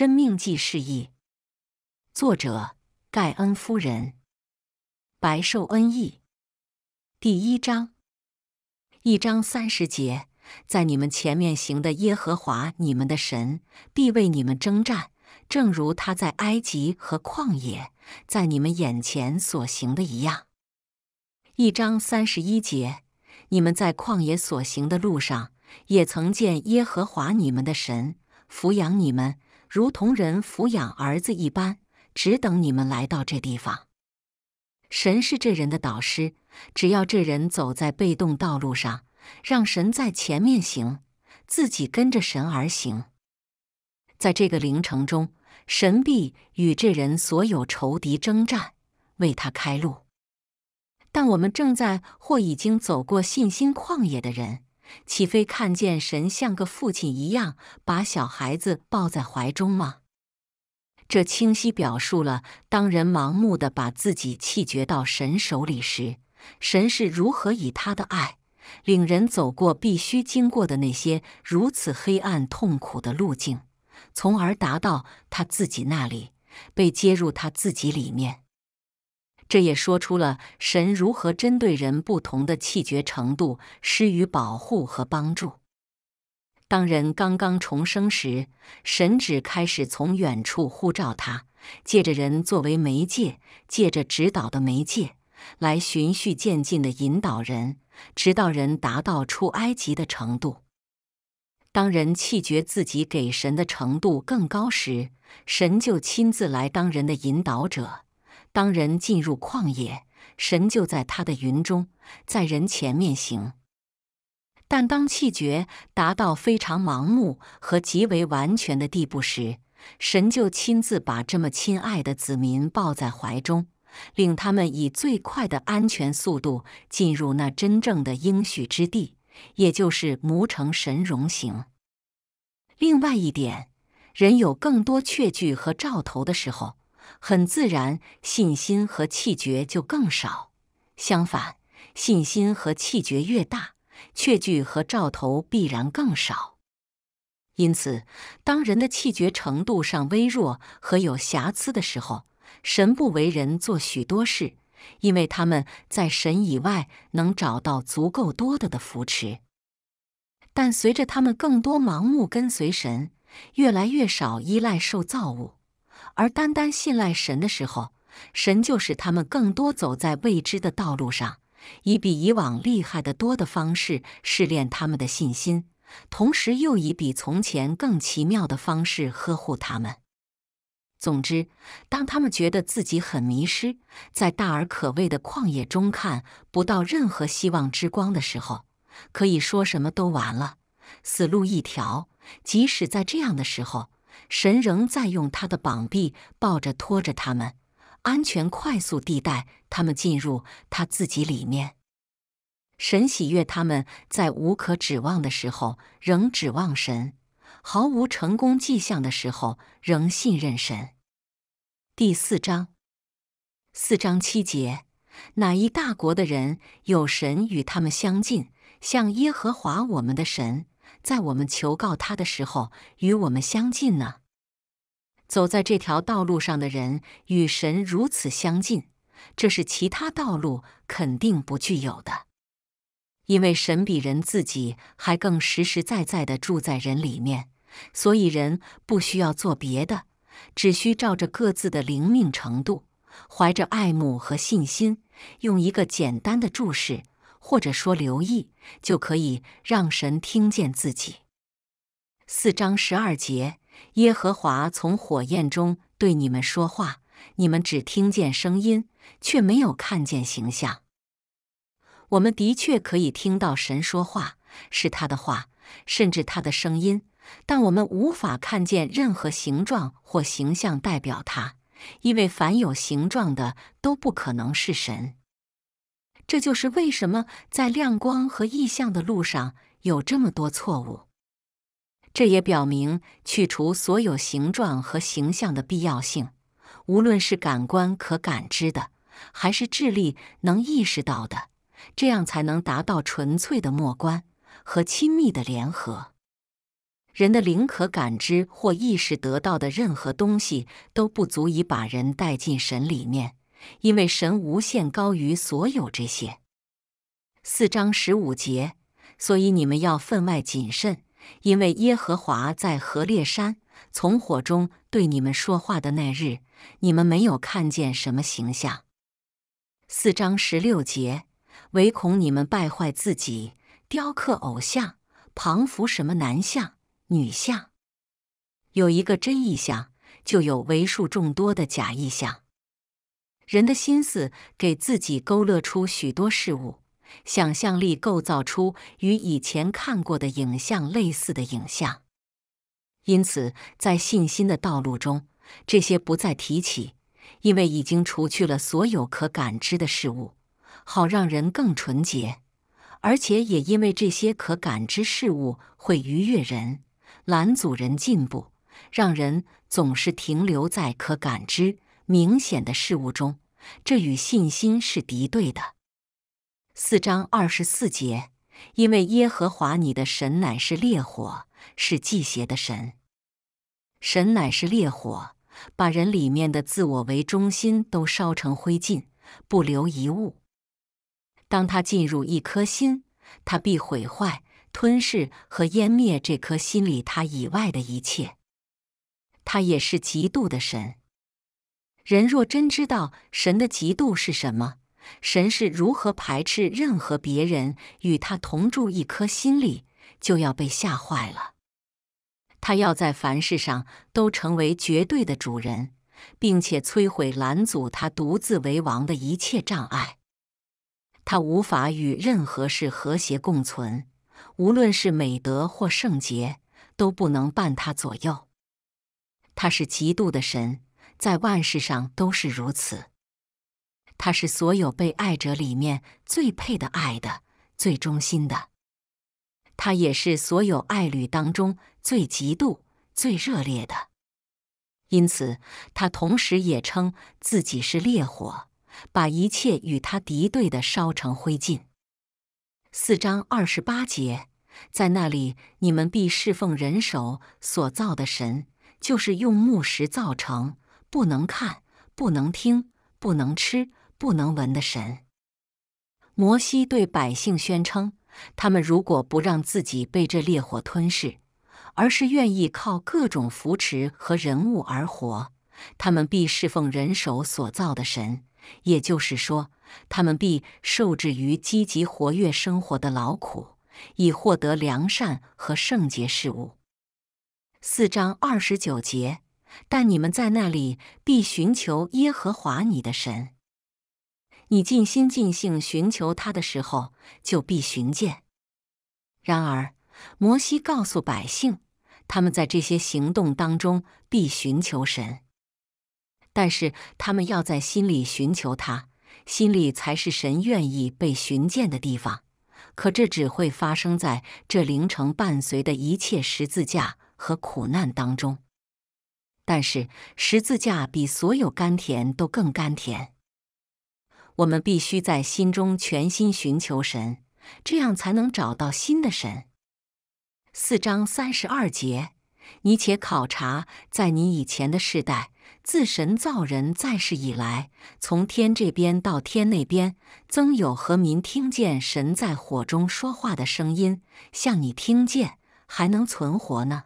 《真命记》释义，作者盖恩夫人，白寿恩义，第一章，一章三十节，在你们前面行的耶和华你们的神必为你们征战，正如他在埃及和旷野在你们眼前所行的一样。一章三十一节，你们在旷野所行的路上，也曾见耶和华你们的神抚养你们。如同人抚养儿子一般，只等你们来到这地方。神是这人的导师，只要这人走在被动道路上，让神在前面行，自己跟着神而行。在这个灵城中，神必与这人所有仇敌征战，为他开路。但我们正在或已经走过信心旷野的人。岂非看见神像个父亲一样把小孩子抱在怀中吗？这清晰表述了，当人盲目的把自己弃绝到神手里时，神是如何以他的爱领人走过必须经过的那些如此黑暗痛苦的路径，从而达到他自己那里，被接入他自己里面。这也说出了神如何针对人不同的气绝程度施予保护和帮助。当人刚刚重生时，神只开始从远处呼召他，借着人作为媒介，借着指导的媒介，来循序渐进的引导人，直到人达到出埃及的程度。当人气绝自己给神的程度更高时，神就亲自来当人的引导者。当人进入旷野，神就在他的云中，在人前面行。但当气绝达到非常盲目和极为完全的地步时，神就亲自把这么亲爱的子民抱在怀中，令他们以最快的安全速度进入那真正的应许之地，也就是摩成神容行。另外一点，人有更多确据和兆头的时候。很自然，信心和气绝就更少。相反，信心和气绝越大，确据和兆头必然更少。因此，当人的气绝程度上微弱和有瑕疵的时候，神不为人做许多事，因为他们在神以外能找到足够多的的扶持。但随着他们更多盲目跟随神，越来越少依赖受造物。而单单信赖神的时候，神就使他们更多走在未知的道路上，以比以往厉害的多的方式试炼他们的信心，同时又以比从前更奇妙的方式呵护他们。总之，当他们觉得自己很迷失，在大而可畏的旷野中看不到任何希望之光的时候，可以说什么都完了，死路一条。即使在这样的时候。神仍在用他的膀臂抱着、拖着他们，安全、快速地带他们进入他自己里面。神喜悦他们在无可指望的时候仍指望神，毫无成功迹象的时候仍信任神。第四章，四章七节，哪一大国的人有神与他们相近，像耶和华我们的神？在我们求告他的时候，与我们相近呢？走在这条道路上的人与神如此相近，这是其他道路肯定不具有的。因为神比人自己还更实实在在的住在人里面，所以人不需要做别的，只需照着各自的灵命程度，怀着爱慕和信心，用一个简单的注视。或者说留意，就可以让神听见自己。四章十二节，耶和华从火焰中对你们说话，你们只听见声音，却没有看见形象。我们的确可以听到神说话，是他的话，甚至他的声音，但我们无法看见任何形状或形象代表他，因为凡有形状的都不可能是神。这就是为什么在亮光和意象的路上有这么多错误。这也表明去除所有形状和形象的必要性，无论是感官可感知的，还是智力能意识到的，这样才能达到纯粹的莫观和亲密的联合。人的灵可感知或意识得到的任何东西都不足以把人带进神里面。因为神无限高于所有这些。四章十五节，所以你们要分外谨慎，因为耶和华在何烈山从火中对你们说话的那日，你们没有看见什么形象。四章十六节，唯恐你们败坏自己，雕刻偶像，旁服什么男像、女像，有一个真意象，就有为数众多的假意象。人的心思给自己勾勒出许多事物，想象力构造出与以前看过的影像类似的影像。因此，在信心的道路中，这些不再提起，因为已经除去了所有可感知的事物，好让人更纯洁，而且也因为这些可感知事物会愉悦人、拦阻人进步，让人总是停留在可感知、明显的事物中。这与信心是敌对的。四章二十四节，因为耶和华你的神乃是烈火，是祭邪的神。神乃是烈火，把人里面的自我为中心都烧成灰烬，不留一物。当他进入一颗心，他必毁坏、吞噬和湮灭这颗心里他以外的一切。他也是极度的神。人若真知道神的嫉妒是什么，神是如何排斥任何别人与他同住一颗心里，就要被吓坏了。他要在凡事上都成为绝对的主人，并且摧毁拦阻他独自为王的一切障碍。他无法与任何事和谐共存，无论是美德或圣洁，都不能伴他左右。他是嫉妒的神。在万事上都是如此。他是所有被爱者里面最配的爱的、最忠心的。他也是所有爱侣当中最嫉妒、最热烈的。因此，他同时也称自己是烈火，把一切与他敌对的烧成灰烬。四章二十八节，在那里你们必侍奉人手所造的神，就是用木石造成。不能看、不能听、不能吃、不能闻的神。摩西对百姓宣称：他们如果不让自己被这烈火吞噬，而是愿意靠各种扶持和人物而活，他们必侍奉人手所造的神，也就是说，他们必受制于积极活跃生活的劳苦，以获得良善和圣洁事物。四章二十九节。但你们在那里必寻求耶和华你的神。你尽心尽性寻求他的时候，就必寻见。然而，摩西告诉百姓，他们在这些行动当中必寻求神，但是他们要在心里寻求他，心里才是神愿意被寻见的地方。可这只会发生在这凌晨伴随的一切十字架和苦难当中。但是十字架比所有甘甜都更甘甜。我们必须在心中全心寻求神，这样才能找到新的神。四章三十二节，你且考察，在你以前的世代，自神造人在世以来，从天这边到天那边，曾有何民听见神在火中说话的声音，像你听见，还能存活呢？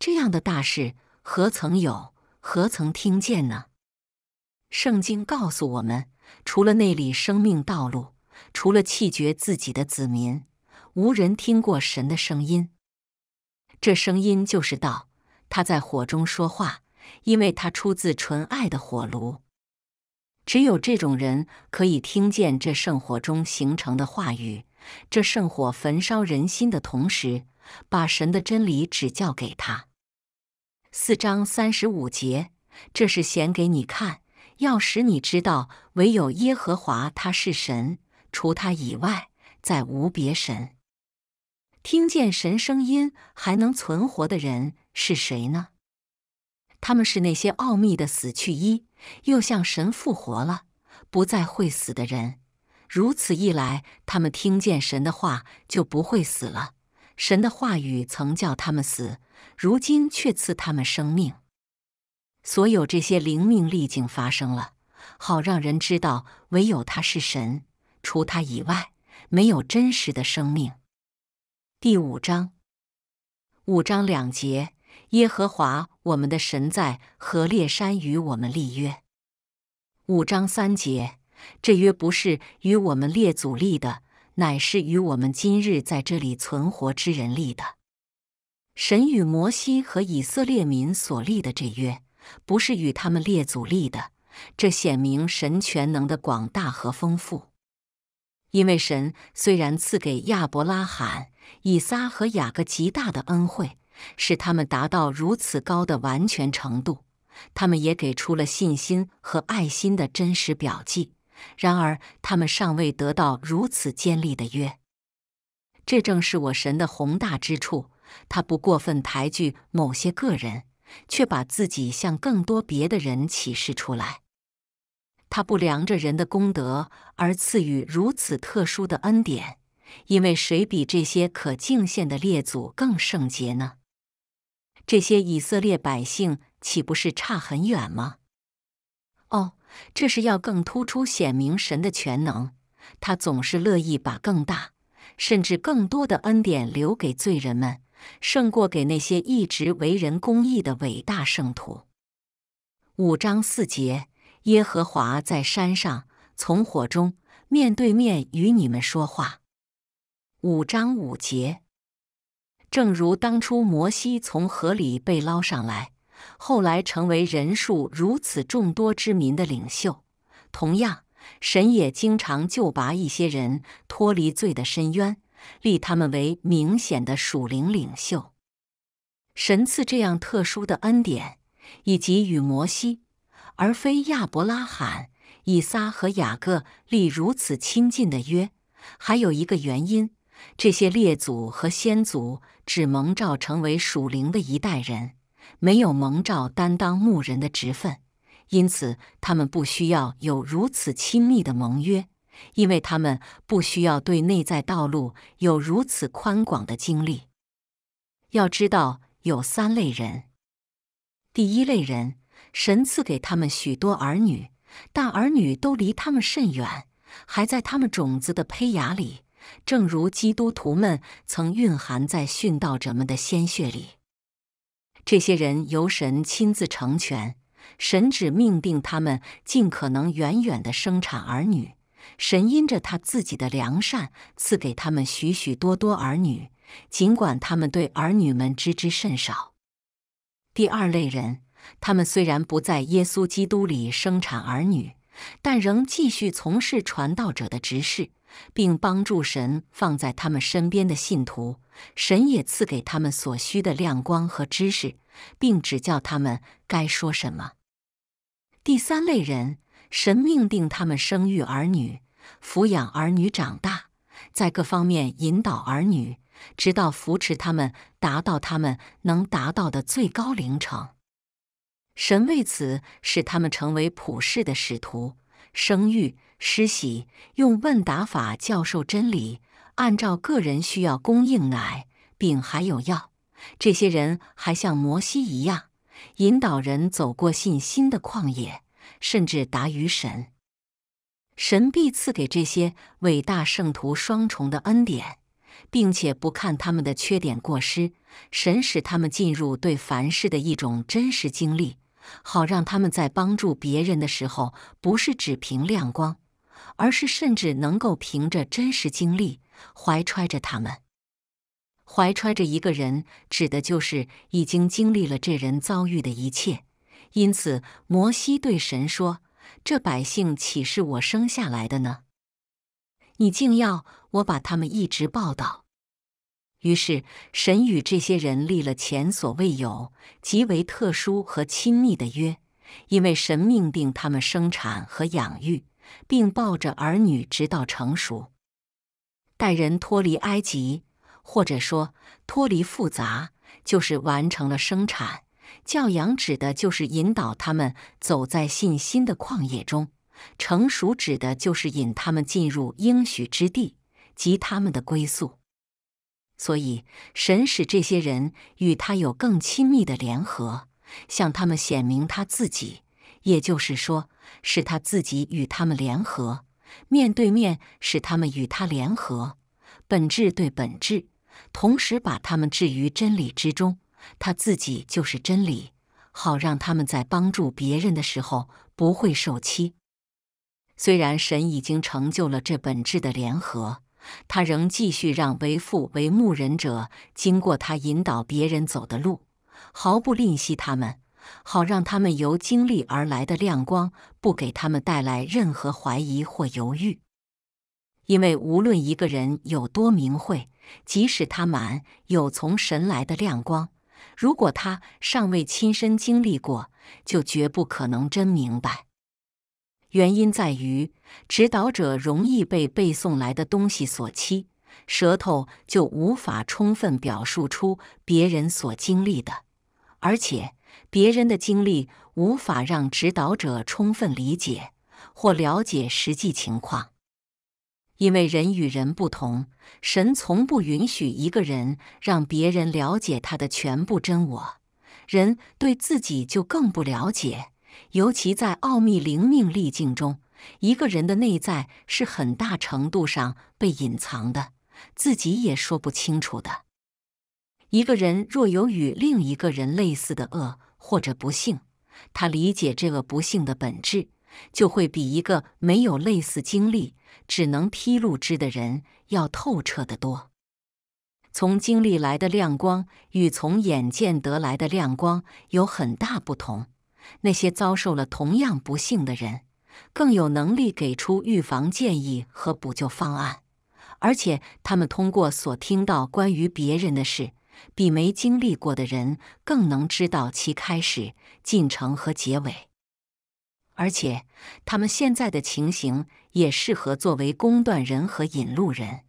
这样的大事。何曾有？何曾听见呢？圣经告诉我们：除了那里生命道路，除了弃绝自己的子民，无人听过神的声音。这声音就是道，他在火中说话，因为他出自纯爱的火炉。只有这种人可以听见这圣火中形成的话语。这圣火焚烧人心的同时，把神的真理指教给他。四章三十五节，这是显给你看，要使你知道，唯有耶和华他是神，除他以外，再无别神。听见神声音还能存活的人是谁呢？他们是那些奥秘的死去一又向神复活了，不再会死的人。如此一来，他们听见神的话，就不会死了。神的话语曾叫他们死，如今却赐他们生命。所有这些灵命历境发生了，好让人知道，唯有他是神，除他以外，没有真实的生命。第五章，五章两节：耶和华我们的神在何烈山与我们立约。五章三节：这约不是与我们列祖立的。乃是与我们今日在这里存活之人立的。神与摩西和以色列民所立的这约，不是与他们列祖立的。这显明神全能的广大和丰富。因为神虽然赐给亚伯拉罕、以撒和雅各极大的恩惠，使他们达到如此高的完全程度，他们也给出了信心和爱心的真实表记。然而，他们尚未得到如此尖利的约。这正是我神的宏大之处：他不过分抬举某些个人，却把自己向更多别的人启示出来。他不量着人的功德而赐予如此特殊的恩典，因为谁比这些可敬献的列祖更圣洁呢？这些以色列百姓岂不是差很远吗？哦。这是要更突出显明神的全能，他总是乐意把更大、甚至更多的恩典留给罪人们，胜过给那些一直为人公义的伟大圣徒。五章四节，耶和华在山上，从火中面对面与你们说话。五章五节，正如当初摩西从河里被捞上来。后来成为人数如此众多之民的领袖，同样，神也经常救拔一些人脱离罪的深渊，立他们为明显的属灵领袖。神赐这样特殊的恩典，以及与摩西而非亚伯拉罕、以撒和雅各立如此亲近的约，还有一个原因：这些列祖和先祖只蒙召成为属灵的一代人。没有蒙召担当牧人的职分，因此他们不需要有如此亲密的盟约，因为他们不需要对内在道路有如此宽广的经历。要知道，有三类人：第一类人，神赐给他们许多儿女，但儿女都离他们甚远，还在他们种子的胚芽里，正如基督徒们曾蕴含在殉道者们的鲜血里。这些人由神亲自成全，神只命定他们尽可能远远的生产儿女。神因着他自己的良善，赐给他们许许多多儿女，尽管他们对儿女们知之甚少。第二类人，他们虽然不在耶稣基督里生产儿女，但仍继续从事传道者的职事。并帮助神放在他们身边的信徒，神也赐给他们所需的亮光和知识，并指教他们该说什么。第三类人，神命定他们生育儿女，抚养儿女长大，在各方面引导儿女，直到扶持他们达到他们能达到的最高灵程。神为此使他们成为普世的使徒。生育、施洗、用问答法教授真理、按照个人需要供应奶，并还有药。这些人还像摩西一样，引导人走过信心的旷野，甚至答于神。神必赐给这些伟大圣徒双重的恩典，并且不看他们的缺点过失，神使他们进入对凡事的一种真实经历。好让他们在帮助别人的时候，不是只凭亮光，而是甚至能够凭着真实经历，怀揣着他们。怀揣着一个人，指的就是已经经历了这人遭遇的一切。因此，摩西对神说：“这百姓岂是我生下来的呢？你竟要我把他们一直报道？”于是，神与这些人立了前所未有、极为特殊和亲密的约，因为神命令他们生产和养育，并抱着儿女直到成熟。待人脱离埃及，或者说脱离复杂，就是完成了生产；教养指的就是引导他们走在信心的旷野中；成熟指的就是引他们进入应许之地，即他们的归宿。所以，神使这些人与他有更亲密的联合，向他们显明他自己，也就是说，使他自己与他们联合，面对面，使他们与他联合，本质对本质，同时把他们置于真理之中，他自己就是真理，好让他们在帮助别人的时候不会受欺。虽然神已经成就了这本质的联合。他仍继续让为父为牧人者经过他引导别人走的路，毫不吝惜他们，好让他们由经历而来的亮光不给他们带来任何怀疑或犹豫。因为无论一个人有多明慧，即使他满有从神来的亮光，如果他尚未亲身经历过，就绝不可能真明白。原因在于，指导者容易被背送来的东西所欺，舌头就无法充分表述出别人所经历的，而且别人的经历无法让指导者充分理解或了解实际情况，因为人与人不同，神从不允许一个人让别人了解他的全部真我，人对自己就更不了解。尤其在奥秘灵命历境中，一个人的内在是很大程度上被隐藏的，自己也说不清楚的。一个人若有与另一个人类似的恶或者不幸，他理解这个不幸的本质，就会比一个没有类似经历、只能披露之的人要透彻得多。从经历来的亮光与从眼见得来的亮光有很大不同。那些遭受了同样不幸的人，更有能力给出预防建议和补救方案，而且他们通过所听到关于别人的事，比没经历过的人更能知道其开始、进程和结尾。而且，他们现在的情形也适合作为公断人和引路人。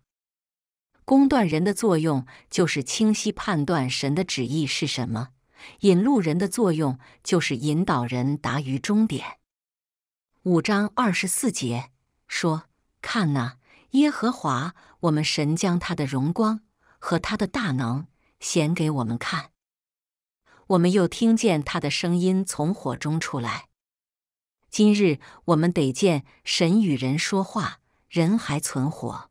公断人的作用就是清晰判断神的旨意是什么。引路人的作用就是引导人达于终点。五章二十四节说：“看呐，耶和华我们神将他的荣光和他的大能显给我们看。我们又听见他的声音从火中出来。今日我们得见神与人说话，人还存活。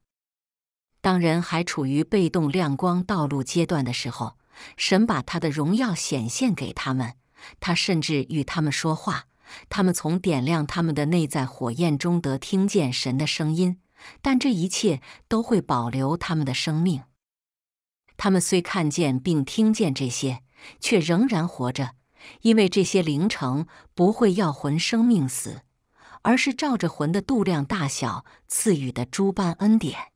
当人还处于被动亮光道路阶段的时候。”神把他的荣耀显现给他们，他甚至与他们说话。他们从点亮他们的内在火焰中得听见神的声音，但这一切都会保留他们的生命。他们虽看见并听见这些，却仍然活着，因为这些灵城不会要魂生命死，而是照着魂的度量大小赐予的诸般恩典。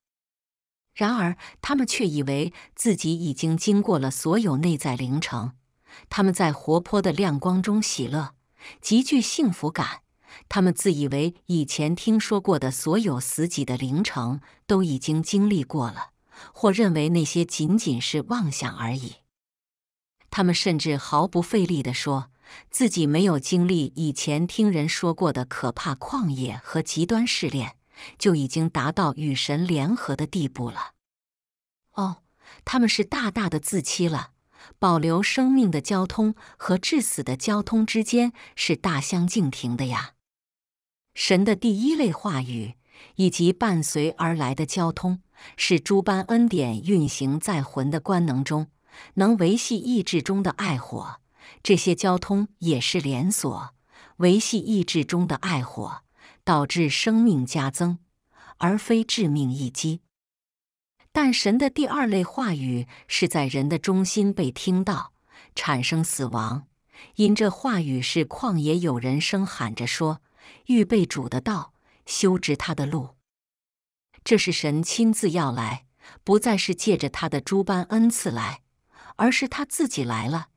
然而，他们却以为自己已经经过了所有内在灵程。他们在活泼的亮光中喜乐，极具幸福感。他们自以为以前听说过的所有死寂的灵程都已经经历过了，或认为那些仅仅是妄想而已。他们甚至毫不费力地说自己没有经历以前听人说过的可怕旷野和极端试炼。就已经达到与神联合的地步了。哦，他们是大大的自欺了。保留生命的交通和致死的交通之间是大相径庭的呀。神的第一类话语以及伴随而来的交通，是诸般恩典运行在魂的官能中，能维系意志中的爱火。这些交通也是连锁，维系意志中的爱火。导致生命加增，而非致命一击。但神的第二类话语是在人的中心被听到，产生死亡，因这话语是旷野有人声喊着说：“预备主的道，修直他的路。”这是神亲自要来，不再是借着他的诸般恩赐来，而是他自己来了。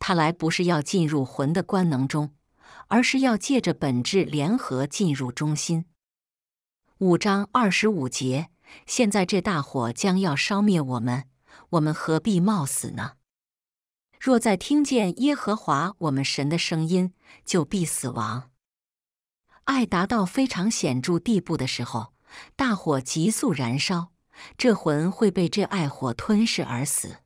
他来不是要进入魂的官能中。而是要借着本质联合进入中心。五章二十五节。现在这大火将要烧灭我们，我们何必冒死呢？若在听见耶和华我们神的声音，就必死亡。爱达到非常显著地步的时候，大火急速燃烧，这魂会被这爱火吞噬而死。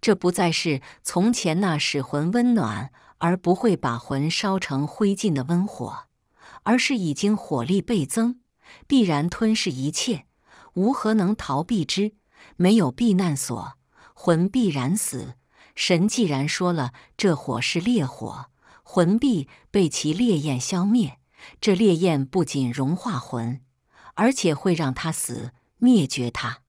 这不再是从前那使魂温暖。而不会把魂烧成灰烬的温火，而是已经火力倍增，必然吞噬一切，无何能逃避之。没有避难所，魂必然死。神既然说了，这火是烈火，魂必被其烈焰消灭。这烈焰不仅融化魂，而且会让他死，灭绝他。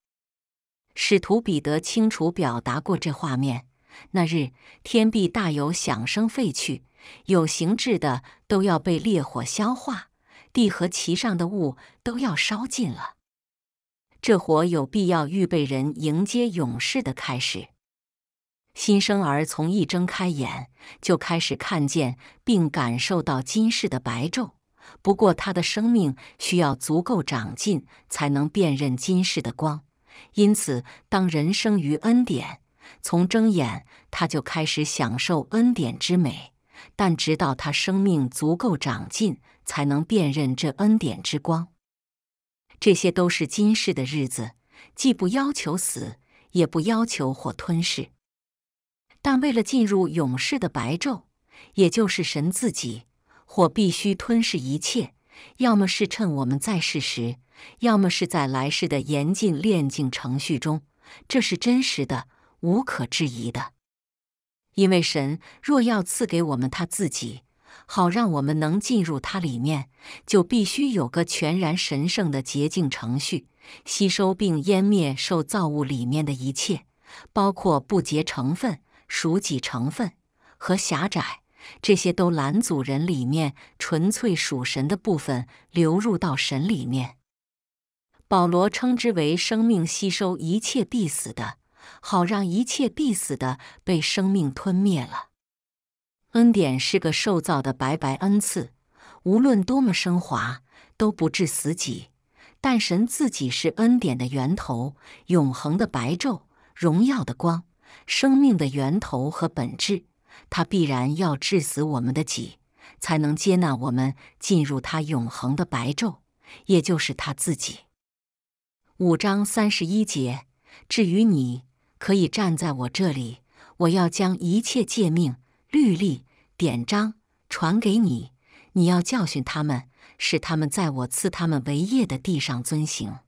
使徒彼得清楚表达过这画面。那日天必大有响声废去，有形质的都要被烈火消化，地和其上的物都要烧尽了。这火有必要预备人迎接永世的开始。新生儿从一睁开眼就开始看见并感受到今世的白昼，不过他的生命需要足够长进才能辨认今世的光，因此当人生于恩典。从睁眼，他就开始享受恩典之美，但直到他生命足够长进，才能辨认这恩典之光。这些都是今世的日子，既不要求死，也不要求或吞噬。但为了进入永世的白昼，也就是神自己，或必须吞噬一切，要么是趁我们在世时，要么是在来世的严禁炼境程序中。这是真实的。无可置疑的，因为神若要赐给我们他自己，好让我们能进入他里面，就必须有个全然神圣的洁净程序，吸收并湮灭受造物里面的一切，包括不洁成分、属己成分和狭窄，这些都拦阻人里面纯粹属神的部分流入到神里面。保罗称之为“生命吸收一切必死的”。好让一切必死的被生命吞灭了。恩典是个受造的白白恩赐，无论多么升华，都不致死己。但神自己是恩典的源头，永恒的白昼，荣耀的光，生命的源头和本质。他必然要致死我们的己，才能接纳我们进入他永恒的白昼，也就是他自己。五章三十一节，至于你。可以站在我这里，我要将一切诫命、律例、典章传给你，你要教训他们，使他们在我赐他们为业的地上遵行。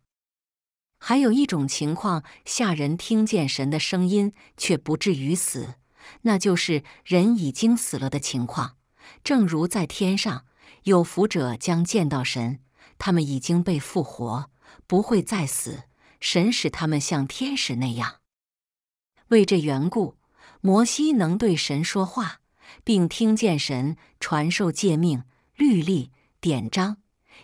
还有一种情况，下人听见神的声音却不至于死，那就是人已经死了的情况。正如在天上，有福者将见到神，他们已经被复活，不会再死。神使他们像天使那样。为这缘故，摩西能对神说话，并听见神传授诫命、律例、典章，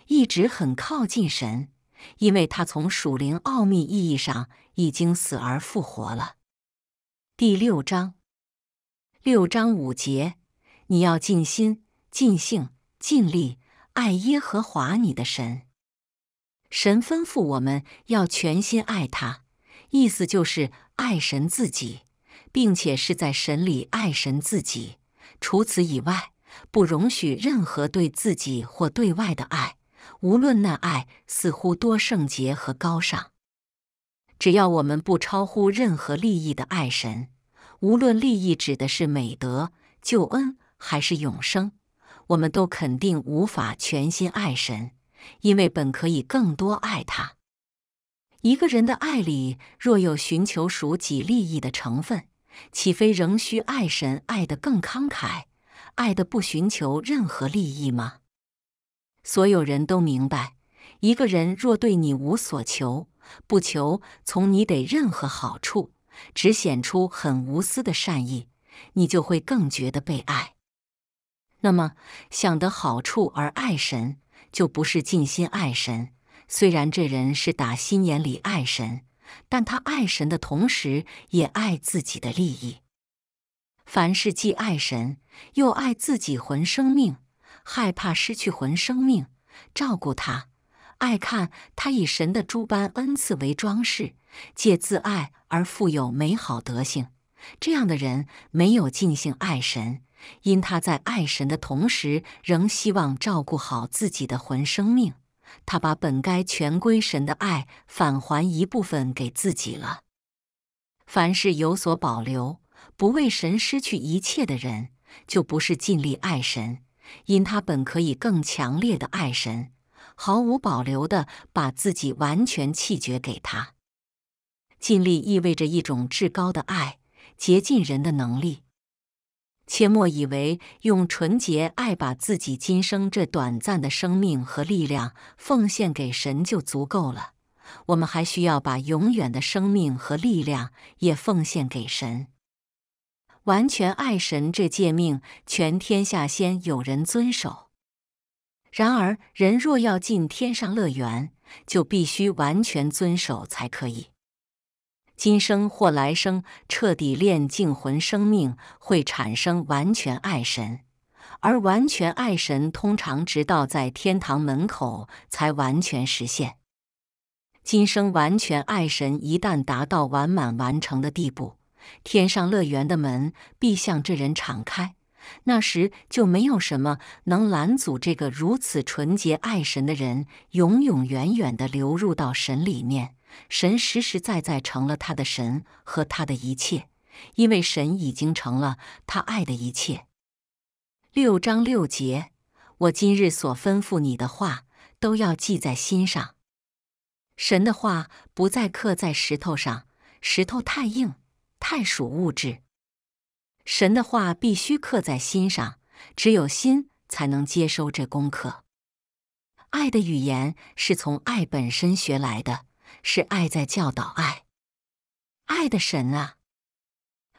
一直很靠近神，因为他从属灵奥秘意义上已经死而复活了。第六章，六章五节，你要尽心、尽性、尽力爱耶和华你的神。神吩咐我们要全心爱他。意思就是爱神自己，并且是在神里爱神自己。除此以外，不容许任何对自己或对外的爱，无论那爱似乎多圣洁和高尚。只要我们不超乎任何利益的爱神，无论利益指的是美德、救恩还是永生，我们都肯定无法全心爱神，因为本可以更多爱他。一个人的爱里若有寻求属己利益的成分，岂非仍需爱神爱的更慷慨，爱的不寻求任何利益吗？所有人都明白，一个人若对你无所求，不求从你得任何好处，只显出很无私的善意，你就会更觉得被爱。那么，想得好处而爱神，就不是尽心爱神。虽然这人是打心眼里爱神，但他爱神的同时也爱自己的利益。凡是既爱神又爱自己魂生命，害怕失去魂生命，照顾他，爱看他以神的诸般恩赐为装饰，借自爱而富有美好德性，这样的人没有尽兴爱神，因他在爱神的同时仍希望照顾好自己的魂生命。他把本该全归神的爱返还一部分给自己了。凡是有所保留，不为神失去一切的人，就不是尽力爱神，因他本可以更强烈的爱神，毫无保留的把自己完全弃绝给他。尽力意味着一种至高的爱，竭尽人的能力。切莫以为用纯洁爱把自己今生这短暂的生命和力量奉献给神就足够了，我们还需要把永远的生命和力量也奉献给神。完全爱神这诫命，全天下先有人遵守。然而，人若要进天上乐园，就必须完全遵守才可以。今生或来生彻底炼净魂，生命会产生完全爱神，而完全爱神通常直到在天堂门口才完全实现。今生完全爱神一旦达到完满完成的地步，天上乐园的门必向这人敞开。那时就没有什么能拦阻这个如此纯洁爱神的人永永远远地流入到神里面。神实实在在成了他的神和他的一切，因为神已经成了他爱的一切。六章六节，我今日所吩咐你的话都要记在心上。神的话不再刻在石头上，石头太硬，太属物质。神的话必须刻在心上，只有心才能接收这功课。爱的语言是从爱本身学来的。是爱在教导爱，爱的神啊！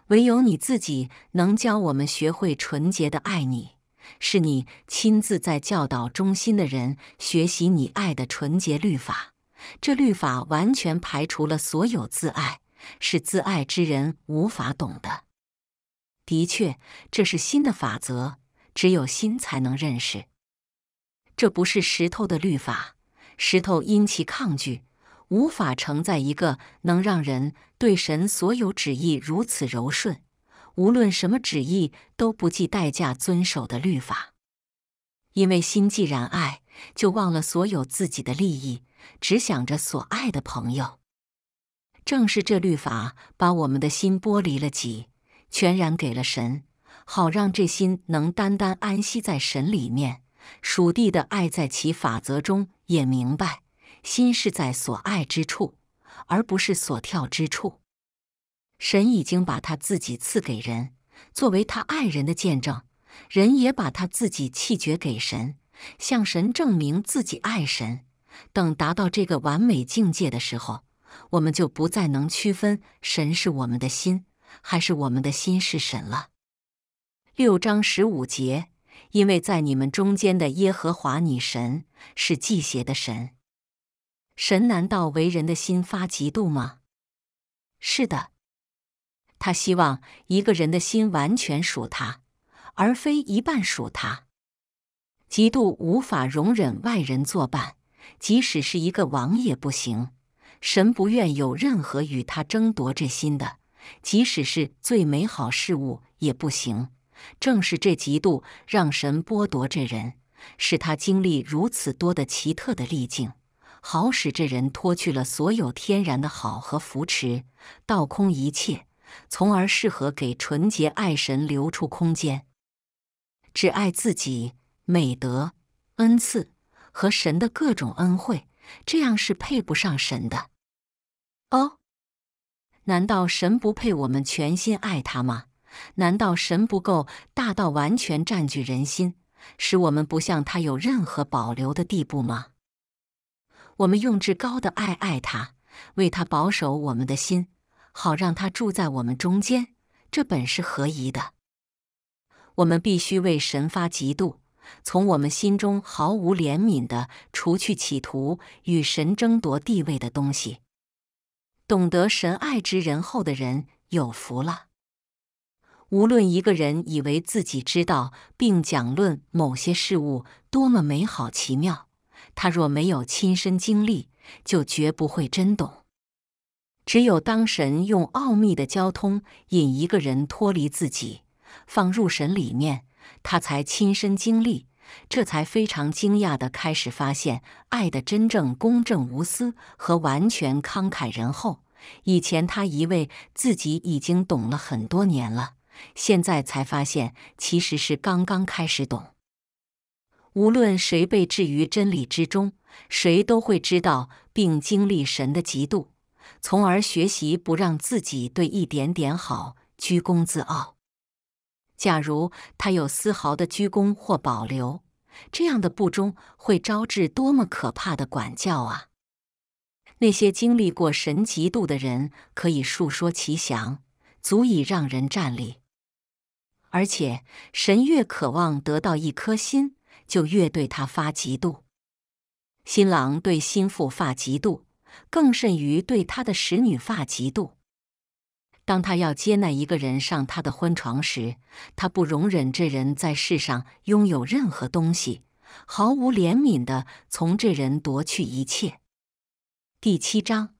唯有你自己能教我们学会纯洁的爱你，是你亲自在教导中心的人学习你爱的纯洁律法。这律法完全排除了所有自爱，是自爱之人无法懂的。的确，这是新的法则，只有心才能认识。这不是石头的律法，石头因其抗拒。无法承载一个能让人对神所有旨意如此柔顺，无论什么旨意都不计代价遵守的律法，因为心既然爱，就忘了所有自己的利益，只想着所爱的朋友。正是这律法把我们的心剥离了己，全然给了神，好让这心能单单安息在神里面。属地的爱在其法则中也明白。心是在所爱之处，而不是所跳之处。神已经把他自己赐给人，作为他爱人的见证；人也把他自己弃绝给神，向神证明自己爱神。等达到这个完美境界的时候，我们就不再能区分神是我们的心，还是我们的心是神了。六章十五节，因为在你们中间的耶和华你神是系邪的神。神难道为人的心发嫉妒吗？是的，他希望一个人的心完全属他，而非一半属他。嫉妒无法容忍外人作伴，即使是一个王也不行。神不愿有任何与他争夺这心的，即使是最美好事物也不行。正是这嫉妒让神剥夺这人，使他经历如此多的奇特的逆境。好使这人脱去了所有天然的好和扶持，倒空一切，从而适合给纯洁爱神留出空间。只爱自己、美德、恩赐和神的各种恩惠，这样是配不上神的。哦，难道神不配我们全心爱他吗？难道神不够大到完全占据人心，使我们不向他有任何保留的地步吗？我们用至高的爱爱他，为他保守我们的心，好让他住在我们中间。这本是何宜的。我们必须为神发嫉妒，从我们心中毫无怜悯地除去企图与神争夺地位的东西。懂得神爱之人后的人有福了。无论一个人以为自己知道并讲论某些事物多么美好奇妙。他若没有亲身经历，就绝不会真懂。只有当神用奥秘的交通引一个人脱离自己，放入神里面，他才亲身经历，这才非常惊讶的开始发现爱的真正公正无私和完全慷慨仁厚。以前他以为自己已经懂了很多年了，现在才发现，其实是刚刚开始懂。无论谁被置于真理之中，谁都会知道并经历神的嫉妒，从而学习不让自己对一点点好居功自傲。假如他有丝毫的居功或保留，这样的不忠会招致多么可怕的管教啊！那些经历过神嫉妒的人可以述说其详，足以让人站立。而且，神越渴望得到一颗心。就越对他发嫉妒，新郎对新妇发嫉妒，更甚于对他的使女发嫉妒。当他要接纳一个人上他的婚床时，他不容忍这人在世上拥有任何东西，毫无怜悯的从这人夺去一切。第七章，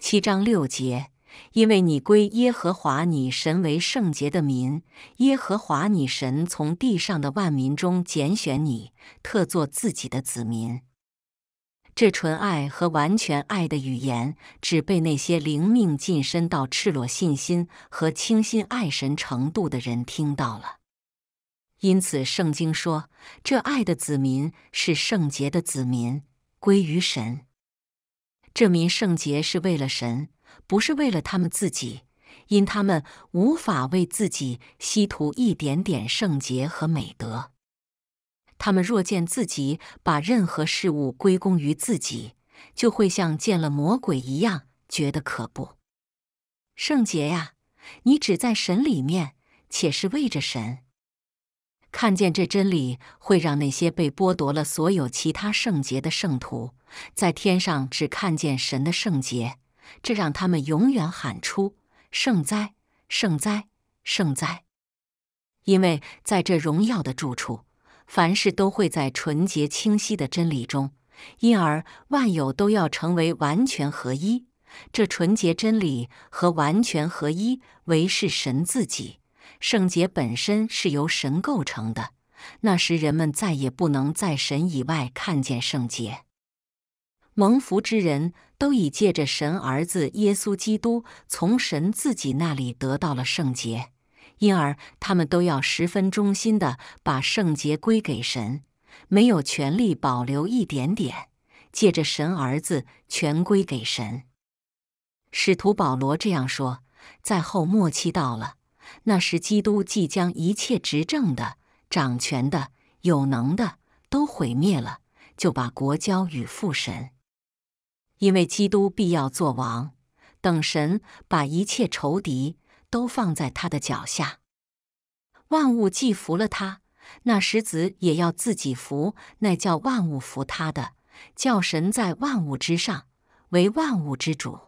七章六节。因为你归耶和华你神为圣洁的民，耶和华你神从地上的万民中拣选你，特作自己的子民。这纯爱和完全爱的语言，只被那些灵命晋身到赤裸信心和倾心爱神程度的人听到了。因此，圣经说，这爱的子民是圣洁的子民，归于神。这民圣洁是为了神。不是为了他们自己，因他们无法为自己吸图一点点圣洁和美德。他们若见自己把任何事物归功于自己，就会像见了魔鬼一样，觉得可怖。圣洁呀，你只在神里面，且是为着神。看见这真理，会让那些被剥夺了所有其他圣洁的圣徒，在天上只看见神的圣洁。这让他们永远喊出“圣哉，圣哉，圣哉”。因为在这荣耀的住处，凡事都会在纯洁清晰的真理中，因而万有都要成为完全合一。这纯洁真理和完全合一为是神自己，圣洁本身是由神构成的。那时，人们再也不能在神以外看见圣洁。蒙福之人都已借着神儿子耶稣基督从神自己那里得到了圣洁，因而他们都要十分忠心地把圣洁归给神，没有权利保留一点点。借着神儿子，全归给神。使徒保罗这样说：“在后末期到了，那时基督即将一切执政的、掌权的、有能的都毁灭了，就把国交与父神。”因为基督必要作王，等神把一切仇敌都放在他的脚下，万物既服了他，那使子也要自己服，那叫万物服他的，叫神在万物之上为万物之主。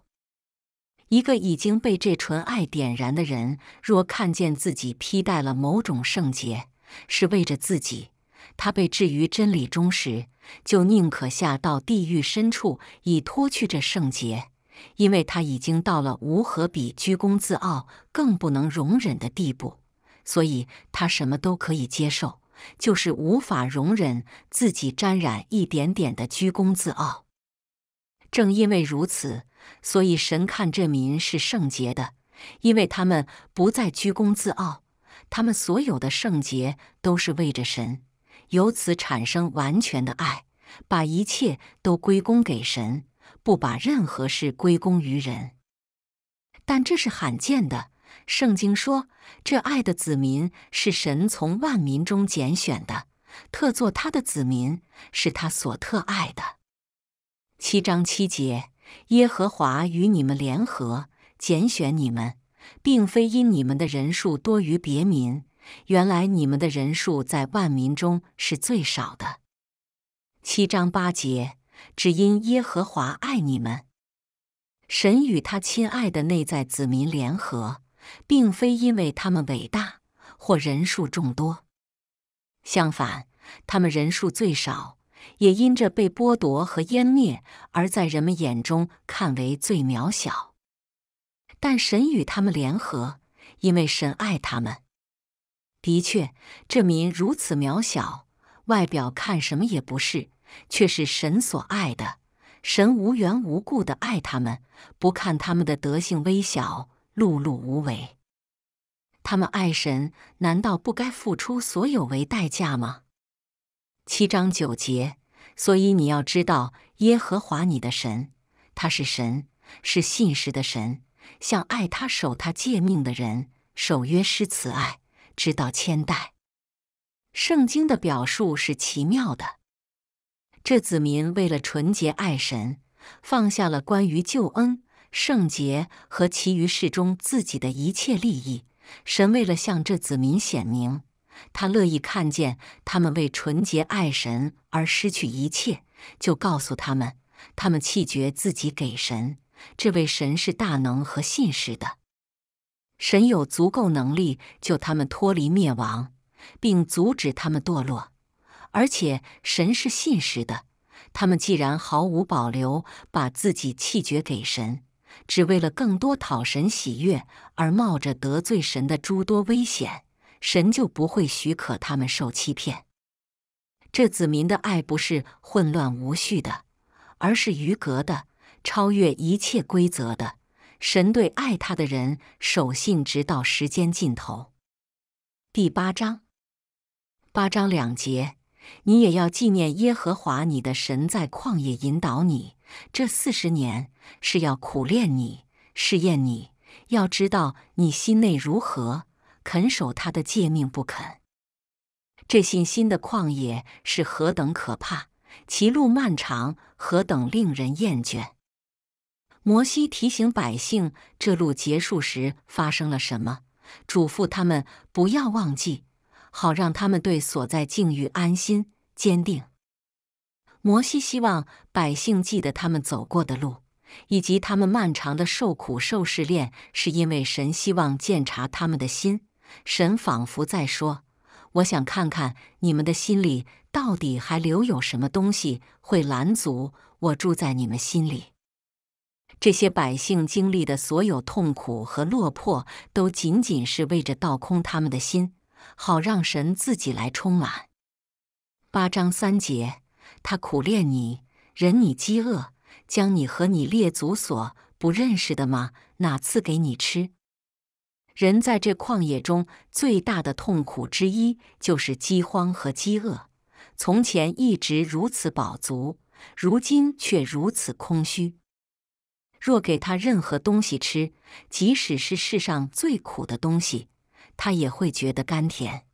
一个已经被这纯爱点燃的人，若看见自己披戴了某种圣洁，是为着自己，他被置于真理中时。就宁可下到地狱深处，以脱去这圣洁，因为他已经到了无何比居功自傲更不能容忍的地步，所以他什么都可以接受，就是无法容忍自己沾染一点点的居功自傲。正因为如此，所以神看这民是圣洁的，因为他们不再居功自傲，他们所有的圣洁都是为着神。由此产生完全的爱，把一切都归功给神，不把任何事归功于人。但这是罕见的。圣经说，这爱的子民是神从万民中拣选的，特作他的子民，是他所特爱的。七章七节，耶和华与你们联合，拣选你们，并非因你们的人数多于别民。原来你们的人数在万民中是最少的。七章八节，只因耶和华爱你们，神与他亲爱的内在子民联合，并非因为他们伟大或人数众多。相反，他们人数最少，也因着被剥夺和湮灭，而在人们眼中看为最渺小。但神与他们联合，因为神爱他们。的确，这民如此渺小，外表看什么也不是，却是神所爱的。神无缘无故的爱他们，不看他们的德性微小、碌碌无为。他们爱神，难道不该付出所有为代价吗？七章九节。所以你要知道，耶和华你的神，他是神，是信实的神，向爱他、守他诫命的人，守约施慈爱。直到千代，圣经的表述是奇妙的。这子民为了纯洁爱神，放下了关于救恩、圣洁和其余事中自己的一切利益。神为了向这子民显明，他乐意看见他们为纯洁爱神而失去一切，就告诉他们，他们弃绝自己给神。这位神是大能和信实的。神有足够能力救他们脱离灭亡，并阻止他们堕落，而且神是信实的。他们既然毫无保留把自己弃绝给神，只为了更多讨神喜悦而冒着得罪神的诸多危险，神就不会许可他们受欺骗。这子民的爱不是混乱无序的，而是逾格的，超越一切规则的。神对爱他的人守信，直到时间尽头。第八章，八章两节。你也要纪念耶和华你的神，在旷野引导你。这四十年是要苦练你、试验你，要知道你心内如何肯守他的诫命，不肯。这信心的旷野是何等可怕，其路漫长，何等令人厌倦。摩西提醒百姓，这路结束时发生了什么，嘱咐他们不要忘记，好让他们对所在境遇安心坚定。摩西希望百姓记得他们走过的路，以及他们漫长的受苦受试炼，是因为神希望鉴察他们的心。神仿佛在说：“我想看看你们的心里到底还留有什么东西会拦阻我住在你们心里。”这些百姓经历的所有痛苦和落魄，都仅仅是为着倒空他们的心，好让神自己来充满。八章三节，他苦练你，忍你饥饿，将你和你列祖所不认识的吗哪赐给你吃？人在这旷野中最大的痛苦之一就是饥荒和饥饿。从前一直如此饱足，如今却如此空虚。若给他任何东西吃，即使是世上最苦的东西，他也会觉得甘甜。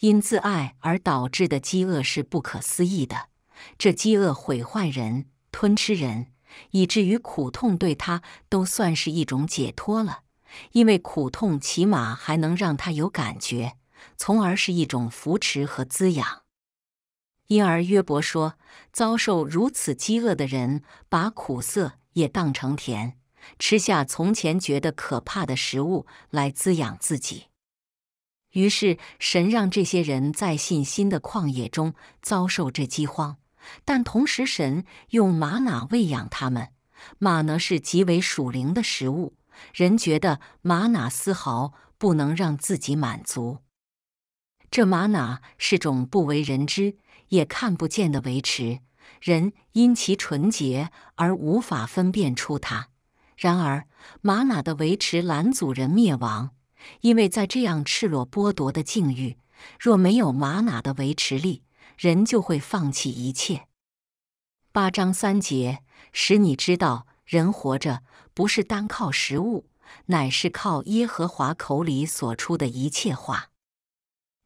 因自爱而导致的饥饿是不可思议的，这饥饿毁坏人，吞吃人，以至于苦痛对他都算是一种解脱了。因为苦痛起码还能让他有感觉，从而是一种扶持和滋养。因而约伯说，遭受如此饥饿的人，把苦涩。也当成甜，吃下从前觉得可怕的食物来滋养自己。于是神让这些人在信心的旷野中遭受这饥荒，但同时神用玛哪喂养他们。玛呢是极为属灵的食物，人觉得玛哪丝毫不能让自己满足。这玛哪是种不为人知、也看不见的维持。人因其纯洁而无法分辨出它。然而，玛雅的维持拦族人灭亡，因为在这样赤裸剥夺的境遇，若没有玛雅的维持力，人就会放弃一切。八章三节，使你知道，人活着不是单靠食物，乃是靠耶和华口里所出的一切话。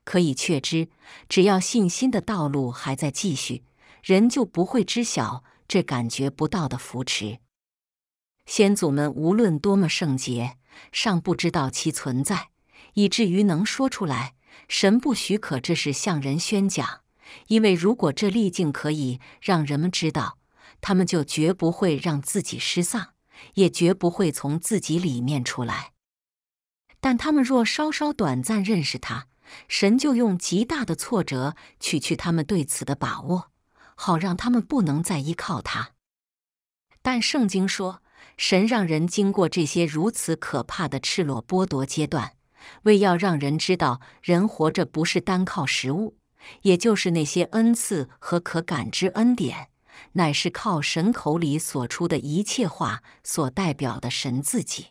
可以确知，只要信心的道路还在继续。人就不会知晓这感觉不到的扶持。先祖们无论多么圣洁，尚不知道其存在，以至于能说出来。神不许可这是向人宣讲，因为如果这历境可以让人们知道，他们就绝不会让自己失丧，也绝不会从自己里面出来。但他们若稍稍短暂认识他，神就用极大的挫折取去他们对此的把握。好让他们不能再依靠他，但圣经说，神让人经过这些如此可怕的赤裸剥夺阶段，为要让人知道，人活着不是单靠食物，也就是那些恩赐和可感知恩典，乃是靠神口里所出的一切话所代表的神自己。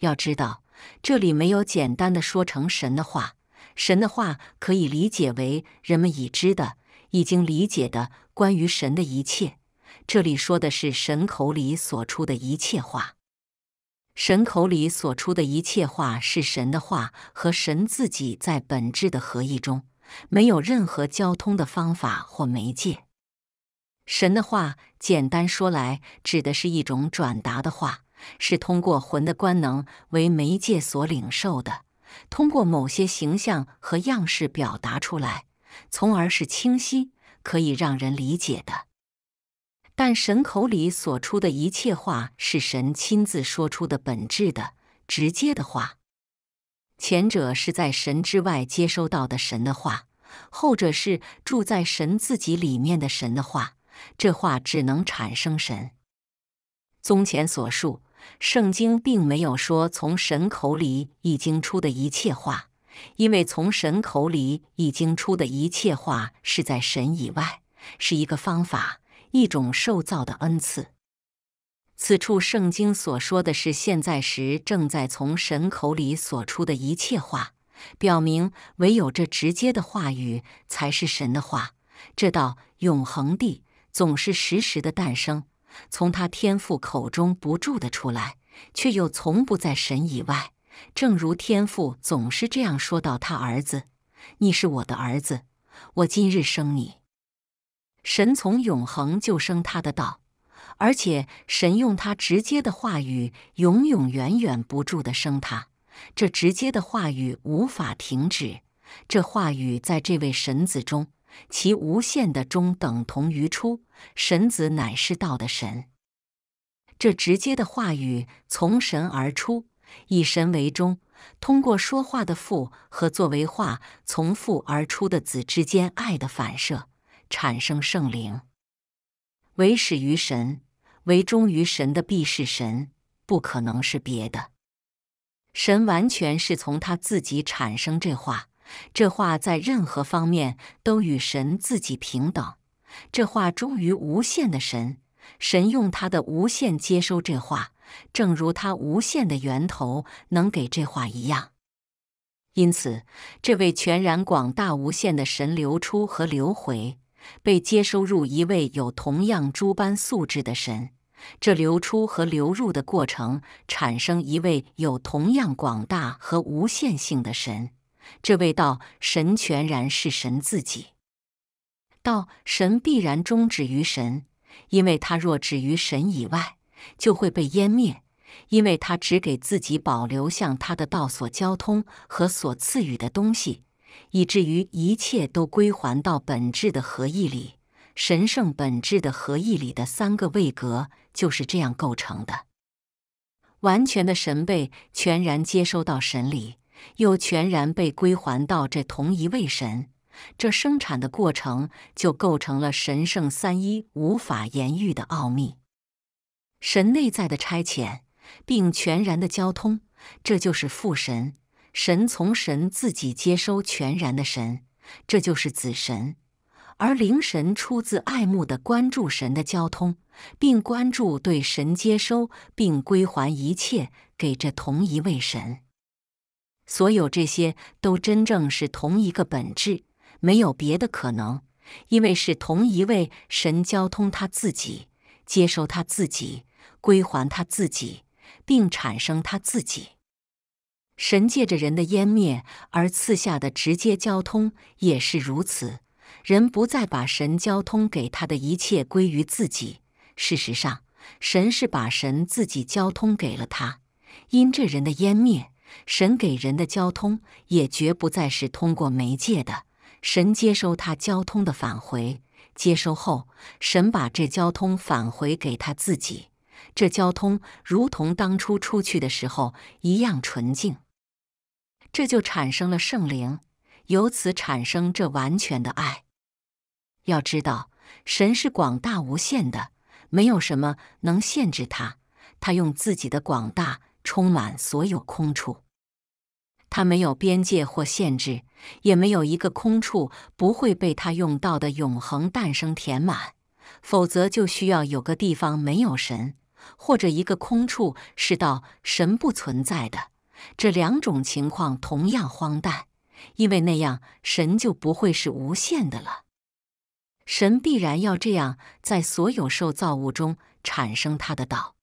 要知道，这里没有简单的说成神的话，神的话可以理解为人们已知的。已经理解的关于神的一切，这里说的是神口里所出的一切话。神口里所出的一切话是神的话和神自己在本质的合一中，没有任何交通的方法或媒介。神的话，简单说来，指的是一种转达的话，是通过魂的官能为媒介所领受的，通过某些形象和样式表达出来。从而是清晰可以让人理解的，但神口里所出的一切话是神亲自说出的本质的、直接的话。前者是在神之外接收到的神的话，后者是住在神自己里面的神的话。这话只能产生神。综前所述，圣经并没有说从神口里已经出的一切话。因为从神口里已经出的一切话是在神以外，是一个方法，一种受造的恩赐。此处圣经所说的是现在时，正在从神口里所出的一切话，表明唯有这直接的话语才是神的话。这道永恒地总是时时的诞生，从他天赋口中不住的出来，却又从不在神以外。正如天父总是这样说到他儿子：“你是我的儿子，我今日生你。”神从永恒就生他的道，而且神用他直接的话语永永远远不住的生他。这直接的话语无法停止，这话语在这位神子中，其无限的中等同于出神子乃是道的神。这直接的话语从神而出。以神为中，通过说话的父和作为话从父而出的子之间爱的反射，产生圣灵。为始于神，为忠于神的必是神，不可能是别的。神完全是从他自己产生这话，这话在任何方面都与神自己平等。这话忠于无限的神，神用他的无限接收这话。正如他无限的源头能给这话一样，因此这位全然广大无限的神流出和流回，被接收入一位有同样诸般素质的神。这流出和流入的过程产生一位有同样广大和无限性的神。这位道神全然是神自己。道神必然终止于神，因为他若止于神以外。就会被湮灭，因为他只给自己保留向他的道所交通和所赐予的东西，以至于一切都归还到本质的合意里。神圣本质的合意里的三个位格就是这样构成的。完全的神被全然接收到神里，又全然被归还到这同一位神。这生产的过程就构成了神圣三一无法言喻的奥秘。神内在的差遣，并全然的交通，这就是父神；神从神自己接收全然的神，这就是子神；而灵神出自爱慕的关注神的交通，并关注对神接收并归还一切给这同一位神。所有这些都真正是同一个本质，没有别的可能，因为是同一位神交通他自己。接收他自己，归还他自己，并产生他自己。神借着人的湮灭而赐下的直接交通也是如此。人不再把神交通给他的一切归于自己。事实上，神是把神自己交通给了他。因这人的湮灭，神给人的交通也绝不再是通过媒介的。神接收他交通的返回。接收后，神把这交通返回给他自己。这交通如同当初出去的时候一样纯净。这就产生了圣灵，由此产生这完全的爱。要知道，神是广大无限的，没有什么能限制他。他用自己的广大充满所有空处。它没有边界或限制，也没有一个空处不会被它用到的永恒诞生填满，否则就需要有个地方没有神，或者一个空处是到神不存在的。这两种情况同样荒诞，因为那样神就不会是无限的了。神必然要这样，在所有受造物中产生他的道。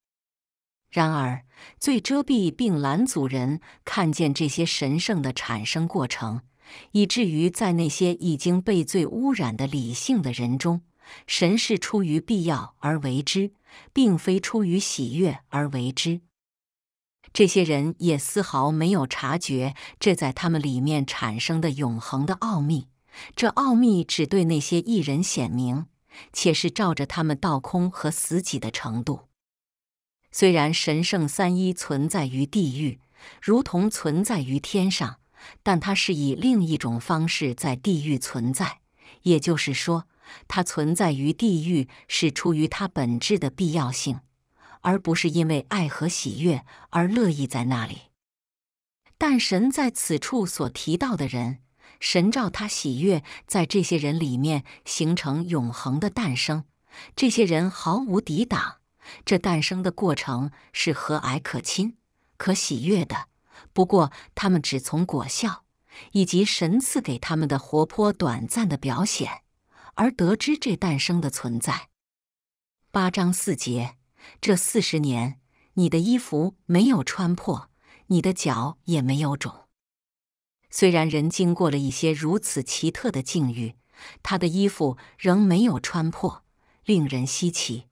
然而，最遮蔽并拦阻人看见这些神圣的产生过程，以至于在那些已经被最污染的理性的人中，神是出于必要而为之，并非出于喜悦而为之。这些人也丝毫没有察觉这在他们里面产生的永恒的奥秘，这奥秘只对那些异人显明，且是照着他们倒空和死己的程度。虽然神圣三一存在于地狱，如同存在于天上，但它是以另一种方式在地狱存在。也就是说，它存在于地狱是出于它本质的必要性，而不是因为爱和喜悦而乐意在那里。但神在此处所提到的人，神照他喜悦在这些人里面形成永恒的诞生。这些人毫无抵挡。这诞生的过程是和蔼可亲、可喜悦的。不过，他们只从果效以及神赐给他们的活泼、短暂的表显，而得知这诞生的存在。八章四节，这四十年，你的衣服没有穿破，你的脚也没有肿。虽然人经过了一些如此奇特的境遇，他的衣服仍没有穿破，令人稀奇。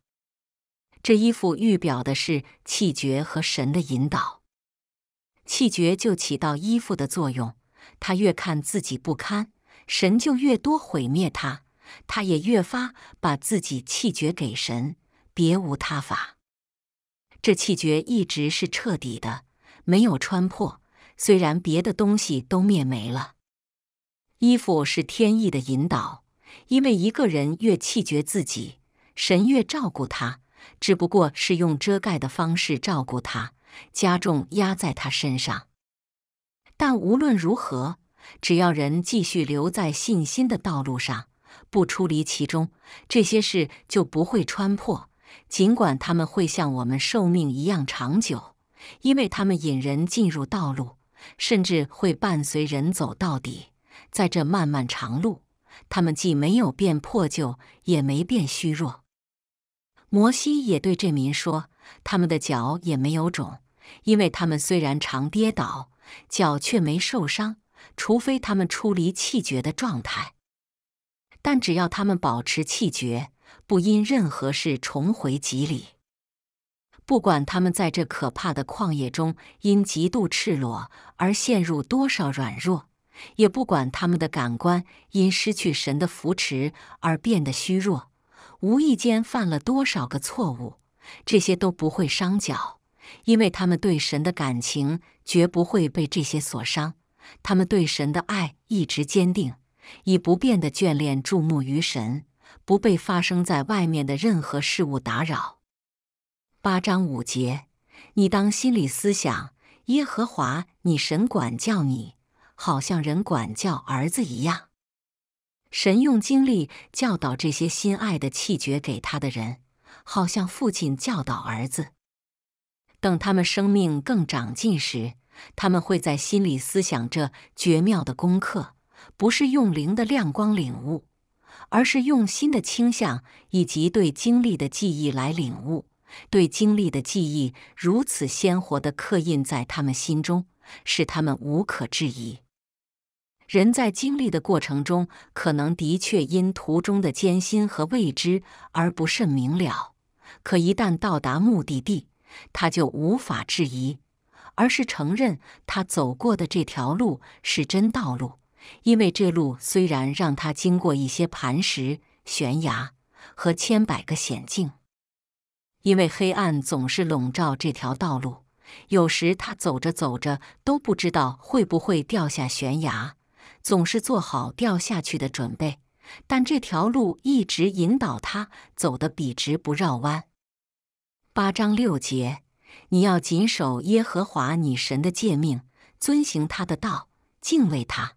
这衣服预表的是气绝和神的引导，气绝就起到衣服的作用。他越看自己不堪，神就越多毁灭他，他也越发把自己气绝给神，别无他法。这气绝一直是彻底的，没有穿破。虽然别的东西都灭没了，衣服是天意的引导，因为一个人越气绝自己，神越照顾他。只不过是用遮盖的方式照顾他，加重压在他身上。但无论如何，只要人继续留在信心的道路上，不出离其中，这些事就不会穿破。尽管他们会像我们寿命一样长久，因为他们引人进入道路，甚至会伴随人走到底。在这漫漫长路，他们既没有变破旧，也没变虚弱。摩西也对这民说：“他们的脚也没有肿，因为他们虽然常跌倒，脚却没受伤，除非他们出离气绝的状态。但只要他们保持气绝，不因任何事重回吉里，不管他们在这可怕的旷野中因极度赤裸而陷入多少软弱，也不管他们的感官因失去神的扶持而变得虚弱。”无意间犯了多少个错误，这些都不会伤脚，因为他们对神的感情绝不会被这些所伤，他们对神的爱一直坚定，以不变的眷恋注目于神，不被发生在外面的任何事物打扰。八章五节，你当心里思想耶和华你神管教你，好像人管教儿子一样。神用经历教导这些心爱的气绝给他的人，好像父亲教导儿子。等他们生命更长进时，他们会在心里思想这绝妙的功课，不是用灵的亮光领悟，而是用心的倾向以及对经历的记忆来领悟。对经历的记忆如此鲜活的刻印在他们心中，使他们无可置疑。人在经历的过程中，可能的确因途中的艰辛和未知而不甚明了；可一旦到达目的地，他就无法质疑，而是承认他走过的这条路是真道路。因为这路虽然让他经过一些磐石、悬崖和千百个险境，因为黑暗总是笼罩这条道路，有时他走着走着都不知道会不会掉下悬崖。总是做好掉下去的准备，但这条路一直引导他走得笔直不绕弯。八章六节，你要谨守耶和华你神的诫命，遵行他的道，敬畏他。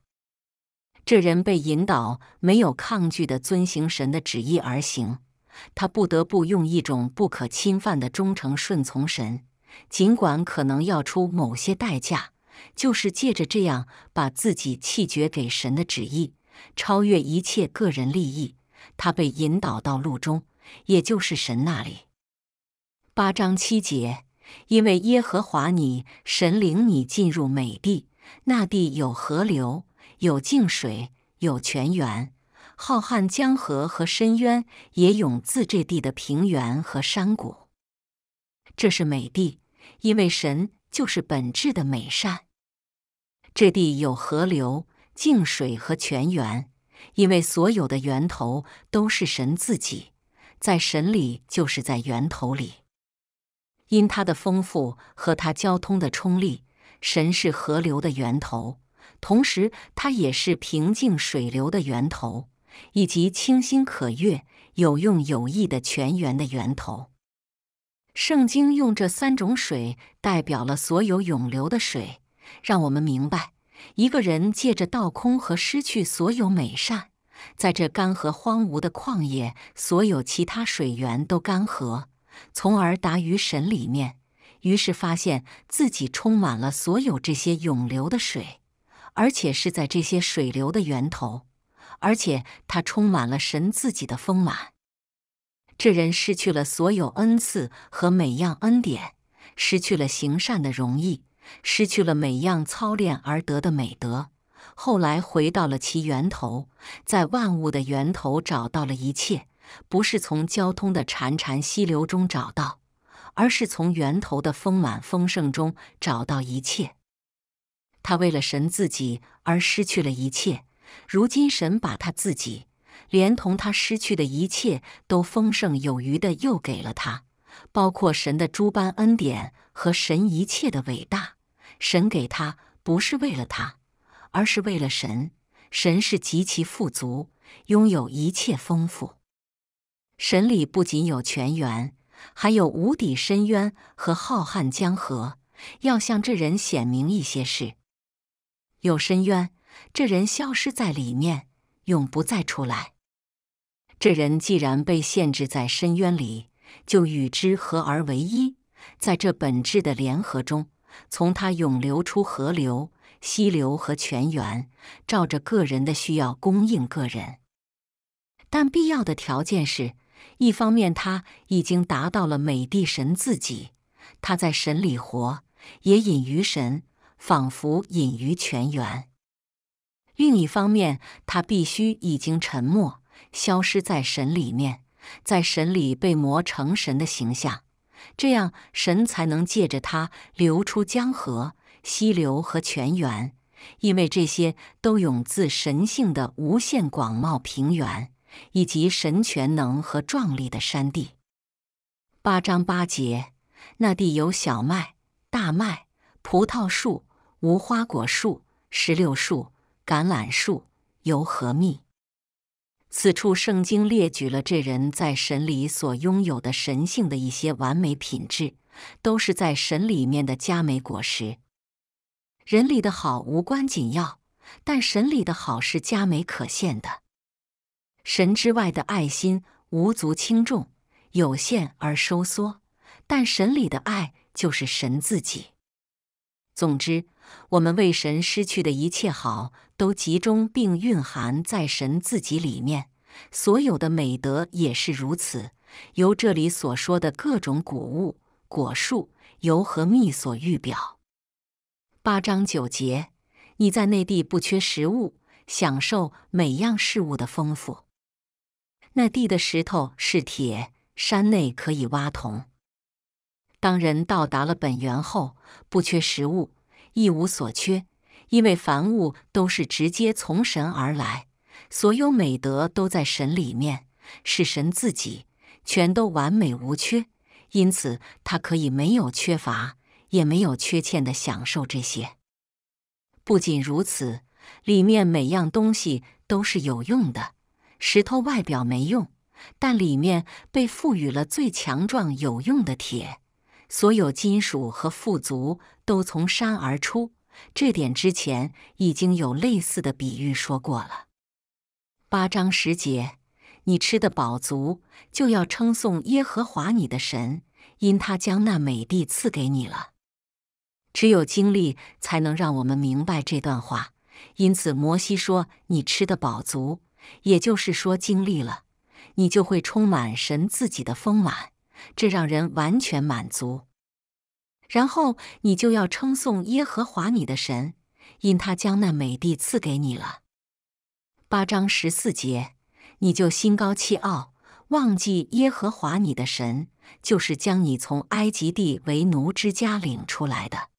这人被引导，没有抗拒的遵行神的旨意而行，他不得不用一种不可侵犯的忠诚顺从神，尽管可能要出某些代价。就是借着这样把自己弃绝给神的旨意，超越一切个人利益，他被引导到路中，也就是神那里。八章七节，因为耶和华你神领你进入美地，那地有河流，有净水，有泉源，浩瀚江河和深渊也涌自这地的平原和山谷。这是美地，因为神。就是本质的美善。这地有河流、净水和泉源，因为所有的源头都是神自己，在神里就是在源头里。因它的丰富和它交通的冲力，神是河流的源头，同时它也是平静水流的源头，以及清新可悦、有用有益的泉源的源头。圣经用这三种水代表了所有永流的水，让我们明白，一个人借着倒空和失去所有美善，在这干涸荒芜的旷野，所有其他水源都干涸，从而达于神里面，于是发现自己充满了所有这些永流的水，而且是在这些水流的源头，而且它充满了神自己的丰满。这人失去了所有恩赐和每样恩典，失去了行善的容易，失去了每样操练而得的美德。后来回到了其源头，在万物的源头找到了一切，不是从交通的潺潺溪流中找到，而是从源头的丰满丰盛中找到一切。他为了神自己而失去了一切，如今神把他自己。连同他失去的一切，都丰盛有余的又给了他，包括神的诸般恩典和神一切的伟大。神给他不是为了他，而是为了神。神是极其富足，拥有一切丰富。神里不仅有泉源，还有无底深渊和浩瀚江河。要向这人显明一些事：有深渊，这人消失在里面，永不再出来。这人既然被限制在深渊里，就与之合而为一，在这本质的联合中，从他涌流出河流、溪流和泉源，照着个人的需要供应个人。但必要的条件是一方面他已经达到了美帝神自己，他在神里活，也隐于神，仿佛隐于泉源；另一方面，他必须已经沉默。消失在神里面，在神里被磨成神的形象，这样神才能借着它流出江河、溪流和泉源，因为这些都涌自神性的无限广袤平原以及神全能和壮丽的山地。八章八节，那地有小麦、大麦、葡萄树、无花果树、石榴树、橄榄树，油和蜜。此处，圣经列举了这人在神里所拥有的神性的一些完美品质，都是在神里面的佳美果实。人里的好无关紧要，但神里的好是佳美可现的。神之外的爱心无足轻重，有限而收缩；但神里的爱就是神自己。总之。我们为神失去的一切好，都集中并蕴含在神自己里面。所有的美德也是如此。由这里所说的各种谷物、果树、油和蜜所预表。八章九节，你在内地不缺食物，享受每样事物的丰富。那地的石头是铁，山内可以挖铜。当人到达了本源后，不缺食物。一无所缺，因为凡物都是直接从神而来，所有美德都在神里面，是神自己，全都完美无缺，因此他可以没有缺乏，也没有缺欠的享受这些。不仅如此，里面每样东西都是有用的。石头外表没用，但里面被赋予了最强壮有用的铁，所有金属和富足。都从山而出，这点之前已经有类似的比喻说过了。八章十节，你吃的饱足，就要称颂耶和华你的神，因他将那美地赐给你了。只有经历才能让我们明白这段话。因此，摩西说：“你吃的饱足”，也就是说经历了，你就会充满神自己的丰满，这让人完全满足。然后你就要称颂耶和华你的神，因他将那美地赐给你了。八章十四节，你就心高气傲，忘记耶和华你的神，就是将你从埃及地为奴之家领出来的。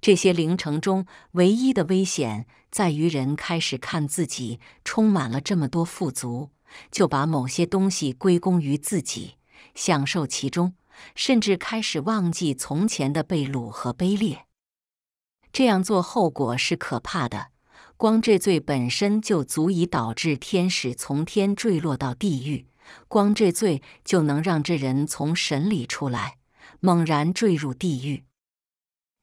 这些灵城中唯一的危险在于，人开始看自己充满了这么多富足，就把某些东西归功于自己，享受其中。甚至开始忘记从前的被掳和卑劣。这样做后果是可怕的，光这罪本身就足以导致天使从天坠落到地狱，光这罪就能让这人从神里出来，猛然坠入地狱。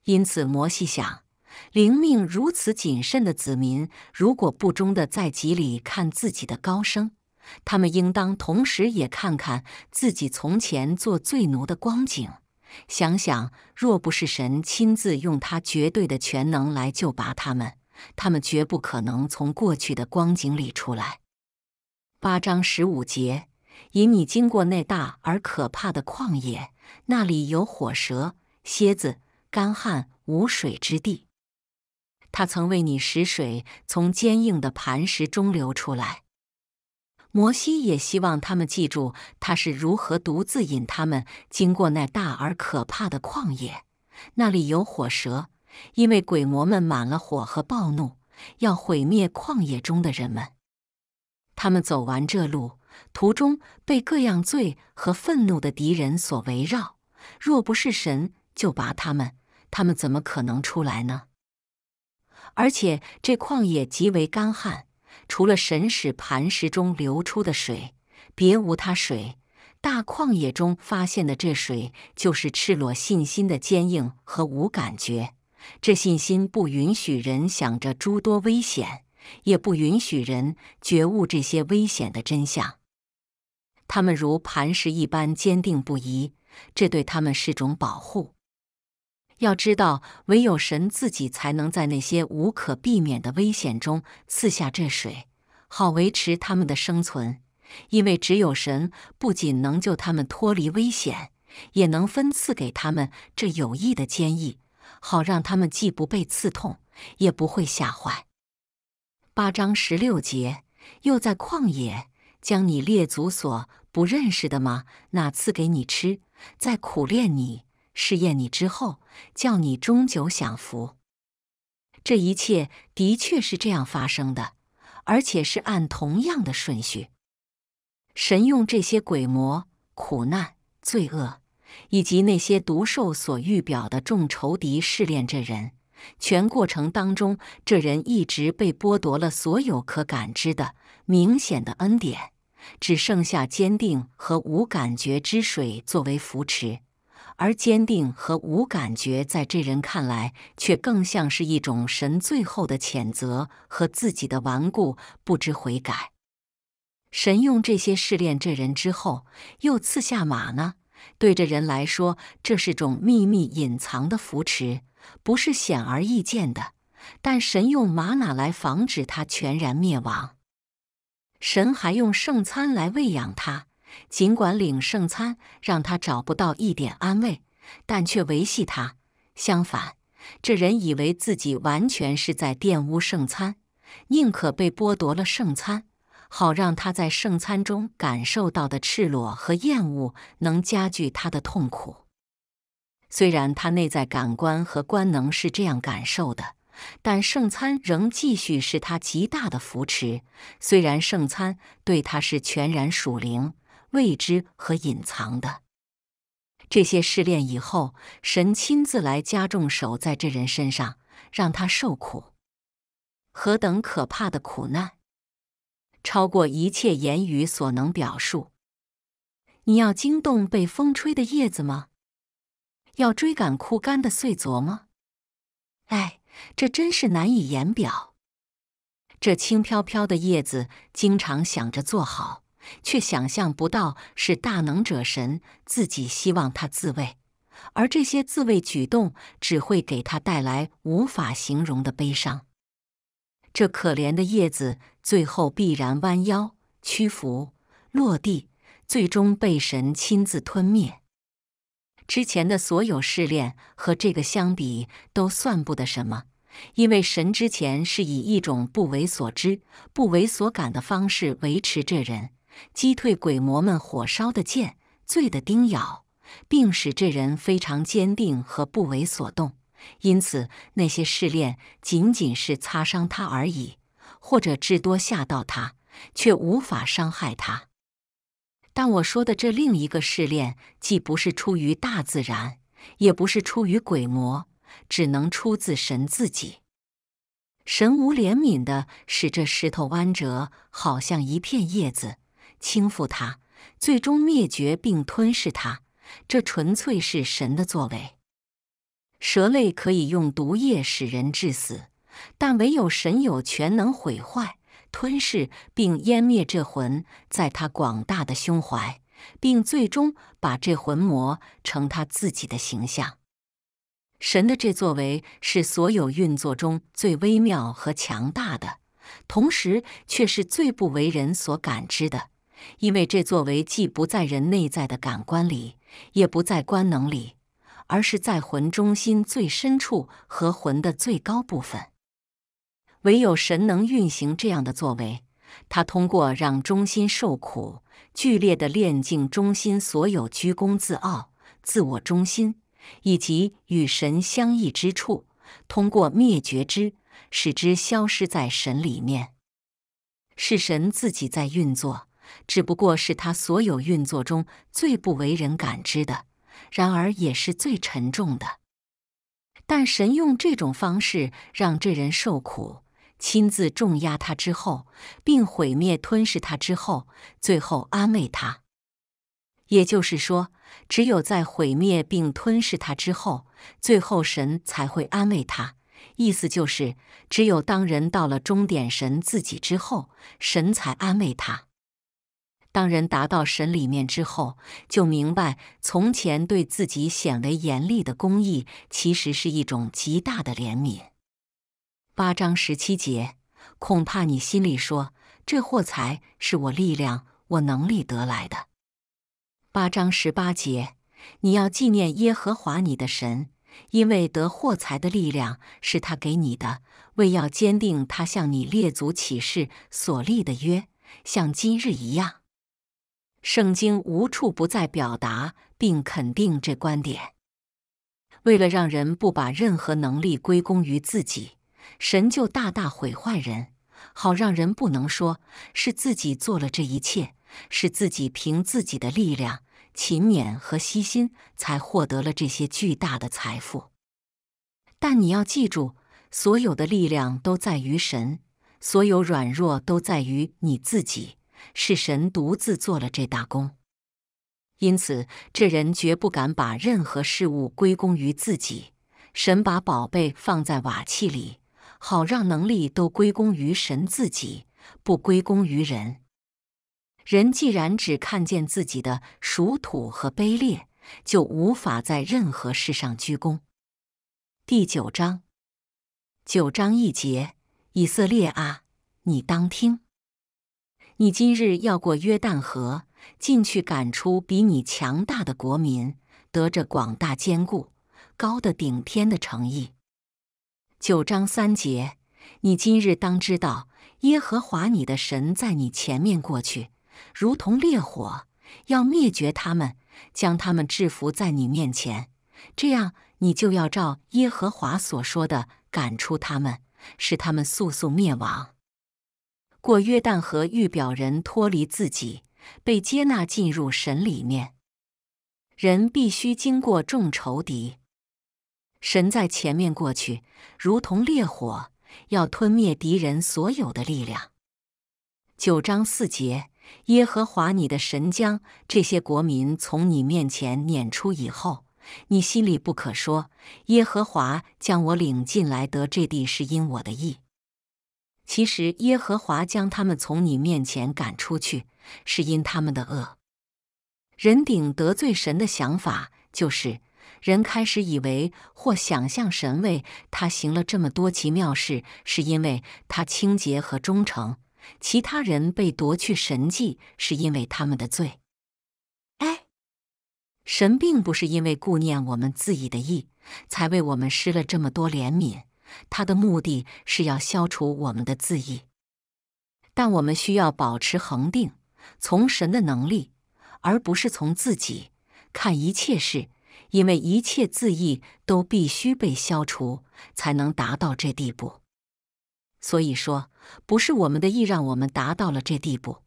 因此，摩西想，灵命如此谨慎的子民，如果不忠的在极里看自己的高升。他们应当同时也看看自己从前做罪奴的光景，想想若不是神亲自用他绝对的全能来救拔他们，他们绝不可能从过去的光景里出来。八章十五节，以你经过那大而可怕的旷野，那里有火蛇、蝎子、干旱无水之地。他曾为你使水从坚硬的磐石中流出来。摩西也希望他们记住，他是如何独自引他们经过那大而可怕的旷野，那里有火蛇，因为鬼魔们满了火和暴怒，要毁灭旷野中的人们。他们走完这路，途中被各样罪和愤怒的敌人所围绕，若不是神救拔他们，他们怎么可能出来呢？而且这旷野极为干旱。除了神使磐石中流出的水，别无他水。大旷野中发现的这水，就是赤裸信心的坚硬和无感觉。这信心不允许人想着诸多危险，也不允许人觉悟这些危险的真相。他们如磐石一般坚定不移，这对他们是种保护。要知道，唯有神自己才能在那些无可避免的危险中赐下这水，好维持他们的生存。因为只有神不仅能救他们脱离危险，也能分赐给他们这有益的坚毅，好让他们既不被刺痛，也不会吓坏。八章十六节，又在旷野将你列祖所不认识的吗？哪赐给你吃，在苦练你。试验你之后，叫你终究享福。这一切的确是这样发生的，而且是按同样的顺序。神用这些鬼魔、苦难、罪恶以及那些毒兽所预表的众仇敌试炼这人。全过程当中，这人一直被剥夺了所有可感知的、明显的恩典，只剩下坚定和无感觉之水作为扶持。而坚定和无感觉，在这人看来，却更像是一种神最后的谴责和自己的顽固不知悔改。神用这些试炼这人之后，又赐下马呢？对这人来说，这是种秘密隐藏的扶持，不是显而易见的。但神用马哪来防止他全然灭亡？神还用圣餐来喂养他。尽管领圣餐让他找不到一点安慰，但却维系他。相反，这人以为自己完全是在玷污圣餐，宁可被剥夺了圣餐，好让他在圣餐中感受到的赤裸和厌恶能加剧他的痛苦。虽然他内在感官和官能是这样感受的，但圣餐仍继续是他极大的扶持。虽然圣餐对他是全然属灵。未知和隐藏的这些试炼以后，神亲自来加重手在这人身上，让他受苦。何等可怕的苦难，超过一切言语所能表述！你要惊动被风吹的叶子吗？要追赶枯干的碎琢吗？哎，这真是难以言表。这轻飘飘的叶子，经常想着做好。却想象不到是大能者神自己希望他自卫，而这些自卫举动只会给他带来无法形容的悲伤。这可怜的叶子最后必然弯腰屈服，落地，最终被神亲自吞灭。之前的所有试炼和这个相比都算不得什么，因为神之前是以一种不为所知、不为所感的方式维持这人。击退鬼魔们火烧的剑、醉的叮咬，并使这人非常坚定和不为所动。因此，那些试炼仅仅是擦伤他而已，或者至多吓到他，却无法伤害他。但我说的这另一个试炼，既不是出于大自然，也不是出于鬼魔，只能出自神自己。神无怜悯的使这石头弯折，好像一片叶子。倾覆它，最终灭绝并吞噬它。这纯粹是神的作为。蛇类可以用毒液使人致死，但唯有神有权能毁坏、吞噬并湮灭这魂，在他广大的胸怀，并最终把这魂魔成他自己的形象。神的这作为是所有运作中最微妙和强大的，同时却是最不为人所感知的。因为这作为既不在人内在的感官里，也不在官能里，而是在魂中心最深处和魂的最高部分。唯有神能运行这样的作为，他通过让中心受苦，剧烈的炼净中心所有居功自傲、自我中心以及与神相异之处，通过灭绝之，使之消失在神里面。是神自己在运作。只不过是他所有运作中最不为人感知的，然而也是最沉重的。但神用这种方式让这人受苦，亲自重压他之后，并毁灭吞噬他之后，最后安慰他。也就是说，只有在毁灭并吞噬他之后，最后神才会安慰他。意思就是，只有当人到了终点，神自己之后，神才安慰他。当人达到神里面之后，就明白从前对自己显为严厉的公义，其实是一种极大的怜悯。八章十七节，恐怕你心里说：“这货财是我力量、我能力得来的。”八章十八节，你要纪念耶和华你的神，因为得货财的力量是他给你的，为要坚定他向你列祖起誓所立的约，像今日一样。圣经无处不在表达并肯定这观点。为了让人不把任何能力归功于自己，神就大大毁坏人，好让人不能说是自己做了这一切，是自己凭自己的力量、勤勉和悉心才获得了这些巨大的财富。但你要记住，所有的力量都在于神，所有软弱都在于你自己。是神独自做了这大功，因此这人绝不敢把任何事物归功于自己。神把宝贝放在瓦器里，好让能力都归功于神自己，不归功于人。人既然只看见自己的属土和卑劣，就无法在任何事上鞠躬。第九章，九章一节，以色列啊，你当听。你今日要过约旦河，进去赶出比你强大的国民，得着广大坚固、高的顶天的诚意。九章三节，你今日当知道，耶和华你的神在你前面过去，如同烈火，要灭绝他们，将他们制服在你面前。这样，你就要照耶和华所说的赶出他们，使他们速速灭亡。过约旦河，预表人脱离自己，被接纳进入神里面。人必须经过众仇敌，神在前面过去，如同烈火，要吞灭敌人所有的力量。九章四节：耶和华你的神将这些国民从你面前撵出以后，你心里不可说：“耶和华将我领进来得这地是因我的意。”其实，耶和华将他们从你面前赶出去，是因他们的恶。人顶得罪神的想法，就是人开始以为或想象神为他行了这么多奇妙事，是因为他清洁和忠诚；其他人被夺去神迹，是因为他们的罪。哎，神并不是因为顾念我们自己的意，才为我们施了这么多怜悯。他的目的是要消除我们的自意，但我们需要保持恒定，从神的能力，而不是从自己看一切事，因为一切自意都必须被消除，才能达到这地步。所以说，不是我们的意让我们达到了这地步，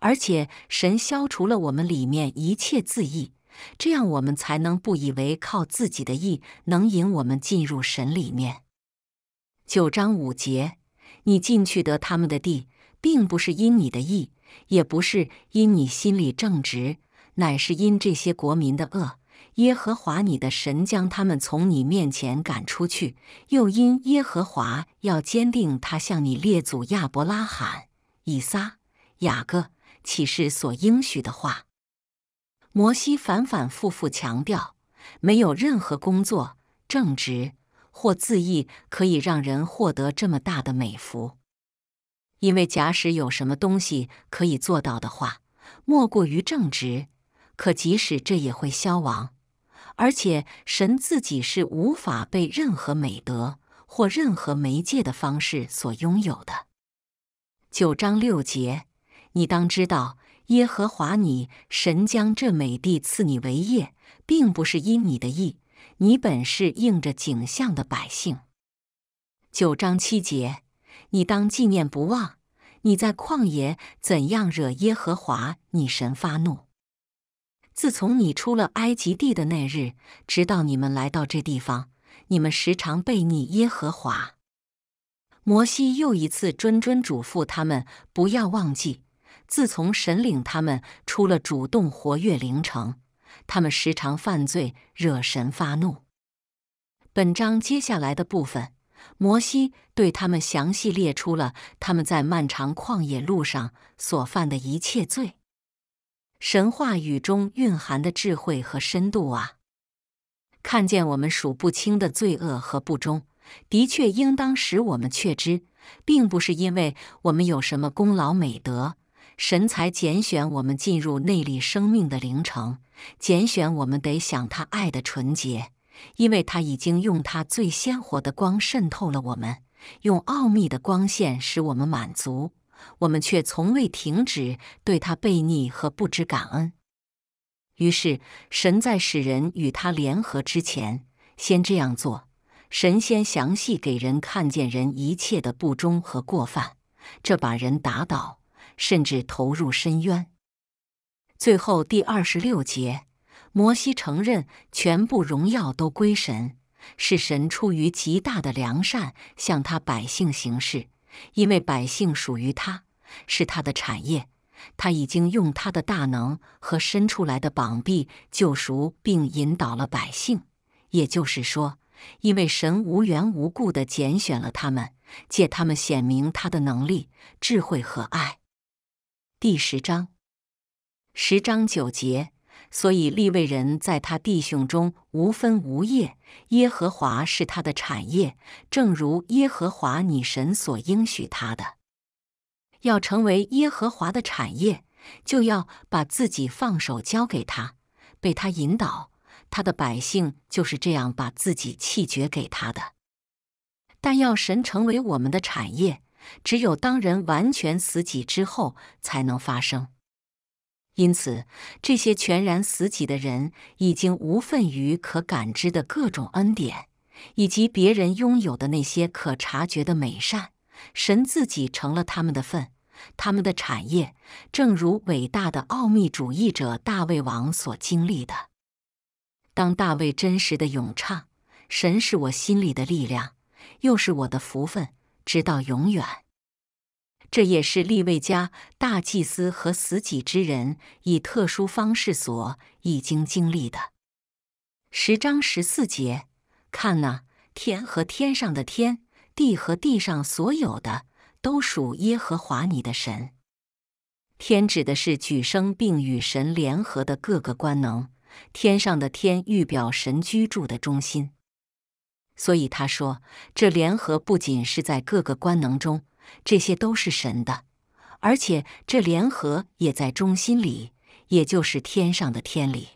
而且神消除了我们里面一切自意，这样我们才能不以为靠自己的意能引我们进入神里面。九章五节，你进去得他们的地，并不是因你的意，也不是因你心里正直，乃是因这些国民的恶。耶和华你的神将他们从你面前赶出去，又因耶和华要坚定他向你列祖亚伯拉罕、以撒、雅各启示所应许的话。摩西反反复复强调，没有任何工作正直。或自意可以让人获得这么大的美福，因为假使有什么东西可以做到的话，莫过于正直。可即使这也会消亡，而且神自己是无法被任何美德或任何媒介的方式所拥有的。九章六节，你当知道，耶和华你神将这美地赐你为业，并不是因你的意。你本是应着景象的百姓，九章七节，你当纪念不忘。你在旷野怎样惹耶和华你神发怒？自从你出了埃及地的那日，直到你们来到这地方，你们时常背逆耶和华。摩西又一次谆谆嘱咐他们，不要忘记，自从神领他们出了主动活跃灵城。他们时常犯罪，惹神发怒。本章接下来的部分，摩西对他们详细列出了他们在漫长旷野路上所犯的一切罪。神话语中蕴含的智慧和深度啊！看见我们数不清的罪恶和不忠，的确应当使我们确知，并不是因为我们有什么功劳美德，神才拣选我们进入内里生命的灵城。拣选我们得想他爱的纯洁，因为他已经用他最鲜活的光渗透了我们，用奥秘的光线使我们满足。我们却从未停止对他悖逆和不知感恩。于是，神在使人与他联合之前，先这样做：神先详细给人看见人一切的不忠和过犯，这把人打倒，甚至投入深渊。最后第二十六节，摩西承认全部荣耀都归神，是神出于极大的良善向他百姓行事，因为百姓属于他，是他的产业。他已经用他的大能和伸出来的膀臂救赎并引导了百姓。也就是说，因为神无缘无故地拣选了他们，借他们显明他的能力、智慧和爱。第十章。十章九节，所以利未人在他弟兄中无分无业，耶和华是他的产业，正如耶和华你神所应许他的。要成为耶和华的产业，就要把自己放手交给他，被他引导。他的百姓就是这样把自己弃绝给他的。但要神成为我们的产业，只有当人完全死己之后，才能发生。因此，这些全然死己的人已经无份于可感知的各种恩典，以及别人拥有的那些可察觉的美善。神自己成了他们的份，他们的产业，正如伟大的奥秘主义者大卫王所经历的。当大卫真实的咏唱：“神是我心里的力量，又是我的福分，直到永远。”这也是利未家大祭司和死己之人以特殊方式所已经经历的。十章十四节，看呐，天和天上的天，地和地上所有的，都属耶和华你的神。天指的是举升并与神联合的各个官能，天上的天预表神居住的中心。所以他说，这联合不仅是在各个官能中。这些都是神的，而且这联合也在中心里，也就是天上的天里。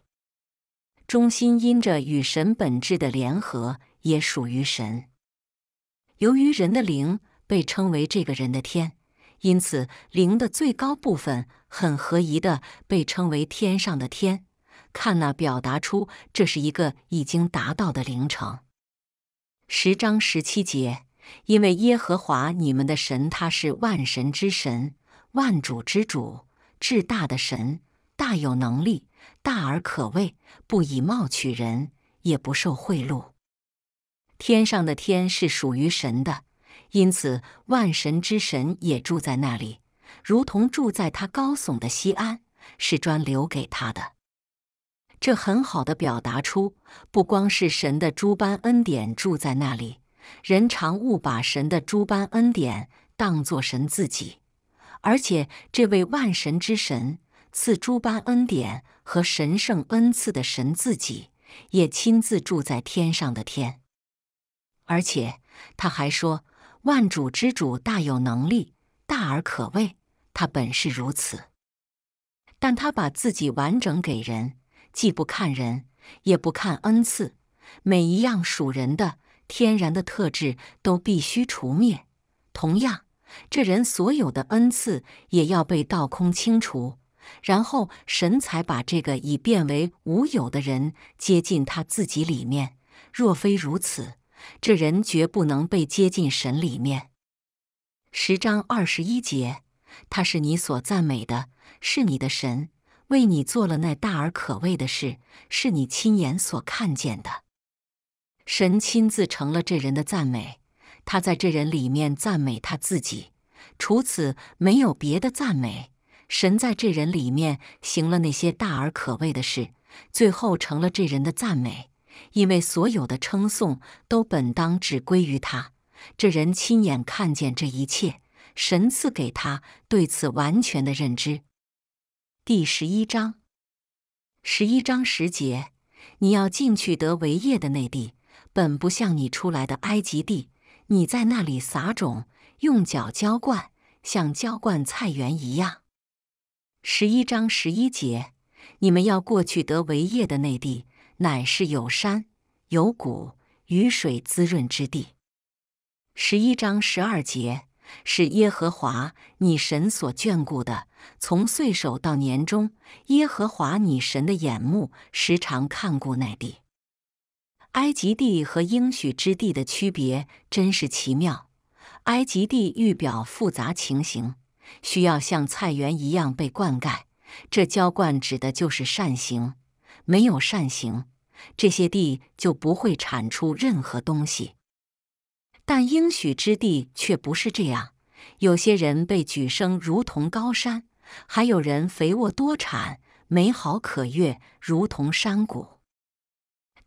中心因着与神本质的联合，也属于神。由于人的灵被称为这个人的天，因此灵的最高部分很合宜的被称为天上的天。看那，表达出这是一个已经达到的灵程。十章十七节。因为耶和华你们的神，他是万神之神、万主之主，至大的神，大有能力，大而可畏，不以貌取人，也不受贿赂。天上的天是属于神的，因此万神之神也住在那里，如同住在他高耸的西安，是专留给他的。这很好的表达出，不光是神的诸般恩典住在那里。人常误把神的诸般恩典当作神自己，而且这位万神之神赐诸般恩典和神圣恩赐的神自己，也亲自住在天上的天。而且他还说，万主之主大有能力，大而可畏，他本是如此。但他把自己完整给人，既不看人，也不看恩赐，每一样属人的。天然的特质都必须除灭，同样，这人所有的恩赐也要被倒空清除，然后神才把这个已变为无有的人接近他自己里面。若非如此，这人绝不能被接近神里面。十章二十一节，他是你所赞美的是你的神，为你做了那大而可畏的事，是你亲眼所看见的。神亲自成了这人的赞美，他在这人里面赞美他自己，除此没有别的赞美。神在这人里面行了那些大而可畏的事，最后成了这人的赞美，因为所有的称颂都本当只归于他。这人亲眼看见这一切，神赐给他对此完全的认知。第十一章，十一章十节，你要进去得为业的内地。本不像你出来的埃及地，你在那里撒种，用脚浇灌，像浇灌菜园一样。十一章十一节，你们要过去得为业的内地，乃是有山有谷，雨水滋润之地。十一章十二节，是耶和华你神所眷顾的，从岁首到年终，耶和华你神的眼目时常看顾内地。埃及地和应许之地的区别真是奇妙。埃及地预表复杂情形，需要像菜园一样被灌溉，这浇灌指的就是善行。没有善行，这些地就不会产出任何东西。但应许之地却不是这样。有些人被举升如同高山，还有人肥沃多产、美好可悦，如同山谷。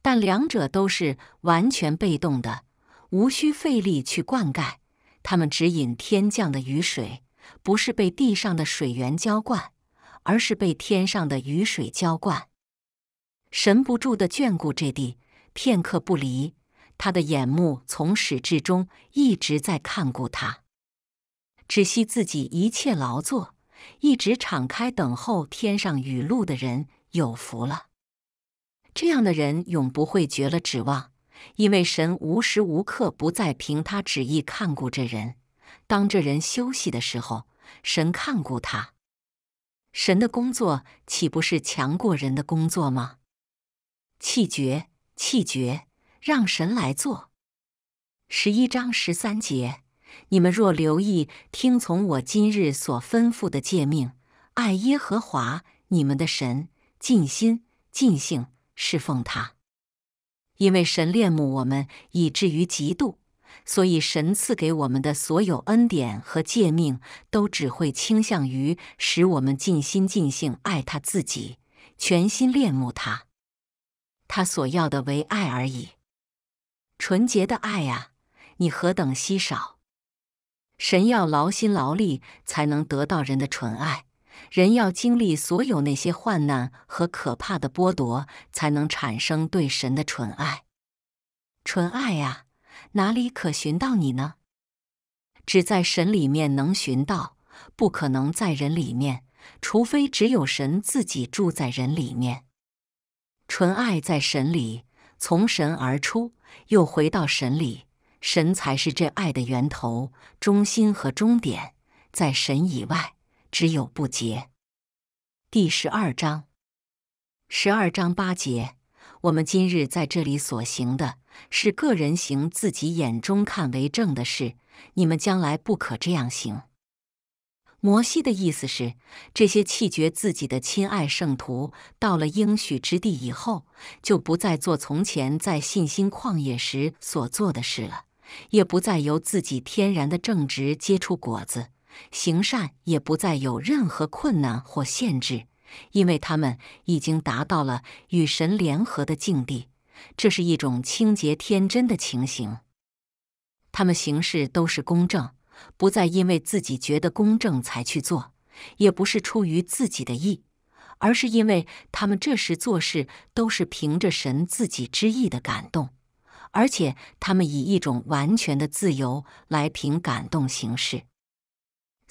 但两者都是完全被动的，无需费力去灌溉，他们指引天降的雨水，不是被地上的水源浇灌，而是被天上的雨水浇灌。神不住地眷顾这地，片刻不离，他的眼目从始至终一直在看顾他，只惜自己一切劳作，一直敞开等候天上雨露的人有福了。这样的人永不会绝了指望，因为神无时无刻不在凭他旨意看顾这人。当这人休息的时候，神看顾他，神的工作岂不是强过人的工作吗？气绝，气绝，让神来做。十一章十三节，你们若留意听从我今日所吩咐的诫命，爱耶和华你们的神，尽心尽性。侍奉他，因为神恋慕我们以至于嫉妒，所以神赐给我们的所有恩典和诫命，都只会倾向于使我们尽心尽性爱他自己，全心恋慕他。他所要的唯爱而已，纯洁的爱啊，你何等稀少！神要劳心劳力才能得到人的纯爱。人要经历所有那些患难和可怕的剥夺，才能产生对神的纯爱。纯爱啊，哪里可寻到你呢？只在神里面能寻到，不可能在人里面。除非只有神自己住在人里面。纯爱在神里，从神而出，又回到神里。神才是这爱的源头、中心和终点。在神以外。只有不结。第十二章，十二章八节。我们今日在这里所行的是个人行自己眼中看为正的事，你们将来不可这样行。摩西的意思是，这些弃绝自己的亲爱圣徒，到了应许之地以后，就不再做从前在信心旷野时所做的事了，也不再由自己天然的正直结出果子。行善也不再有任何困难或限制，因为他们已经达到了与神联合的境地。这是一种清洁天真的情形。他们行事都是公正，不再因为自己觉得公正才去做，也不是出于自己的意，而是因为他们这时做事都是凭着神自己之意的感动，而且他们以一种完全的自由来凭感动行事。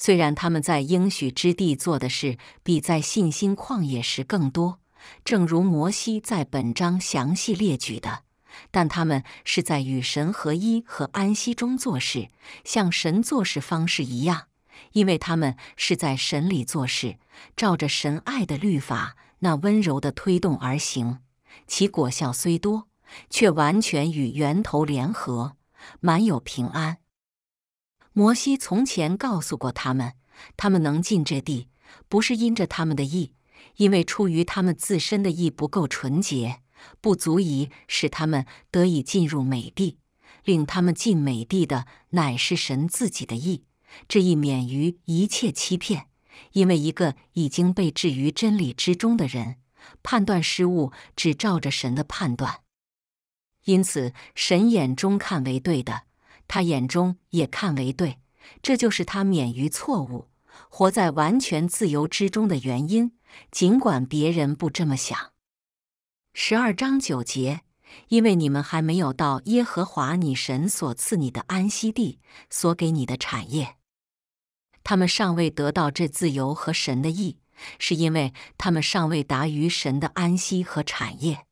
虽然他们在应许之地做的事比在信心旷野时更多，正如摩西在本章详细列举的，但他们是在与神合一和安息中做事，像神做事方式一样，因为他们是在神里做事，照着神爱的律法那温柔的推动而行，其果效虽多，却完全与源头联合，满有平安。摩西从前告诉过他们，他们能进这地，不是因着他们的意，因为出于他们自身的意不够纯洁，不足以使他们得以进入美地。令他们进美地的乃是神自己的意，这意免于一切欺骗，因为一个已经被置于真理之中的人，判断失误只照着神的判断，因此神眼中看为对的。他眼中也看为对，这就是他免于错误、活在完全自由之中的原因。尽管别人不这么想。十二章九节，因为你们还没有到耶和华你神所赐你的安息地，所给你的产业，他们尚未得到这自由和神的意，是因为他们尚未达于神的安息和产业。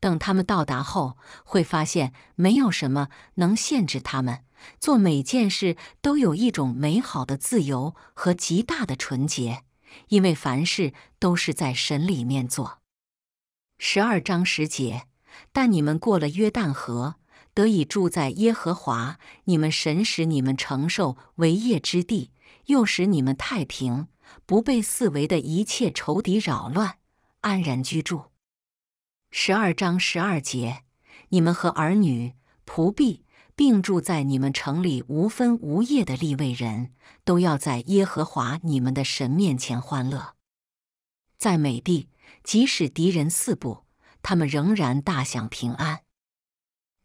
等他们到达后，会发现没有什么能限制他们做每件事，都有一种美好的自由和极大的纯洁，因为凡事都是在神里面做。十二章十节，但你们过了约旦河，得以住在耶和华你们神使你们承受为业之地，又使你们太平，不被四围的一切仇敌扰乱，安然居住。十二章十二节，你们和儿女、仆婢并住在你们城里无分无业的立位人，都要在耶和华你们的神面前欢乐。在美地，即使敌人四部，他们仍然大享平安。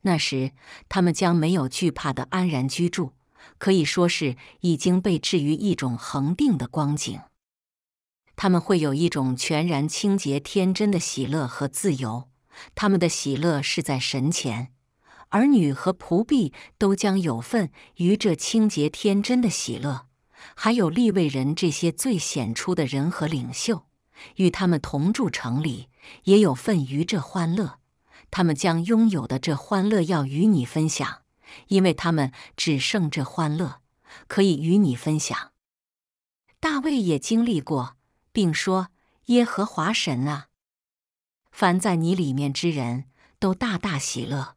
那时，他们将没有惧怕的安然居住，可以说是已经被置于一种恒定的光景。他们会有一种全然清洁、天真的喜乐和自由。他们的喜乐是在神前，儿女和仆婢都将有份于这清洁、天真的喜乐。还有利未人这些最显出的人和领袖，与他们同住城里也有份于这欢乐。他们将拥有的这欢乐要与你分享，因为他们只剩这欢乐可以与你分享。大卫也经历过。并说：“耶和华神啊，凡在你里面之人都大大喜乐。”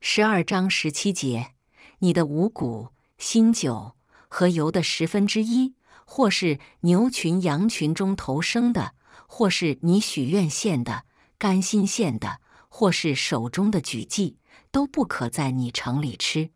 十二章十七节，你的五谷、新酒和油的十分之一，或是牛群、羊群中投生的，或是你许愿献的、甘心献的，或是手中的举祭，都不可在你城里吃。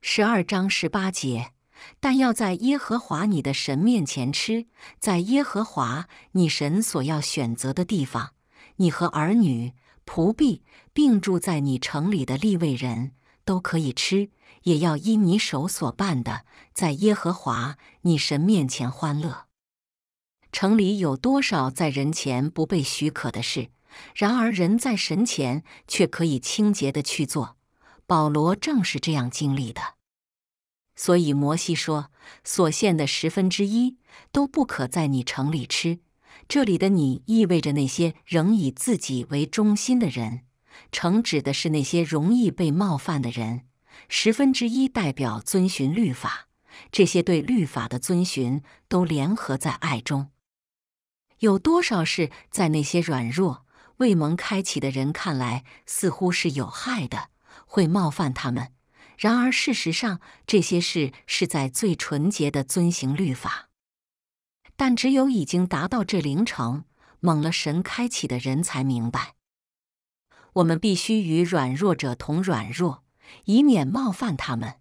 十二章十八节。但要在耶和华你的神面前吃，在耶和华你神所要选择的地方，你和儿女、仆婢，并住在你城里的利未人都可以吃，也要因你手所办的，在耶和华你神面前欢乐。城里有多少在人前不被许可的事，然而人在神前却可以清洁的去做。保罗正是这样经历的。所以摩西说：“所献的十分之一都不可在你城里吃。”这里的“你”意味着那些仍以自己为中心的人，“城”指的是那些容易被冒犯的人。十分之一代表遵循律法，这些对律法的遵循都联合在爱中。有多少事在那些软弱、未蒙开启的人看来似乎是有害的，会冒犯他们？然而，事实上，这些事是在最纯洁的遵行律法。但只有已经达到这灵程、蒙了神开启的人才明白：我们必须与软弱者同软弱，以免冒犯他们。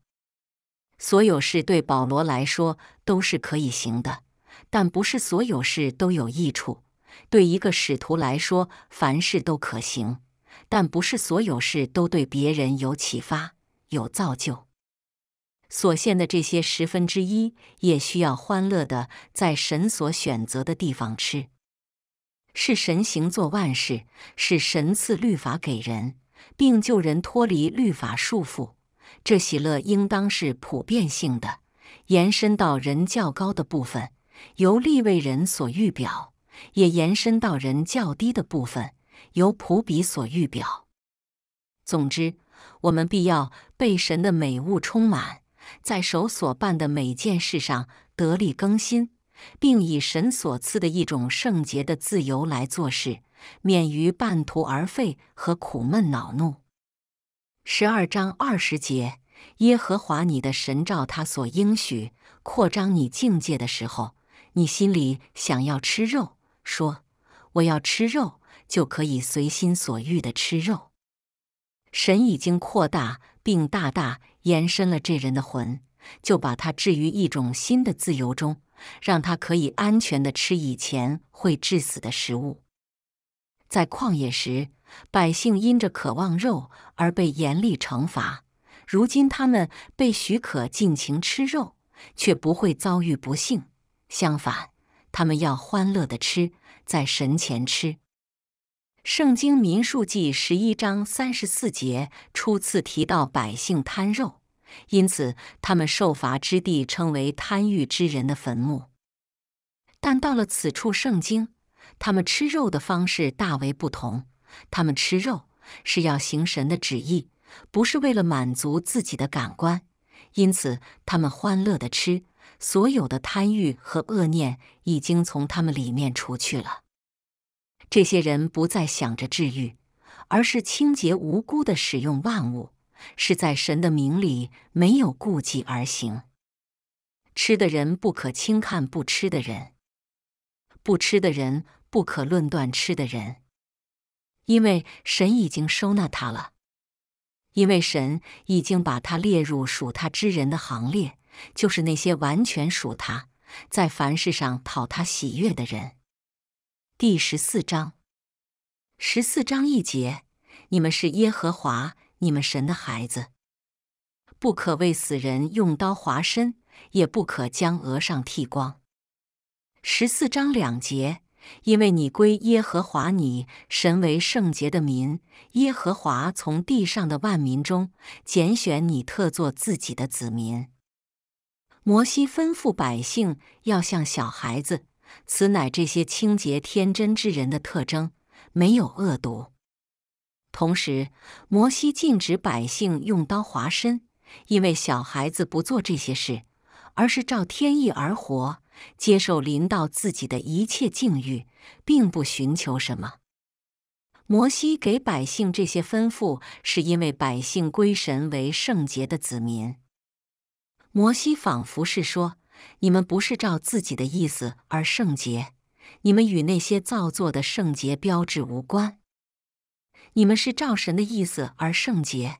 所有事对保罗来说都是可以行的，但不是所有事都有益处。对一个使徒来说，凡事都可行，但不是所有事都对别人有启发。有造就所限的这些十分之一，也需要欢乐的在神所选择的地方吃。是神行做万事，是神赐律法给人，并救人脱离律法束缚。这喜乐应当是普遍性的，延伸到人较高的部分，由立位人所预表；也延伸到人较低的部分，由普比所预表。总之。我们必要被神的美物充满，在手所办的每件事上得力更新，并以神所赐的一种圣洁的自由来做事，免于半途而废和苦闷恼怒。十二章二十节，耶和华你的神照他所应许扩张你境界的时候，你心里想要吃肉，说我要吃肉，就可以随心所欲的吃肉。神已经扩大并大大延伸了这人的魂，就把他置于一种新的自由中，让他可以安全的吃以前会致死的食物。在旷野时，百姓因着渴望肉而被严厉惩罚；如今他们被许可尽情吃肉，却不会遭遇不幸。相反，他们要欢乐地吃，在神前吃。圣经民数记十一章三十四节初次提到百姓贪肉，因此他们受罚之地称为贪欲之人的坟墓。但到了此处，圣经他们吃肉的方式大为不同，他们吃肉是要行神的旨意，不是为了满足自己的感官，因此他们欢乐的吃，所有的贪欲和恶念已经从他们里面除去了。这些人不再想着治愈，而是清洁无辜的使用万物，是在神的名里没有顾忌而行。吃的人不可轻看不吃的人，不吃的人不可论断吃的人，因为神已经收纳他了，因为神已经把他列入属他之人的行列，就是那些完全属他在凡事上讨他喜悦的人。第十四章，十四章一节：你们是耶和华你们神的孩子，不可为死人用刀划身，也不可将额上剃光。十四章两节：因为你归耶和华你神为圣洁的民，耶和华从地上的万民中拣选你，特作自己的子民。摩西吩咐百姓要像小孩子。此乃这些清洁天真之人的特征，没有恶毒。同时，摩西禁止百姓用刀划身，因为小孩子不做这些事，而是照天意而活，接受临到自己的一切境遇，并不寻求什么。摩西给百姓这些吩咐，是因为百姓归神为圣洁的子民。摩西仿佛是说。你们不是照自己的意思而圣洁，你们与那些造作的圣洁标志无关。你们是照神的意思而圣洁，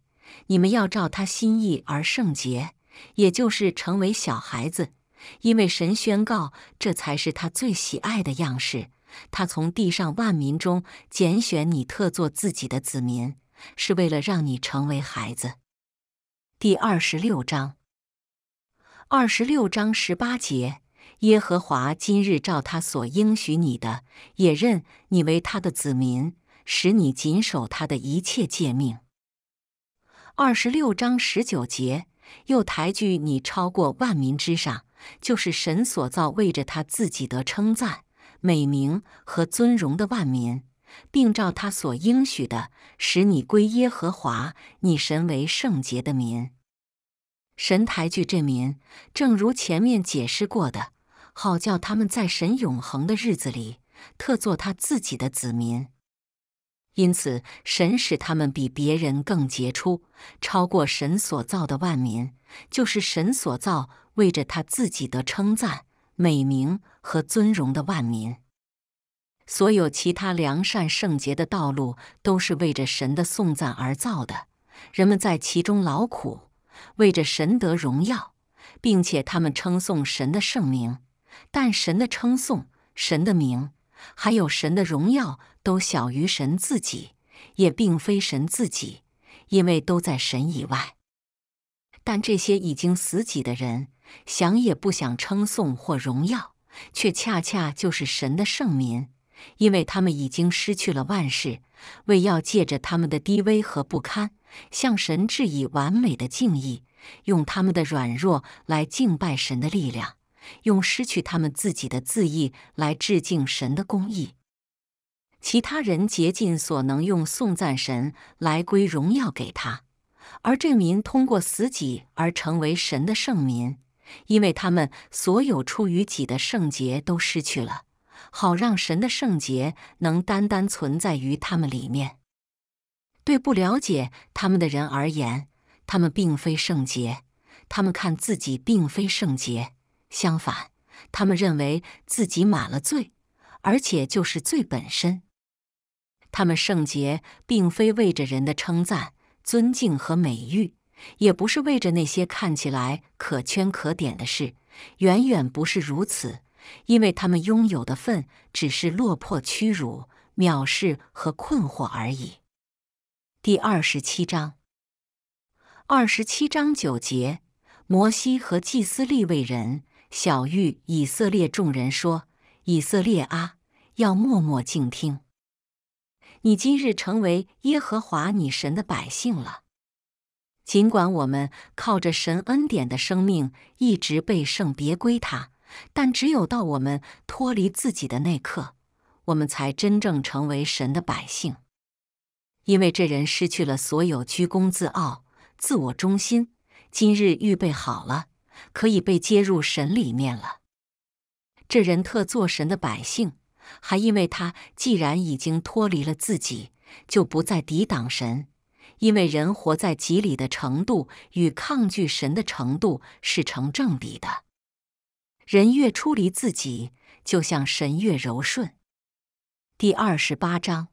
你们要照他心意而圣洁，也就是成为小孩子，因为神宣告这才是他最喜爱的样式。他从地上万民中拣选你，特做自己的子民，是为了让你成为孩子。第二十六章。二十六章十八节，耶和华今日照他所应许你的，也认你为他的子民，使你谨守他的一切诫命。二十六章十九节，又抬举你超过万民之上，就是神所造为着他自己得称赞美名和尊荣的万民，并照他所应许的，使你归耶和华你神为圣洁的民。神抬举这民，正如前面解释过的，好叫他们在神永恒的日子里特做他自己的子民。因此，神使他们比别人更杰出，超过神所造的万民，就是神所造为着他自己的称赞、美名和尊荣的万民。所有其他良善、圣洁的道路都是为着神的颂赞而造的，人们在其中劳苦。为着神得荣耀，并且他们称颂神的圣名，但神的称颂、神的名，还有神的荣耀，都小于神自己，也并非神自己，因为都在神以外。但这些已经死己的人，想也不想称颂或荣耀，却恰恰就是神的圣民，因为他们已经失去了万事，为要借着他们的低微和不堪。向神致以完美的敬意，用他们的软弱来敬拜神的力量，用失去他们自己的自意来致敬神的公义。其他人竭尽所能用颂赞神来归荣耀给他，而这民通过死己而成为神的圣民，因为他们所有出于己的圣洁都失去了，好让神的圣洁能单单存在于他们里面。对不了解他们的人而言，他们并非圣洁；他们看自己并非圣洁。相反，他们认为自己满了罪，而且就是罪本身。他们圣洁，并非为着人的称赞、尊敬和美誉，也不是为着那些看起来可圈可点的事，远远不是如此。因为他们拥有的份，只是落魄、屈辱、藐视和困惑而已。第二十七章，二十七章九节，摩西和祭司立位人，小玉以色列众人说：“以色列阿，要默默静听。你今日成为耶和华你神的百姓了。尽管我们靠着神恩典的生命一直被圣别归他，但只有到我们脱离自己的那刻，我们才真正成为神的百姓。”因为这人失去了所有居功自傲、自我中心，今日预备好了，可以被接入神里面了。这人特作神的百姓，还因为他既然已经脱离了自己，就不再抵挡神。因为人活在极里的程度与抗拒神的程度是成正比的，人越出离自己，就像神越柔顺。第二十八章。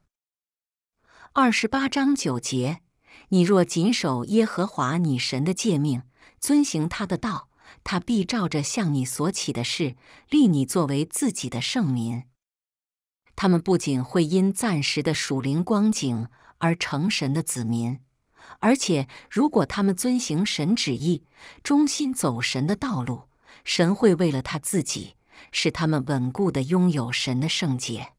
二十八章九节，你若谨守耶和华你神的诫命，遵行他的道，他必照着向你所起的事，立你作为自己的圣民。他们不仅会因暂时的属灵光景而成神的子民，而且如果他们遵行神旨意，忠心走神的道路，神会为了他自己，使他们稳固的拥有神的圣洁。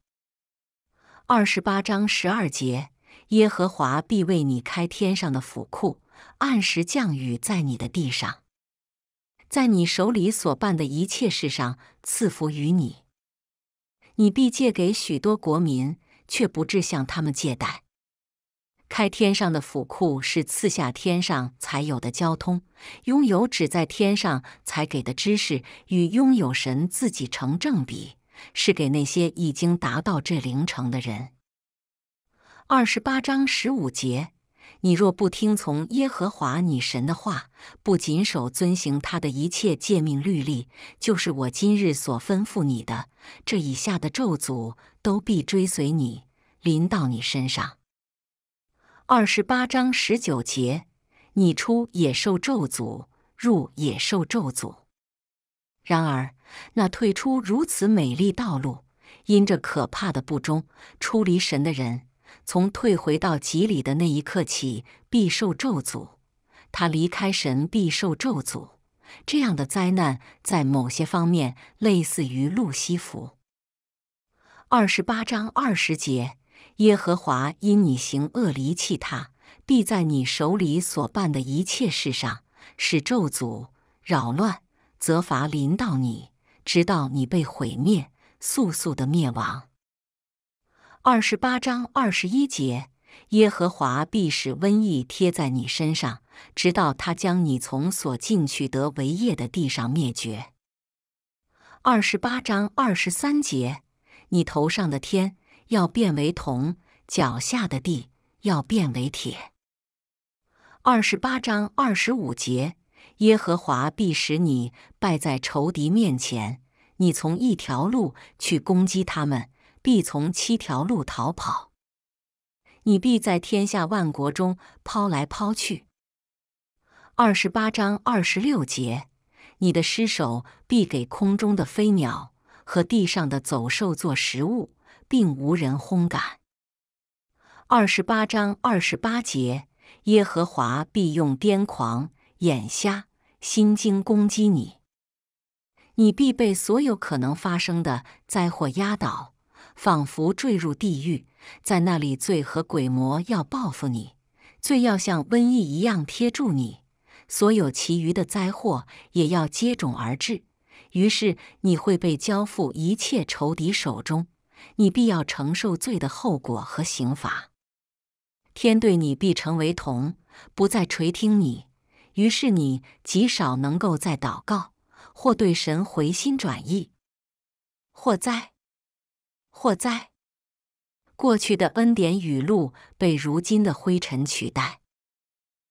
二十八章十二节。耶和华必为你开天上的府库，按时降雨在你的地上，在你手里所办的一切事上赐福于你。你必借给许多国民，却不至向他们借贷。开天上的府库是赐下天上才有的交通，拥有只在天上才给的知识与拥有神自己成正比，是给那些已经达到这灵城的人。二十八章十五节，你若不听从耶和华你神的话，不谨守遵行他的一切诫命律例，就是我今日所吩咐你的，这以下的咒诅都必追随你，临到你身上。二十八章十九节，你出野兽咒诅，入野兽咒诅。然而那退出如此美丽道路，因着可怕的不忠，出离神的人。从退回到极里的那一刻起，必受咒诅；他离开神，必受咒诅。这样的灾难在某些方面类似于路西弗。二十八章二十节，耶和华因你行恶离弃他，必在你手里所办的一切事上使咒诅、扰乱、责罚临到你，直到你被毁灭，速速的灭亡。二十八章二十一节，耶和华必使瘟疫贴在你身上，直到他将你从所进取得为业的地上灭绝。二十八章二十三节，你头上的天要变为铜，脚下的地要变为铁。二十八章二十五节，耶和华必使你败在仇敌面前，你从一条路去攻击他们。必从七条路逃跑，你必在天下万国中抛来抛去。二十八章二十六节，你的尸首必给空中的飞鸟和地上的走兽做食物，并无人轰赶。二十八章二十八节，耶和华必用癫狂、眼瞎、心惊攻击你，你必被所有可能发生的灾祸压倒。仿佛坠入地狱，在那里罪和鬼魔要报复你，罪要像瘟疫一样贴住你，所有其余的灾祸也要接踵而至。于是你会被交付一切仇敌手中，你必要承受罪的后果和刑罚。天对你必成为同，不再垂听你。于是你极少能够再祷告，或对神回心转意，祸灾。祸灾，过去的恩典雨露被如今的灰尘取代，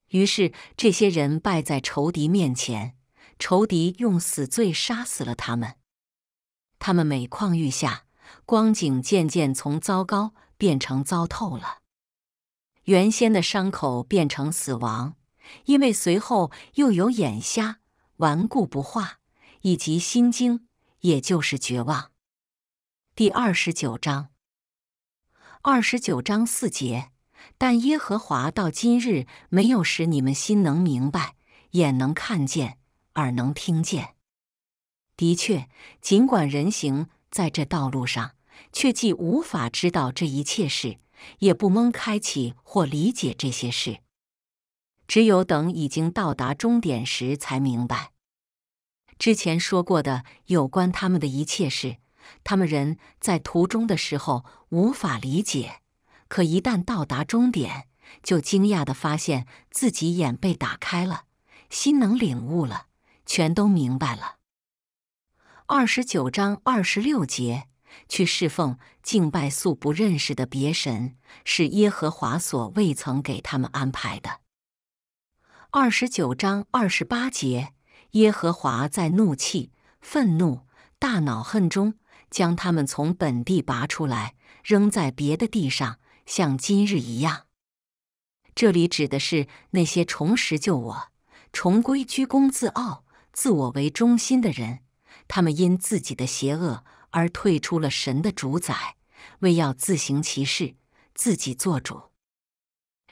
于是这些人败在仇敌面前，仇敌用死罪杀死了他们。他们每况愈下，光景渐渐从糟糕变成糟透了。原先的伤口变成死亡，因为随后又有眼瞎、顽固不化以及心惊，也就是绝望。第二十九章，二十九章四节。但耶和华到今日没有使你们心能明白，眼能看见，耳能听见。的确，尽管人行在这道路上，却既无法知道这一切事，也不蒙开启或理解这些事。只有等已经到达终点时，才明白之前说过的有关他们的一切事。他们人在途中的时候无法理解，可一旦到达终点，就惊讶地发现自己眼被打开了，心能领悟了，全都明白了。二十九章二十六节，去侍奉敬拜素不认识的别神，是耶和华所未曾给他们安排的。二十九章二十八节，耶和华在怒气、愤怒、大恼恨中。将他们从本地拔出来，扔在别的地上，像今日一样。这里指的是那些重拾救我、重归居功自傲、自我为中心的人。他们因自己的邪恶而退出了神的主宰，为要自行其事，自己做主。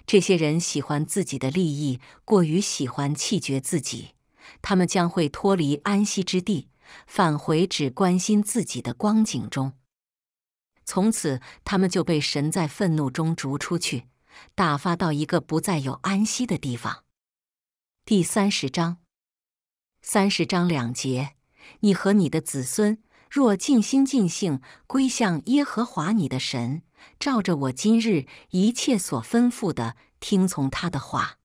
这些人喜欢自己的利益，过于喜欢气绝自己。他们将会脱离安息之地。返回只关心自己的光景中，从此他们就被神在愤怒中逐出去，打发到一个不再有安息的地方。第三十章，三十章两节：你和你的子孙若尽心尽性归向耶和华你的神，照着我今日一切所吩咐的听从他的话。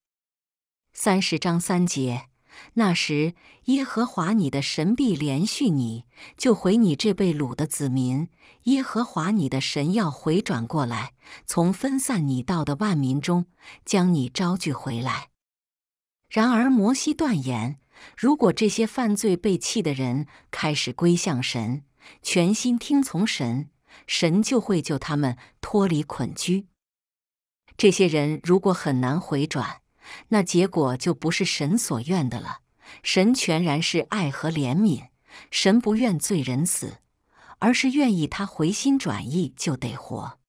三十章三节。那时，耶和华你的神必怜恤你，救回你这被掳的子民。耶和华你的神要回转过来，从分散你到的万民中将你招聚回来。然而，摩西断言，如果这些犯罪被弃的人开始归向神，全心听从神，神就会救他们脱离捆居。这些人如果很难回转。那结果就不是神所愿的了。神全然是爱和怜悯，神不愿罪人死，而是愿意他回心转意就得活。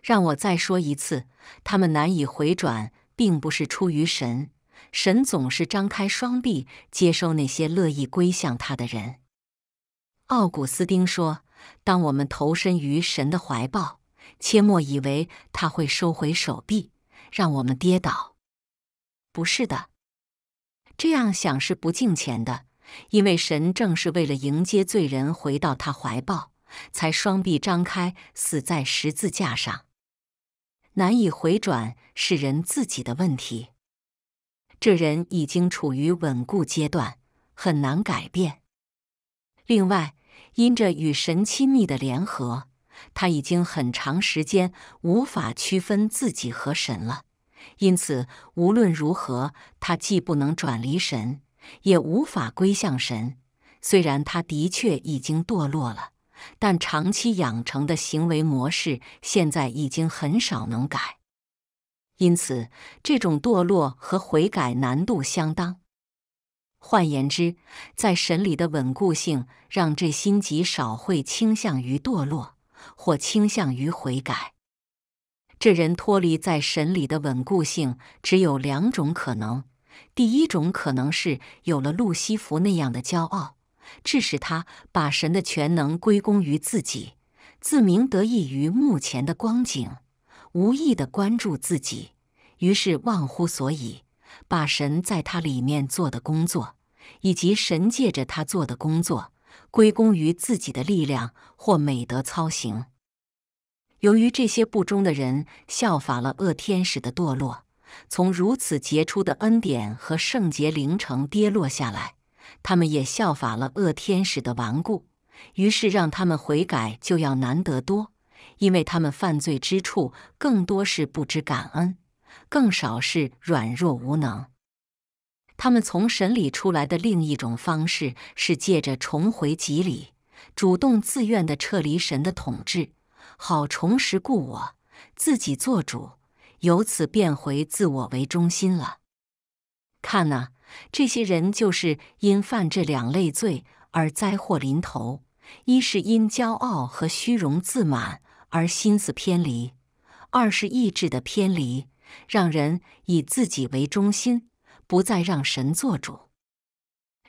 让我再说一次，他们难以回转，并不是出于神，神总是张开双臂接受那些乐意归向他的人。奥古斯丁说：“当我们投身于神的怀抱，切莫以为他会收回手臂，让我们跌倒。”不是的，这样想是不敬虔的，因为神正是为了迎接罪人回到他怀抱，才双臂张开死在十字架上。难以回转是人自己的问题，这人已经处于稳固阶段，很难改变。另外，因着与神亲密的联合，他已经很长时间无法区分自己和神了。因此，无论如何，他既不能转离神，也无法归向神。虽然他的确已经堕落了，但长期养成的行为模式现在已经很少能改。因此，这种堕落和悔改难度相当。换言之，在神里的稳固性让这心极少会倾向于堕落，或倾向于悔改。这人脱离在神里的稳固性，只有两种可能。第一种可能是有了路西弗那样的骄傲，致使他把神的全能归功于自己，自鸣得意于目前的光景，无意的关注自己，于是忘乎所以，把神在他里面做的工作，以及神借着他做的工作，归功于自己的力量或美德操行。由于这些不忠的人效法了恶天使的堕落，从如此杰出的恩典和圣洁灵城跌落下来，他们也效法了恶天使的顽固，于是让他们悔改就要难得多，因为他们犯罪之处更多是不知感恩，更少是软弱无能。他们从神里出来的另一种方式是借着重回极里，主动自愿的撤离神的统治。好，重拾故我，自己做主，由此变回自我为中心了。看呐，这些人就是因犯这两类罪而灾祸临头：一是因骄傲和虚荣自满而心思偏离；二是意志的偏离，让人以自己为中心，不再让神做主。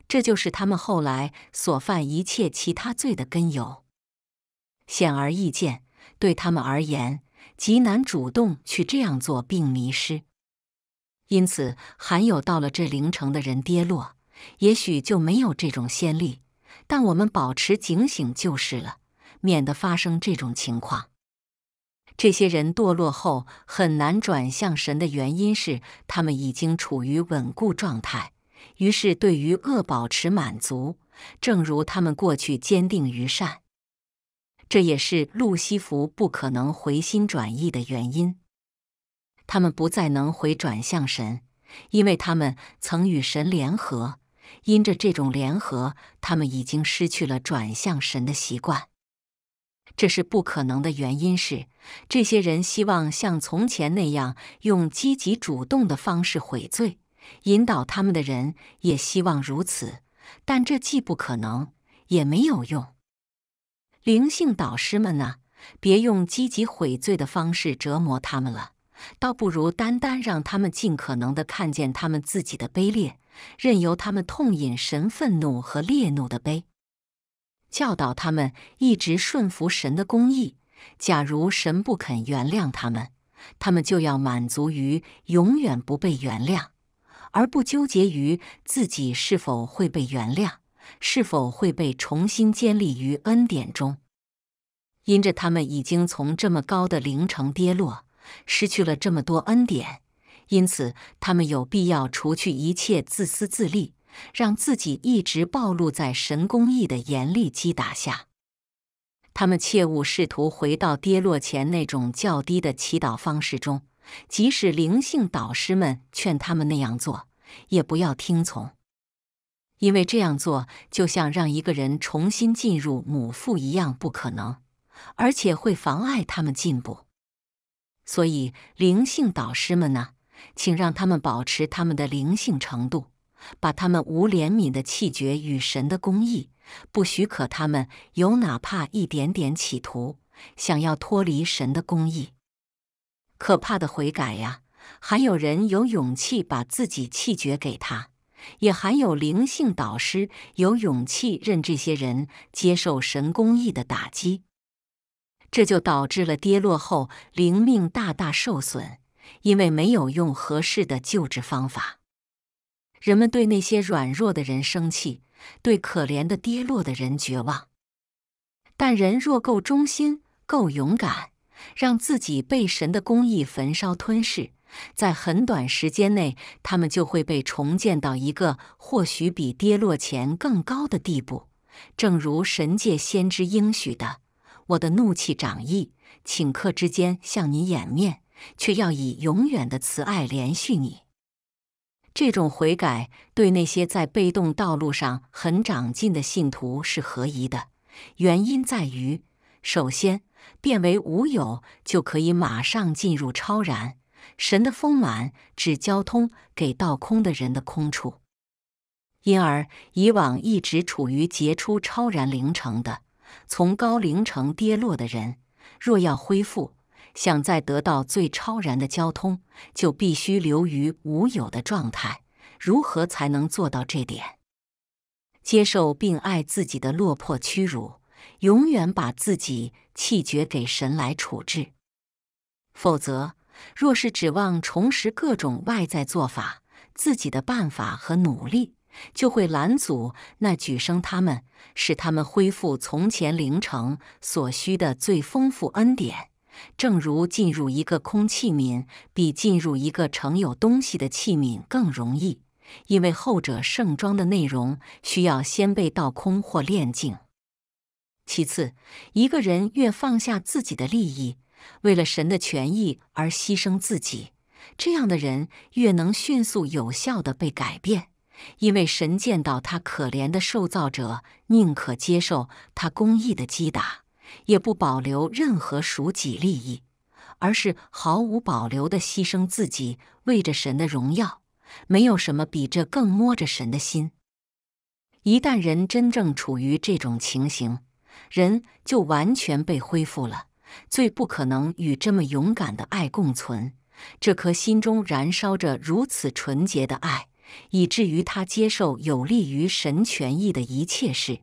这就是他们后来所犯一切其他罪的根由。显而易见。对他们而言，极难主动去这样做并迷失。因此，还有到了这灵城的人跌落，也许就没有这种先例。但我们保持警醒就是了，免得发生这种情况。这些人堕落后很难转向神的原因是，他们已经处于稳固状态，于是对于恶保持满足，正如他们过去坚定于善。这也是路西弗不可能回心转意的原因。他们不再能回转向神，因为他们曾与神联合，因着这种联合，他们已经失去了转向神的习惯。这是不可能的原因是，这些人希望像从前那样用积极主动的方式悔罪，引导他们的人也希望如此，但这既不可能也没有用。灵性导师们呢？别用积极悔罪的方式折磨他们了，倒不如单单让他们尽可能的看见他们自己的卑劣，任由他们痛饮神愤怒和烈怒的杯，教导他们一直顺服神的公义。假如神不肯原谅他们，他们就要满足于永远不被原谅，而不纠结于自己是否会被原谅。是否会被重新建立于恩典中？因着他们已经从这么高的灵城跌落，失去了这么多恩典，因此他们有必要除去一切自私自利，让自己一直暴露在神公义的严厉击打下。他们切勿试图回到跌落前那种较低的祈祷方式中，即使灵性导师们劝他们那样做，也不要听从。因为这样做就像让一个人重新进入母腹一样不可能，而且会妨碍他们进步。所以灵性导师们呢，请让他们保持他们的灵性程度，把他们无怜悯的气绝与神的公义不许可他们有哪怕一点点企图想要脱离神的公义。可怕的悔改呀！还有人有勇气把自己气绝给他。也还有灵性导师有勇气任这些人接受神公义的打击，这就导致了跌落后灵命大大受损，因为没有用合适的救治方法。人们对那些软弱的人生气，对可怜的跌落的人绝望。但人若够忠心、够勇敢，让自己被神的公义焚烧吞噬。在很短时间内，他们就会被重建到一个或许比跌落前更高的地步，正如神界先知应许的：“我的怒气长意，顷刻之间向你掩面，却要以永远的慈爱连续你。”这种悔改对那些在被动道路上很长进的信徒是合宜的，原因在于：首先，变为无有就可以马上进入超然。神的丰满指交通给道空的人的空处，因而以往一直处于杰出超然灵城的，从高灵城跌落的人，若要恢复，想再得到最超然的交通，就必须留于无有的状态。如何才能做到这点？接受并爱自己的落魄屈辱，永远把自己弃绝给神来处置，否则。若是指望重拾各种外在做法，自己的办法和努力，就会拦阻那举升他们，使他们恢复从前灵城所需的最丰富恩典。正如进入一个空器皿，比进入一个盛有东西的器皿更容易，因为后者盛装的内容需要先被倒空或炼净。其次，一个人越放下自己的利益。为了神的权益而牺牲自己，这样的人越能迅速有效地被改变。因为神见到他可怜的受造者，宁可接受他公义的击打，也不保留任何属己利益，而是毫无保留地牺牲自己，为着神的荣耀。没有什么比这更摸着神的心。一旦人真正处于这种情形，人就完全被恢复了。最不可能与这么勇敢的爱共存。这颗心中燃烧着如此纯洁的爱，以至于他接受有利于神权益的一切事，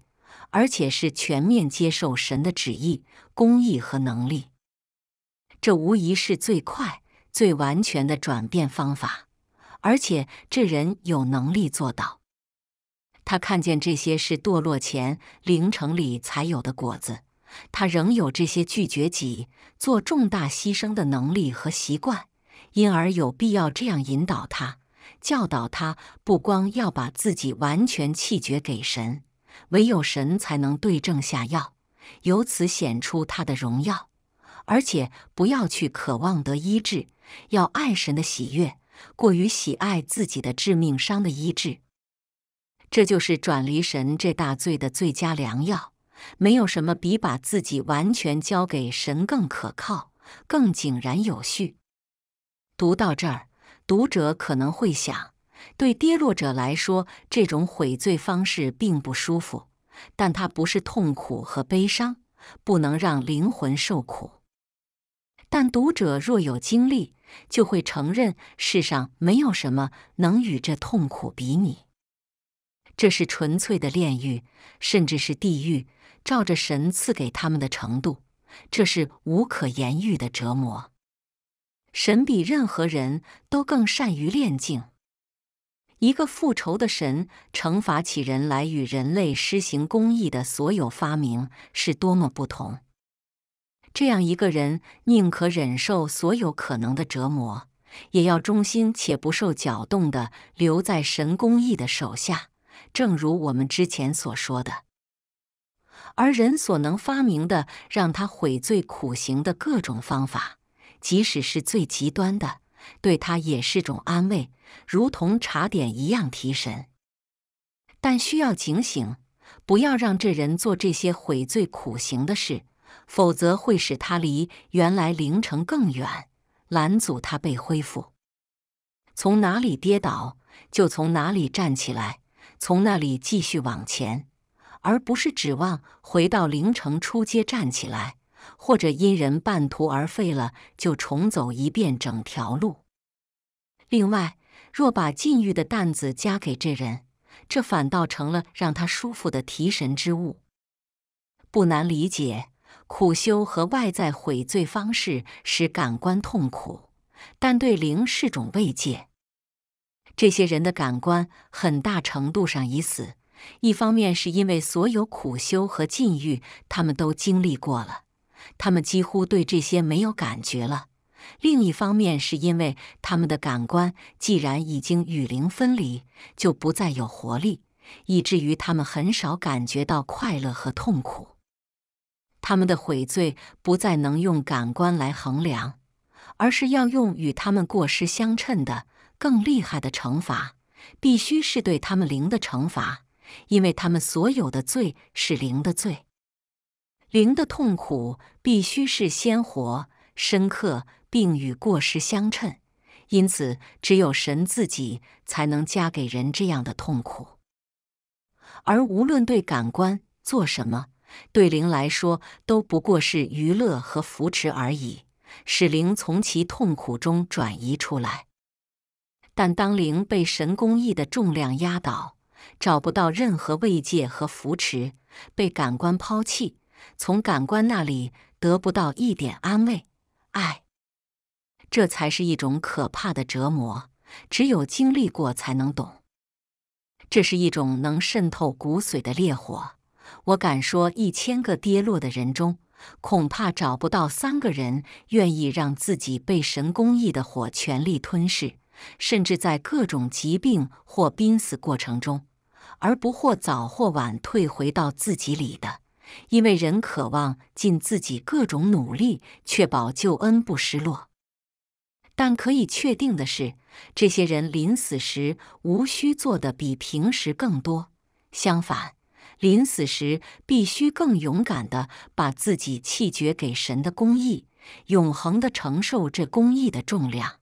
而且是全面接受神的旨意、公义和能力。这无疑是最快、最完全的转变方法，而且这人有能力做到。他看见这些是堕落前灵城里才有的果子。他仍有这些拒绝己做重大牺牲的能力和习惯，因而有必要这样引导他、教导他，不光要把自己完全弃绝给神，唯有神才能对症下药，由此显出他的荣耀；而且不要去渴望得医治，要爱神的喜悦，过于喜爱自己的致命伤的医治。这就是转离神这大罪的最佳良药。没有什么比把自己完全交给神更可靠、更井然有序。读到这儿，读者可能会想：对跌落者来说，这种悔罪方式并不舒服，但它不是痛苦和悲伤，不能让灵魂受苦。但读者若有经历，就会承认，世上没有什么能与这痛苦比拟。这是纯粹的炼狱，甚至是地狱。照着神赐给他们的程度，这是无可言喻的折磨。神比任何人都更善于炼净。一个复仇的神惩罚起人来，与人类施行公义的所有发明是多么不同！这样一个人宁可忍受所有可能的折磨，也要忠心且不受搅动的留在神公义的手下，正如我们之前所说的。而人所能发明的让他悔罪苦行的各种方法，即使是最极端的，对他也是种安慰，如同茶点一样提神。但需要警醒，不要让这人做这些悔罪苦行的事，否则会使他离原来灵城更远，拦阻他被恢复。从哪里跌倒，就从哪里站起来，从那里继续往前。而不是指望回到灵城出街站起来，或者因人半途而废了就重走一遍整条路。另外，若把禁欲的担子加给这人，这反倒成了让他舒服的提神之物。不难理解，苦修和外在悔罪方式使感官痛苦，但对灵是种慰藉。这些人的感官很大程度上已死。一方面是因为所有苦修和禁欲他们都经历过了，他们几乎对这些没有感觉了；另一方面是因为他们的感官既然已经与灵分离，就不再有活力，以至于他们很少感觉到快乐和痛苦。他们的悔罪不再能用感官来衡量，而是要用与他们过失相称的更厉害的惩罚，必须是对他们灵的惩罚。因为他们所有的罪是灵的罪，灵的痛苦必须是鲜活、深刻，并与过失相称。因此，只有神自己才能加给人这样的痛苦。而无论对感官做什么，对灵来说都不过是娱乐和扶持而已，使灵从其痛苦中转移出来。但当灵被神工艺的重量压倒。找不到任何慰藉和扶持，被感官抛弃，从感官那里得不到一点安慰，爱，这才是一种可怕的折磨。只有经历过才能懂，这是一种能渗透骨髓的烈火。我敢说，一千个跌落的人中，恐怕找不到三个人愿意让自己被神工艺的火全力吞噬。甚至在各种疾病或濒死过程中，而不或早或晚退回到自己里的，因为人渴望尽自己各种努力，确保救恩不失落。但可以确定的是，这些人临死时无需做的比平时更多，相反，临死时必须更勇敢地把自己弃绝给神的公义，永恒地承受这公义的重量。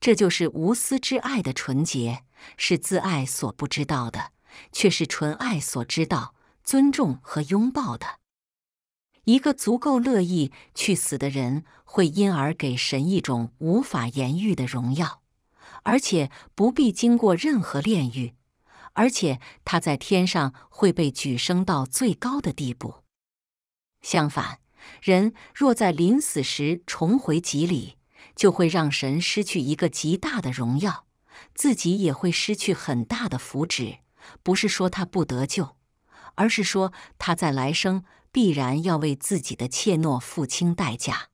这就是无私之爱的纯洁，是自爱所不知道的，却是纯爱所知道、尊重和拥抱的。一个足够乐意去死的人，会因而给神一种无法言喻的荣耀，而且不必经过任何炼狱，而且他在天上会被举升到最高的地步。相反，人若在临死时重回极里。就会让神失去一个极大的荣耀，自己也会失去很大的福祉。不是说他不得救，而是说他在来生必然要为自己的怯懦付清代价，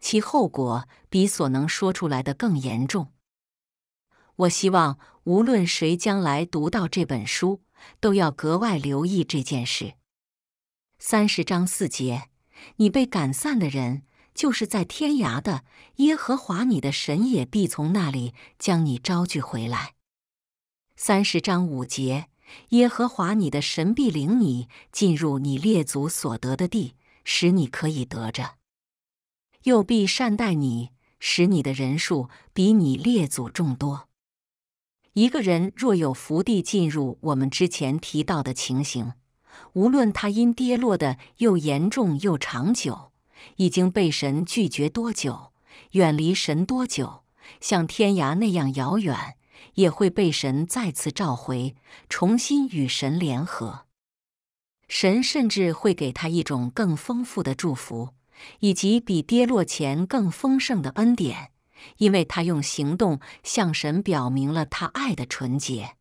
其后果比所能说出来的更严重。我希望无论谁将来读到这本书，都要格外留意这件事。三十章四节，你被赶散的人。就是在天涯的耶和华你的神也必从那里将你招聚回来。三十章五节，耶和华你的神必领你进入你列祖所得的地，使你可以得着，又必善待你，使你的人数比你列祖众多。一个人若有福地进入，我们之前提到的情形，无论他因跌落的又严重又长久。已经被神拒绝多久，远离神多久，像天涯那样遥远，也会被神再次召回，重新与神联合。神甚至会给他一种更丰富的祝福，以及比跌落前更丰盛的恩典，因为他用行动向神表明了他爱的纯洁。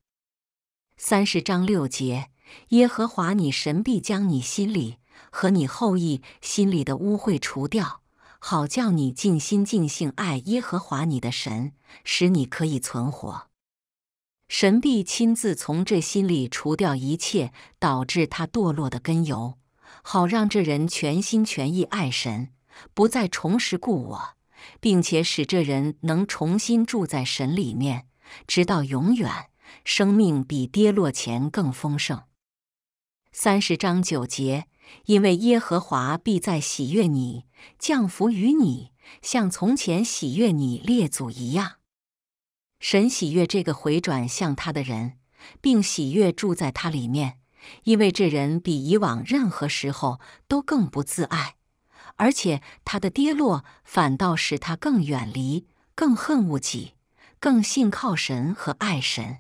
三十章六节，耶和华你神必将你心里。和你后裔心里的污秽除掉，好叫你尽心尽性爱耶和华你的神，使你可以存活。神必亲自从这心里除掉一切导致他堕落的根由，好让这人全心全意爱神，不再重拾故我，并且使这人能重新住在神里面，直到永远，生命比跌落前更丰盛。三十章九节。因为耶和华必在喜悦你降福于你，像从前喜悦你列祖一样。神喜悦这个回转向他的人，并喜悦住在他里面，因为这人比以往任何时候都更不自爱，而且他的跌落反倒使他更远离、更恨恶己、更信靠神和爱神。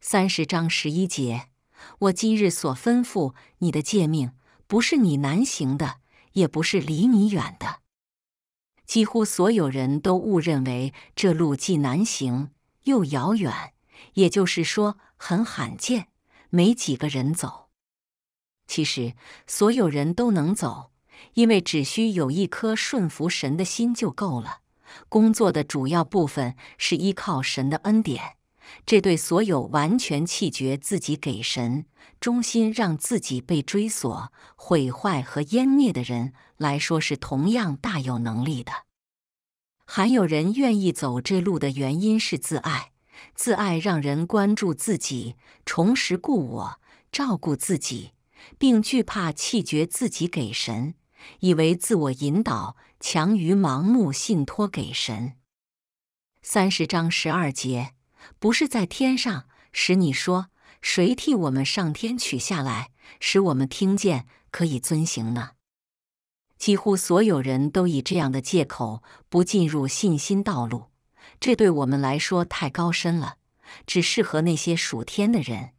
三十章十一节。我今日所吩咐你的诫命，不是你难行的，也不是离你远的。几乎所有人都误认为这路既难行又遥远，也就是说很罕见，没几个人走。其实所有人都能走，因为只需有一颗顺服神的心就够了。工作的主要部分是依靠神的恩典。这对所有完全弃绝自己给神、忠心让自己被追索、毁坏和湮灭的人来说是同样大有能力的。还有人愿意走这路的原因是自爱，自爱让人关注自己、重拾故我、照顾自己，并惧怕弃绝自己给神，以为自我引导强于盲目信托给神。三十章十二节。不是在天上，使你说谁替我们上天取下来，使我们听见可以遵行呢？几乎所有人都以这样的借口不进入信心道路，这对我们来说太高深了，只适合那些属天的人。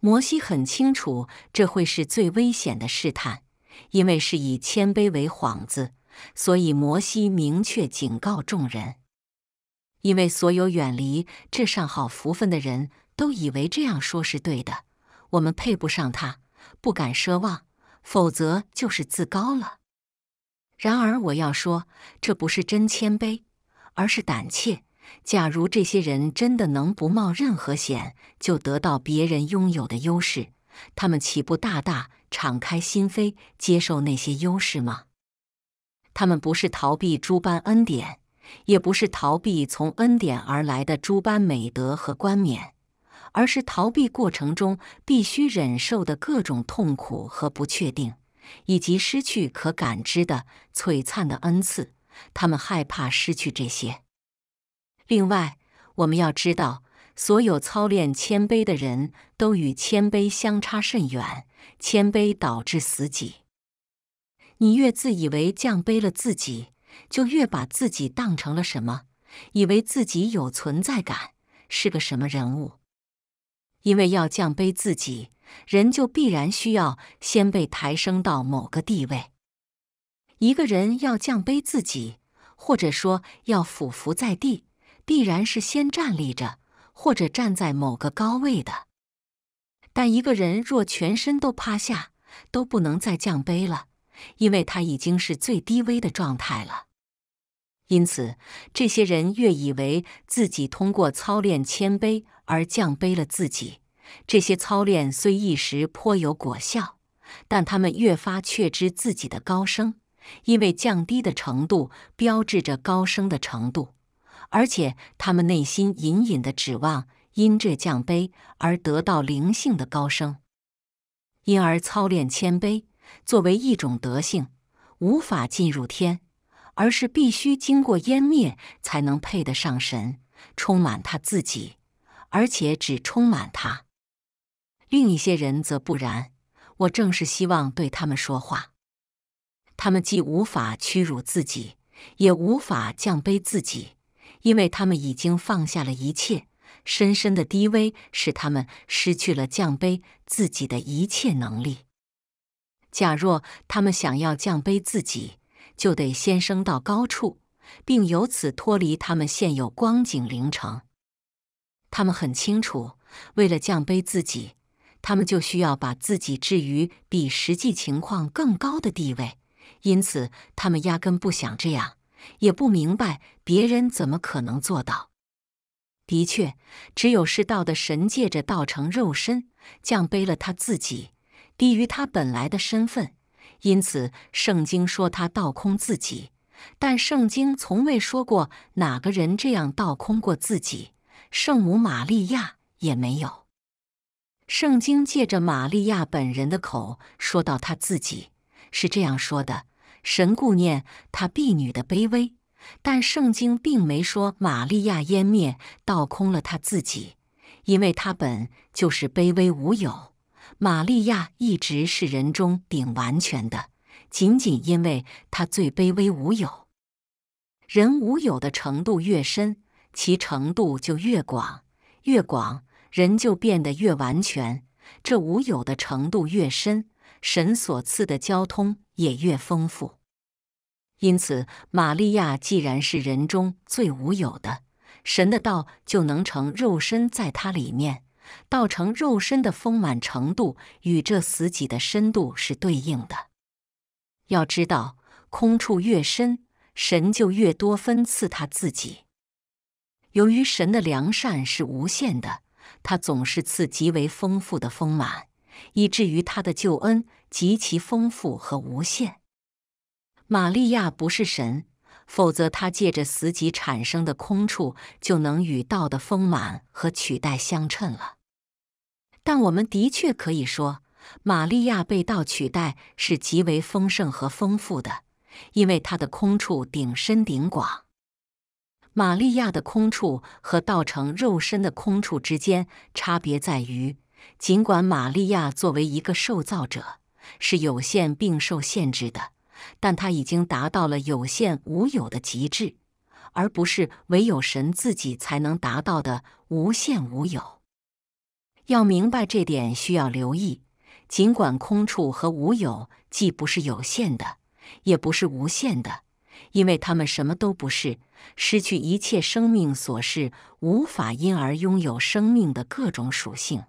摩西很清楚这会是最危险的试探，因为是以谦卑为幌子，所以摩西明确警告众人。因为所有远离这上好福分的人都以为这样说是对的，我们配不上他，不敢奢望，否则就是自高了。然而我要说，这不是真谦卑，而是胆怯。假如这些人真的能不冒任何险就得到别人拥有的优势，他们岂不大大敞开心扉接受那些优势吗？他们不是逃避诸般恩典。也不是逃避从恩典而来的诸般美德和冠冕，而是逃避过程中必须忍受的各种痛苦和不确定，以及失去可感知的璀璨的恩赐。他们害怕失去这些。另外，我们要知道，所有操练谦卑的人都与谦卑相差甚远。谦卑导致死己。你越自以为降卑了自己。就越把自己当成了什么，以为自己有存在感，是个什么人物。因为要降卑自己，人就必然需要先被抬升到某个地位。一个人要降卑自己，或者说要俯伏在地，必然是先站立着，或者站在某个高位的。但一个人若全身都趴下，都不能再降卑了，因为他已经是最低微的状态了。因此，这些人越以为自己通过操练谦卑而降卑了自己，这些操练虽一时颇有果效，但他们越发确知自己的高升，因为降低的程度标志着高升的程度，而且他们内心隐隐的指望因这降卑而得到灵性的高升，因而操练谦卑作为一种德性，无法进入天。而是必须经过湮灭，才能配得上神，充满他自己，而且只充满他。另一些人则不然，我正是希望对他们说话。他们既无法屈辱自己，也无法降卑自己，因为他们已经放下了一切，深深的低微使他们失去了降卑自己的一切能力。假若他们想要降卑自己。就得先升到高处，并由此脱离他们现有光景。灵城，他们很清楚，为了降卑自己，他们就需要把自己置于比实际情况更高的地位。因此，他们压根不想这样，也不明白别人怎么可能做到。的确，只有是道的神借着道成肉身，降卑了他自己，低于他本来的身份。因此，圣经说他倒空自己，但圣经从未说过哪个人这样倒空过自己，圣母玛利亚也没有。圣经借着玛利亚本人的口说到他自己是这样说的：“神顾念他婢女的卑微。”但圣经并没说玛利亚湮灭、倒空了他自己，因为他本就是卑微无有。玛利亚一直是人中顶完全的，仅仅因为她最卑微无有。人无有的程度越深，其程度就越广，越广人就变得越完全。这无有的程度越深，神所赐的交通也越丰富。因此，玛利亚既然是人中最无有的，神的道就能成肉身在他里面。道成肉身的丰满程度与这死己的深度是对应的。要知道，空处越深，神就越多分赐他自己。由于神的良善是无限的，他总是赐极为丰富的丰满，以至于他的救恩极其丰富和无限。玛利亚不是神，否则他借着死己产生的空处，就能与道的丰满和取代相称了。但我们的确可以说，玛利亚被道取代是极为丰盛和丰富的，因为她的空处顶深顶广。玛利亚的空处和道成肉身的空处之间差别在于，尽管玛利亚作为一个受造者是有限并受限制的，但它已经达到了有限无有的极致，而不是唯有神自己才能达到的无限无有。要明白这点，需要留意。尽管空处和无有既不是有限的，也不是无限的，因为他们什么都不是，失去一切生命所示，无法因而拥有生命的各种属性。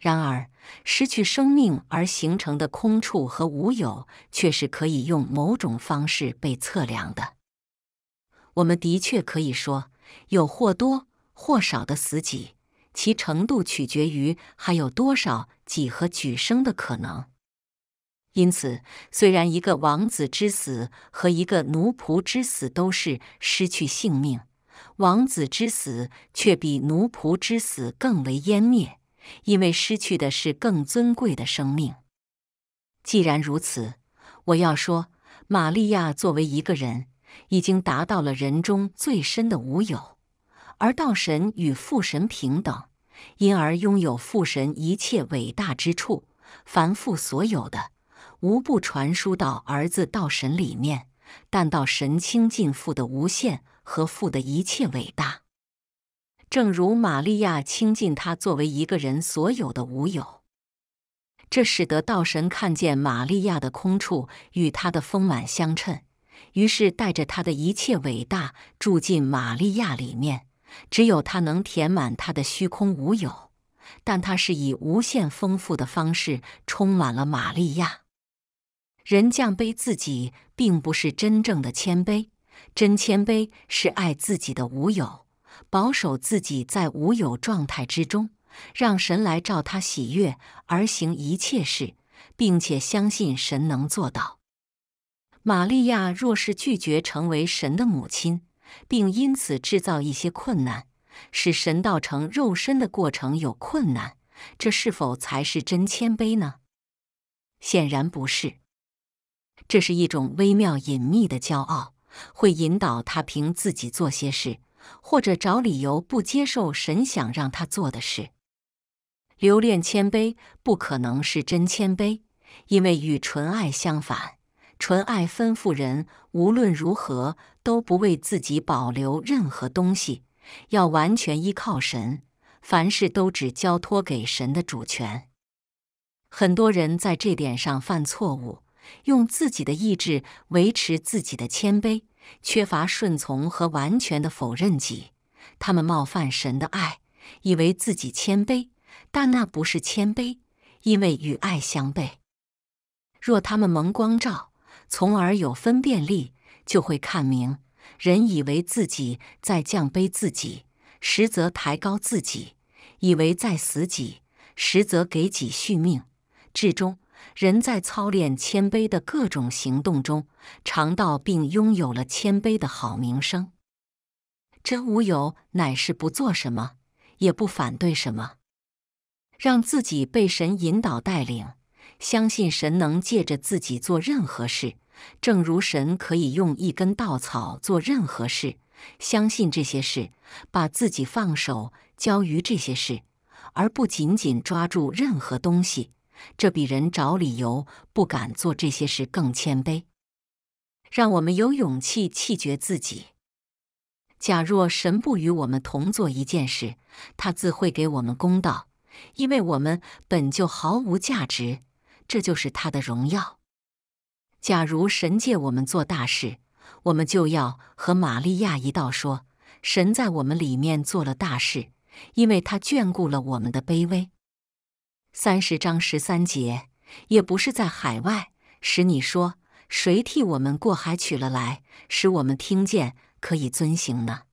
然而，失去生命而形成的空处和无有，却是可以用某种方式被测量的。我们的确可以说，有或多或少的死寂。其程度取决于还有多少几何举升的可能。因此，虽然一个王子之死和一个奴仆之死都是失去性命，王子之死却比奴仆之死更为湮灭，因为失去的是更尊贵的生命。既然如此，我要说，玛利亚作为一个人，已经达到了人中最深的无有。而道神与父神平等，因而拥有父神一切伟大之处，凡父所有的，无不传输到儿子道神里面。但道神亲尽父的无限和父的一切伟大，正如玛利亚亲尽他作为一个人所有的无有。这使得道神看见玛利亚的空处与他的丰满相称，于是带着他的一切伟大住进玛利亚里面。只有他能填满他的虚空无有，但他是以无限丰富的方式充满了玛利亚。人降卑自己，并不是真正的谦卑。真谦卑是爱自己的无有，保守自己在无有状态之中，让神来照他喜悦而行一切事，并且相信神能做到。玛利亚若是拒绝成为神的母亲。并因此制造一些困难，使神道成肉身的过程有困难，这是否才是真谦卑呢？显然不是，这是一种微妙隐秘的骄傲，会引导他凭自己做些事，或者找理由不接受神想让他做的事。留恋谦卑不可能是真谦卑，因为与纯爱相反，纯爱吩咐人无论如何。都不为自己保留任何东西，要完全依靠神，凡事都只交托给神的主权。很多人在这点上犯错误，用自己的意志维持自己的谦卑，缺乏顺从和完全的否认己。他们冒犯神的爱，以为自己谦卑，但那不是谦卑，因为与爱相悖。若他们蒙光照，从而有分辨力。就会看明，人以为自己在降卑自己，实则抬高自己；以为在死己，实则给己续命。至终，人在操练谦卑的各种行动中，尝到并拥有了谦卑的好名声。真无有，乃是不做什么，也不反对什么，让自己被神引导带领，相信神能借着自己做任何事。正如神可以用一根稻草做任何事，相信这些事，把自己放手交于这些事，而不仅仅抓住任何东西，这比人找理由不敢做这些事更谦卑。让我们有勇气弃绝自己。假若神不与我们同做一件事，他自会给我们公道，因为我们本就毫无价值。这就是他的荣耀。假如神借我们做大事，我们就要和玛利亚一道说：“神在我们里面做了大事，因为他眷顾了我们的卑微。”三十章十三节，也不是在海外，使你说谁替我们过海取了来，使我们听见可以遵行呢？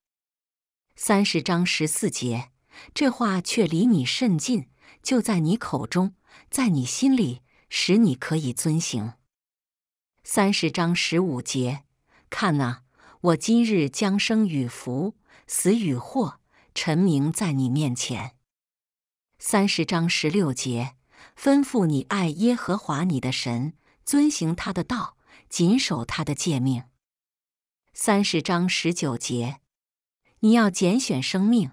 三十章十四节，这话却离你甚近，就在你口中，在你心里，使你可以遵行。三十章十五节，看呐，我今日将生与福、死与祸陈明在你面前。三十章十六节，吩咐你爱耶和华你的神，遵行他的道，谨守他的诫命。三十章十九节，你要拣选生命。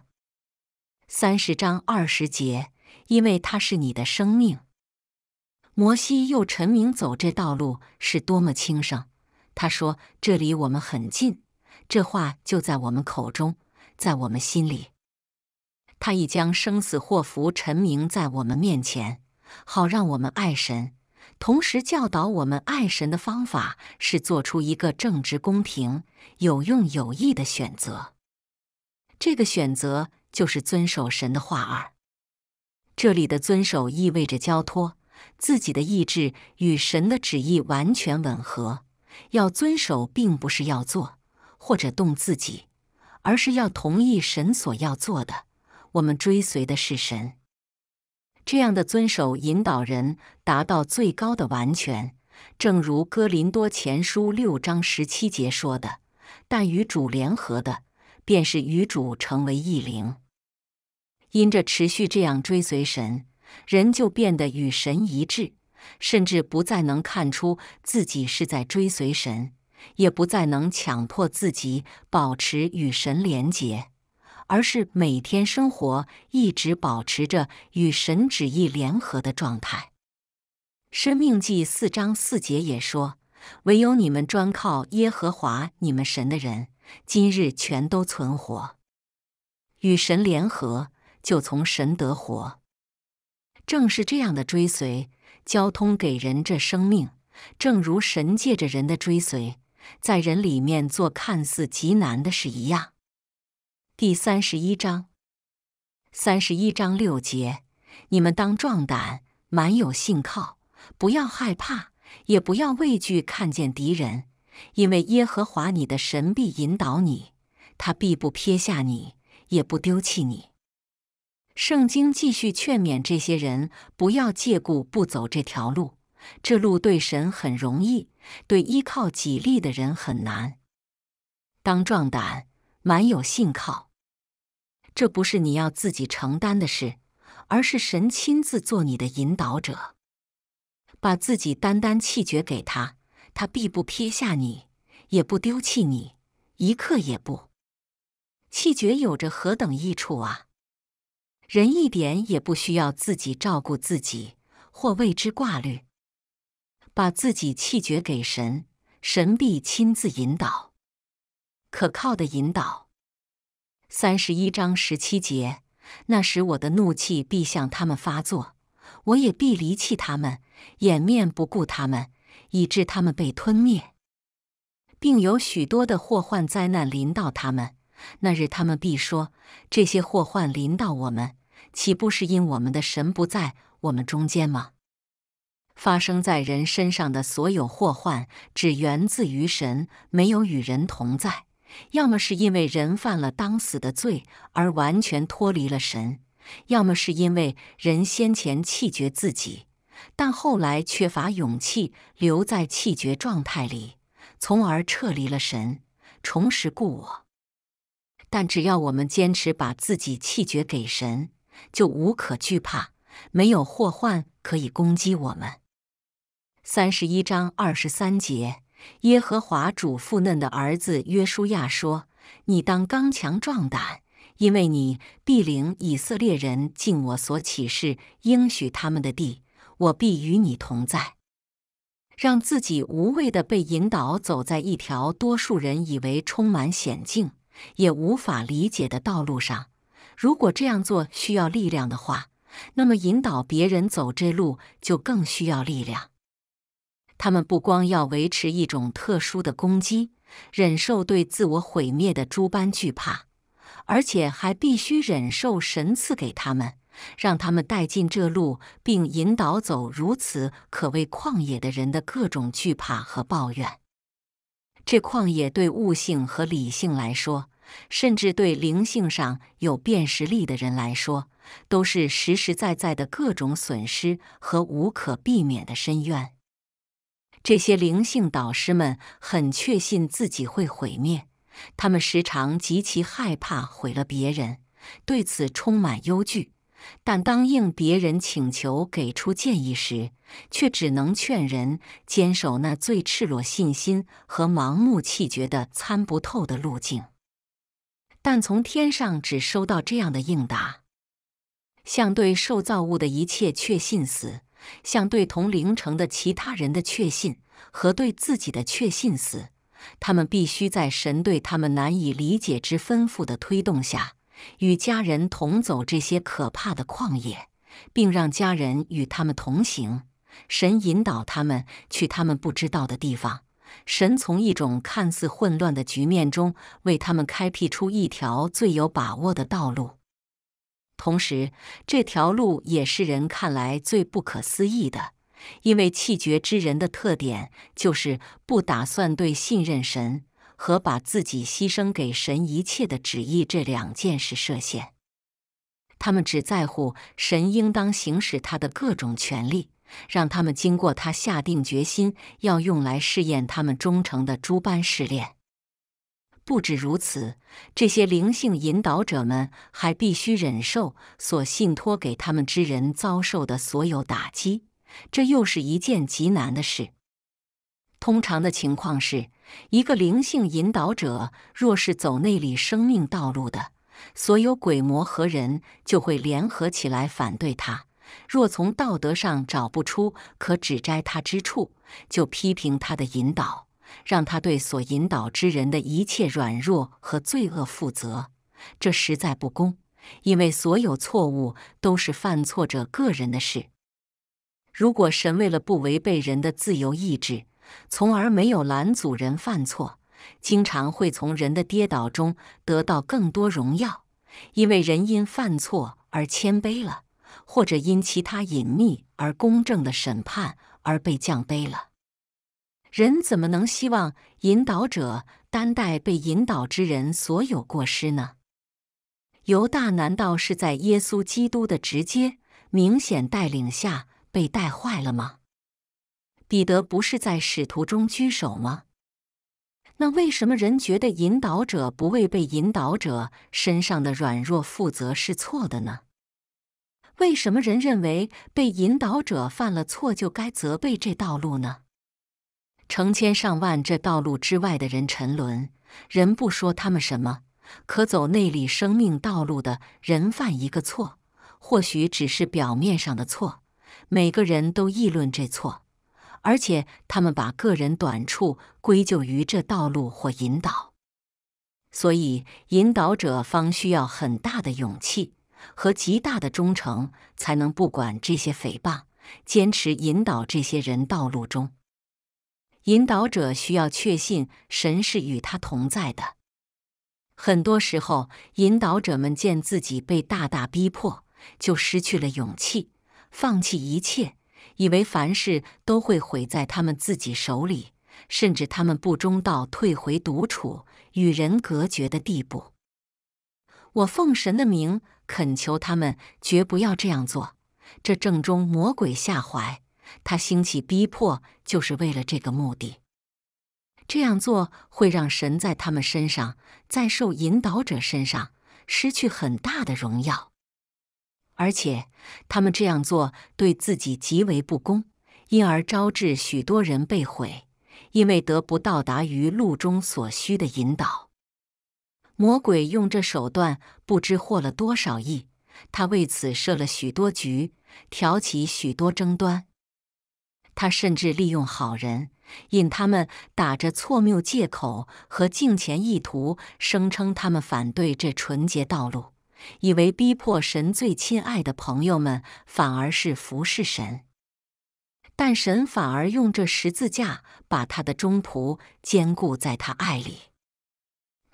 三十章二十节，因为他是你的生命。摩西又陈明走这道路是多么轻省。他说：“这离我们很近。”这话就在我们口中，在我们心里。他已将生死祸福陈明在我们面前，好让我们爱神。同时教导我们爱神的方法是做出一个正直、公平、有用、有益的选择。这个选择就是遵守神的话二。这里的遵守意味着交托。自己的意志与神的旨意完全吻合，要遵守，并不是要做或者动自己，而是要同意神所要做的。我们追随的是神，这样的遵守引导人达到最高的完全。正如《哥林多前书》六章十七节说的：“但与主联合的，便是与主成为一灵。”因着持续这样追随神。人就变得与神一致，甚至不再能看出自己是在追随神，也不再能强迫自己保持与神连结，而是每天生活一直保持着与神旨意联合的状态。生命记四章四节也说：“唯有你们专靠耶和华你们神的人，今日全都存活。与神联合，就从神得活。”正是这样的追随，交通给人这生命，正如神借着人的追随，在人里面做看似极难的事一样。第三十一章，三十一章六节：你们当壮胆，满有信靠，不要害怕，也不要畏惧看见敌人，因为耶和华你的神必引导你，他必不撇下你，也不丢弃你。圣经继续劝勉这些人不要借故不走这条路，这路对神很容易，对依靠己力的人很难。当壮胆，满有信靠。这不是你要自己承担的事，而是神亲自做你的引导者，把自己单单弃绝给他，他必不撇下你，也不丢弃你，一刻也不。弃绝有着何等益处啊！人一点也不需要自己照顾自己，或为之挂虑，把自己弃绝给神，神必亲自引导，可靠的引导。三十一章十七节，那时我的怒气必向他们发作，我也必离弃他们，掩面不顾他们，以致他们被吞灭，并有许多的祸患灾难临到他们。那日他们必说：这些祸患临到我们。岂不是因我们的神不在我们中间吗？发生在人身上的所有祸患，只源自于神没有与人同在；要么是因为人犯了当死的罪而完全脱离了神，要么是因为人先前气绝自己，但后来缺乏勇气留在气绝状态里，从而撤离了神，重拾故我。但只要我们坚持把自己气绝给神。就无可惧怕，没有祸患可以攻击我们。三十一章二十三节，耶和华主咐嫩的儿子约书亚说：“你当刚强壮胆，因为你必领以色列人进我所起誓应许他们的地，我必与你同在。”让自己无畏的被引导，走在一条多数人以为充满险境、也无法理解的道路上。如果这样做需要力量的话，那么引导别人走这路就更需要力量。他们不光要维持一种特殊的攻击，忍受对自我毁灭的诸般惧怕，而且还必须忍受神赐给他们，让他们带进这路并引导走如此可谓旷野的人的各种惧怕和抱怨。这旷野对悟性和理性来说。甚至对灵性上有辨识力的人来说，都是实实在在的各种损失和无可避免的深渊。这些灵性导师们很确信自己会毁灭，他们时常极其害怕毁了别人，对此充满忧惧。但当应别人请求给出建议时，却只能劝人坚守那最赤裸信心和盲目气绝的参不透的路径。但从天上只收到这样的应答：，像对受造物的一切确信死，像对同灵城的其他人的确信和对自己的确信死，他们必须在神对他们难以理解之吩咐的推动下，与家人同走这些可怕的旷野，并让家人与他们同行。神引导他们去他们不知道的地方。神从一种看似混乱的局面中为他们开辟出一条最有把握的道路，同时这条路也是人看来最不可思议的，因为气绝之人的特点就是不打算对信任神和把自己牺牲给神一切的旨意这两件事设限，他们只在乎神应当行使他的各种权利。让他们经过他下定决心要用来试验他们忠诚的诸般试炼。不止如此，这些灵性引导者们还必须忍受所信托给他们之人遭受的所有打击，这又是一件极难的事。通常的情况是，一个灵性引导者若是走内里生命道路的，所有鬼魔和人就会联合起来反对他。若从道德上找不出可指摘他之处，就批评他的引导，让他对所引导之人的一切软弱和罪恶负责，这实在不公。因为所有错误都是犯错者个人的事。如果神为了不违背人的自由意志，从而没有拦阻人犯错，经常会从人的跌倒中得到更多荣耀，因为人因犯错而谦卑了。或者因其他隐秘而公正的审判而被降卑了，人怎么能希望引导者担待被引导之人所有过失呢？犹大难道是在耶稣基督的直接、明显带领下被带坏了吗？彼得不是在使徒中居首吗？那为什么人觉得引导者不为被引导者身上的软弱负责是错的呢？为什么人认为被引导者犯了错就该责备这道路呢？成千上万这道路之外的人沉沦，人不说他们什么，可走内里生命道路的人犯一个错，或许只是表面上的错，每个人都议论这错，而且他们把个人短处归咎于这道路或引导，所以引导者方需要很大的勇气。和极大的忠诚，才能不管这些诽谤，坚持引导这些人道路中。引导者需要确信神是与他同在的。很多时候，引导者们见自己被大大逼迫，就失去了勇气，放弃一切，以为凡事都会毁在他们自己手里，甚至他们不忠道退回独处与人隔绝的地步。我奉神的名。恳求他们绝不要这样做，这正中魔鬼下怀。他兴起逼迫，就是为了这个目的。这样做会让神在他们身上，在受引导者身上，失去很大的荣耀。而且，他们这样做对自己极为不公，因而招致许多人被毁，因为得不到达于路中所需的引导。魔鬼用这手段，不知获了多少亿，他为此设了许多局，挑起许多争端。他甚至利用好人，引他们打着错谬借口和敬钱意图，声称他们反对这纯洁道路，以为逼迫神最亲爱的朋友们，反而是服侍神。但神反而用这十字架，把他的忠仆坚固在他爱里。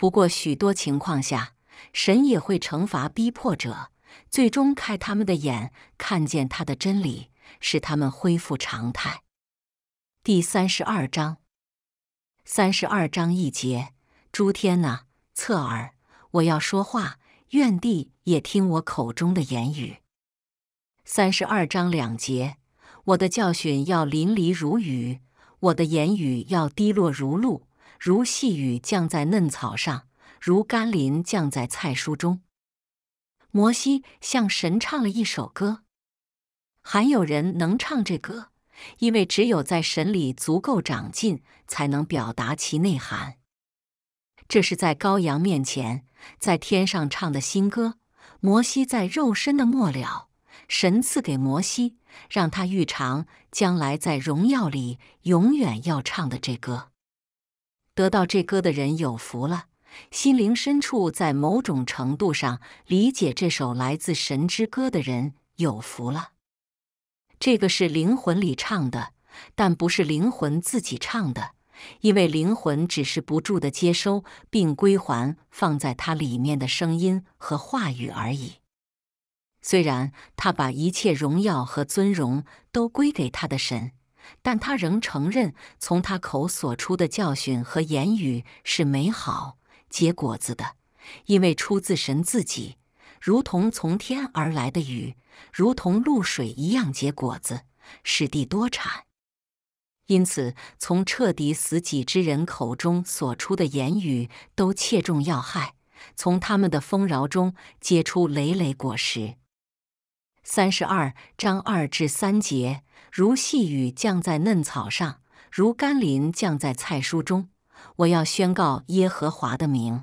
不过许多情况下，神也会惩罚逼迫者，最终开他们的眼，看见他的真理，使他们恢复常态。第三十二章，三十二章一节：诸天呐，侧耳！我要说话，愿地也听我口中的言语。三十二章两节：我的教训要淋漓如雨，我的言语要滴落如露。如细雨降在嫩草上，如甘霖降在菜蔬中。摩西向神唱了一首歌，还有人能唱这歌，因为只有在神里足够长进，才能表达其内涵。这是在羔羊面前，在天上唱的新歌。摩西在肉身的末了，神赐给摩西，让他预尝将来在荣耀里永远要唱的这歌。得到这歌的人有福了，心灵深处在某种程度上理解这首来自神之歌的人有福了。这个是灵魂里唱的，但不是灵魂自己唱的，因为灵魂只是不住的接收并归还放在它里面的声音和话语而已。虽然他把一切荣耀和尊荣都归给他的神。但他仍承认，从他口所出的教训和言语是美好、结果子的，因为出自神自己，如同从天而来的雨，如同露水一样结果子，使地多产。因此，从彻底死己之人口中所出的言语都切中要害，从他们的丰饶中结出累累果实。三十二章二至三节。如细雨降在嫩草上，如甘霖降在菜蔬中。我要宣告耶和华的名。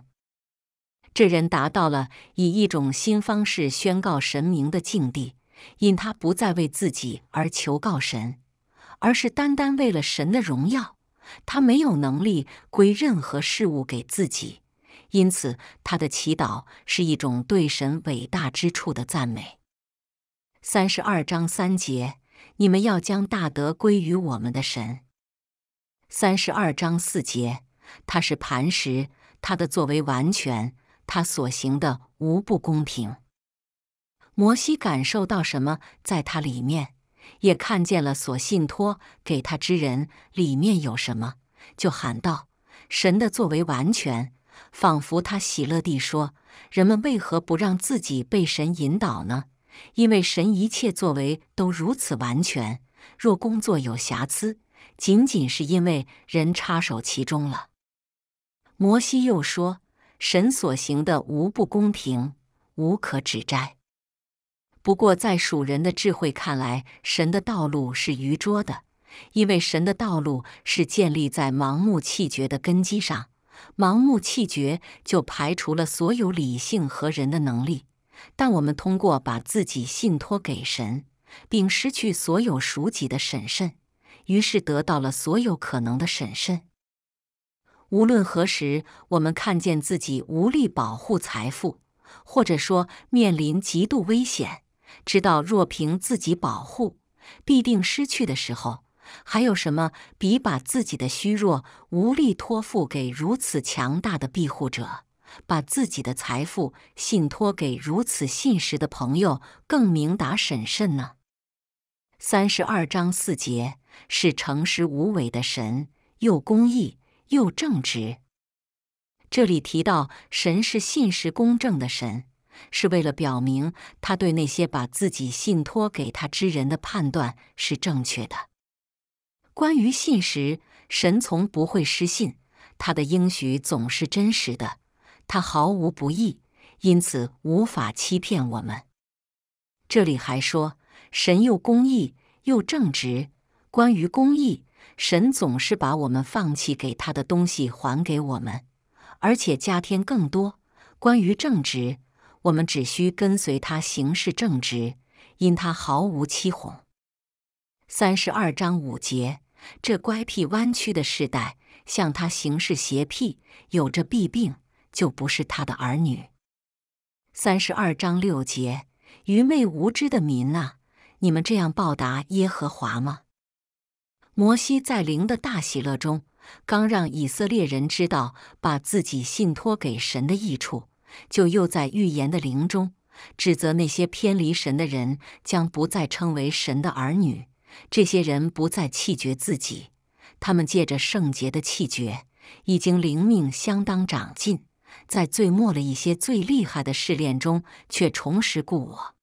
这人达到了以一种新方式宣告神明的境地，因他不再为自己而求告神，而是单单为了神的荣耀。他没有能力归任何事物给自己，因此他的祈祷是一种对神伟大之处的赞美。三十二章三节。你们要将大德归于我们的神。三十二章四节，他是磐石，他的作为完全，他所行的无不公平。摩西感受到什么在他里面，也看见了所信托给他之人里面有什么，就喊道：“神的作为完全，仿佛他喜乐地说：人们为何不让自己被神引导呢？”因为神一切作为都如此完全，若工作有瑕疵，仅仅是因为人插手其中了。摩西又说，神所行的无不公平，无可指摘。不过，在属人的智慧看来，神的道路是愚拙的，因为神的道路是建立在盲目气绝的根基上，盲目气绝就排除了所有理性和人的能力。但我们通过把自己信托给神，并失去所有属己的审慎，于是得到了所有可能的审慎。无论何时，我们看见自己无力保护财富，或者说面临极度危险，知道若凭自己保护，必定失去的时候，还有什么比把自己的虚弱无力托付给如此强大的庇护者？把自己的财富信托给如此信实的朋友，更明达审慎呢。三十二章四节是诚实无伪的神，又公义又正直。这里提到神是信实公正的神，是为了表明他对那些把自己信托给他之人的判断是正确的。关于信实，神从不会失信，他的应许总是真实的。他毫无不义，因此无法欺骗我们。这里还说，神又公义又正直。关于公义，神总是把我们放弃给他的东西还给我们，而且加添更多。关于正直，我们只需跟随他行事正直，因他毫无欺哄。三十二章五节，这乖僻弯曲的世代，向他行事邪僻，有着弊病。就不是他的儿女。三十二章六节，愚昧无知的民啊，你们这样报答耶和华吗？摩西在灵的大喜乐中，刚让以色列人知道把自己信托给神的益处，就又在预言的灵中指责那些偏离神的人，将不再称为神的儿女。这些人不再气绝自己，他们借着圣洁的气绝，已经灵命相当长进。在最末了一些最厉害的试炼中，却重拾故我。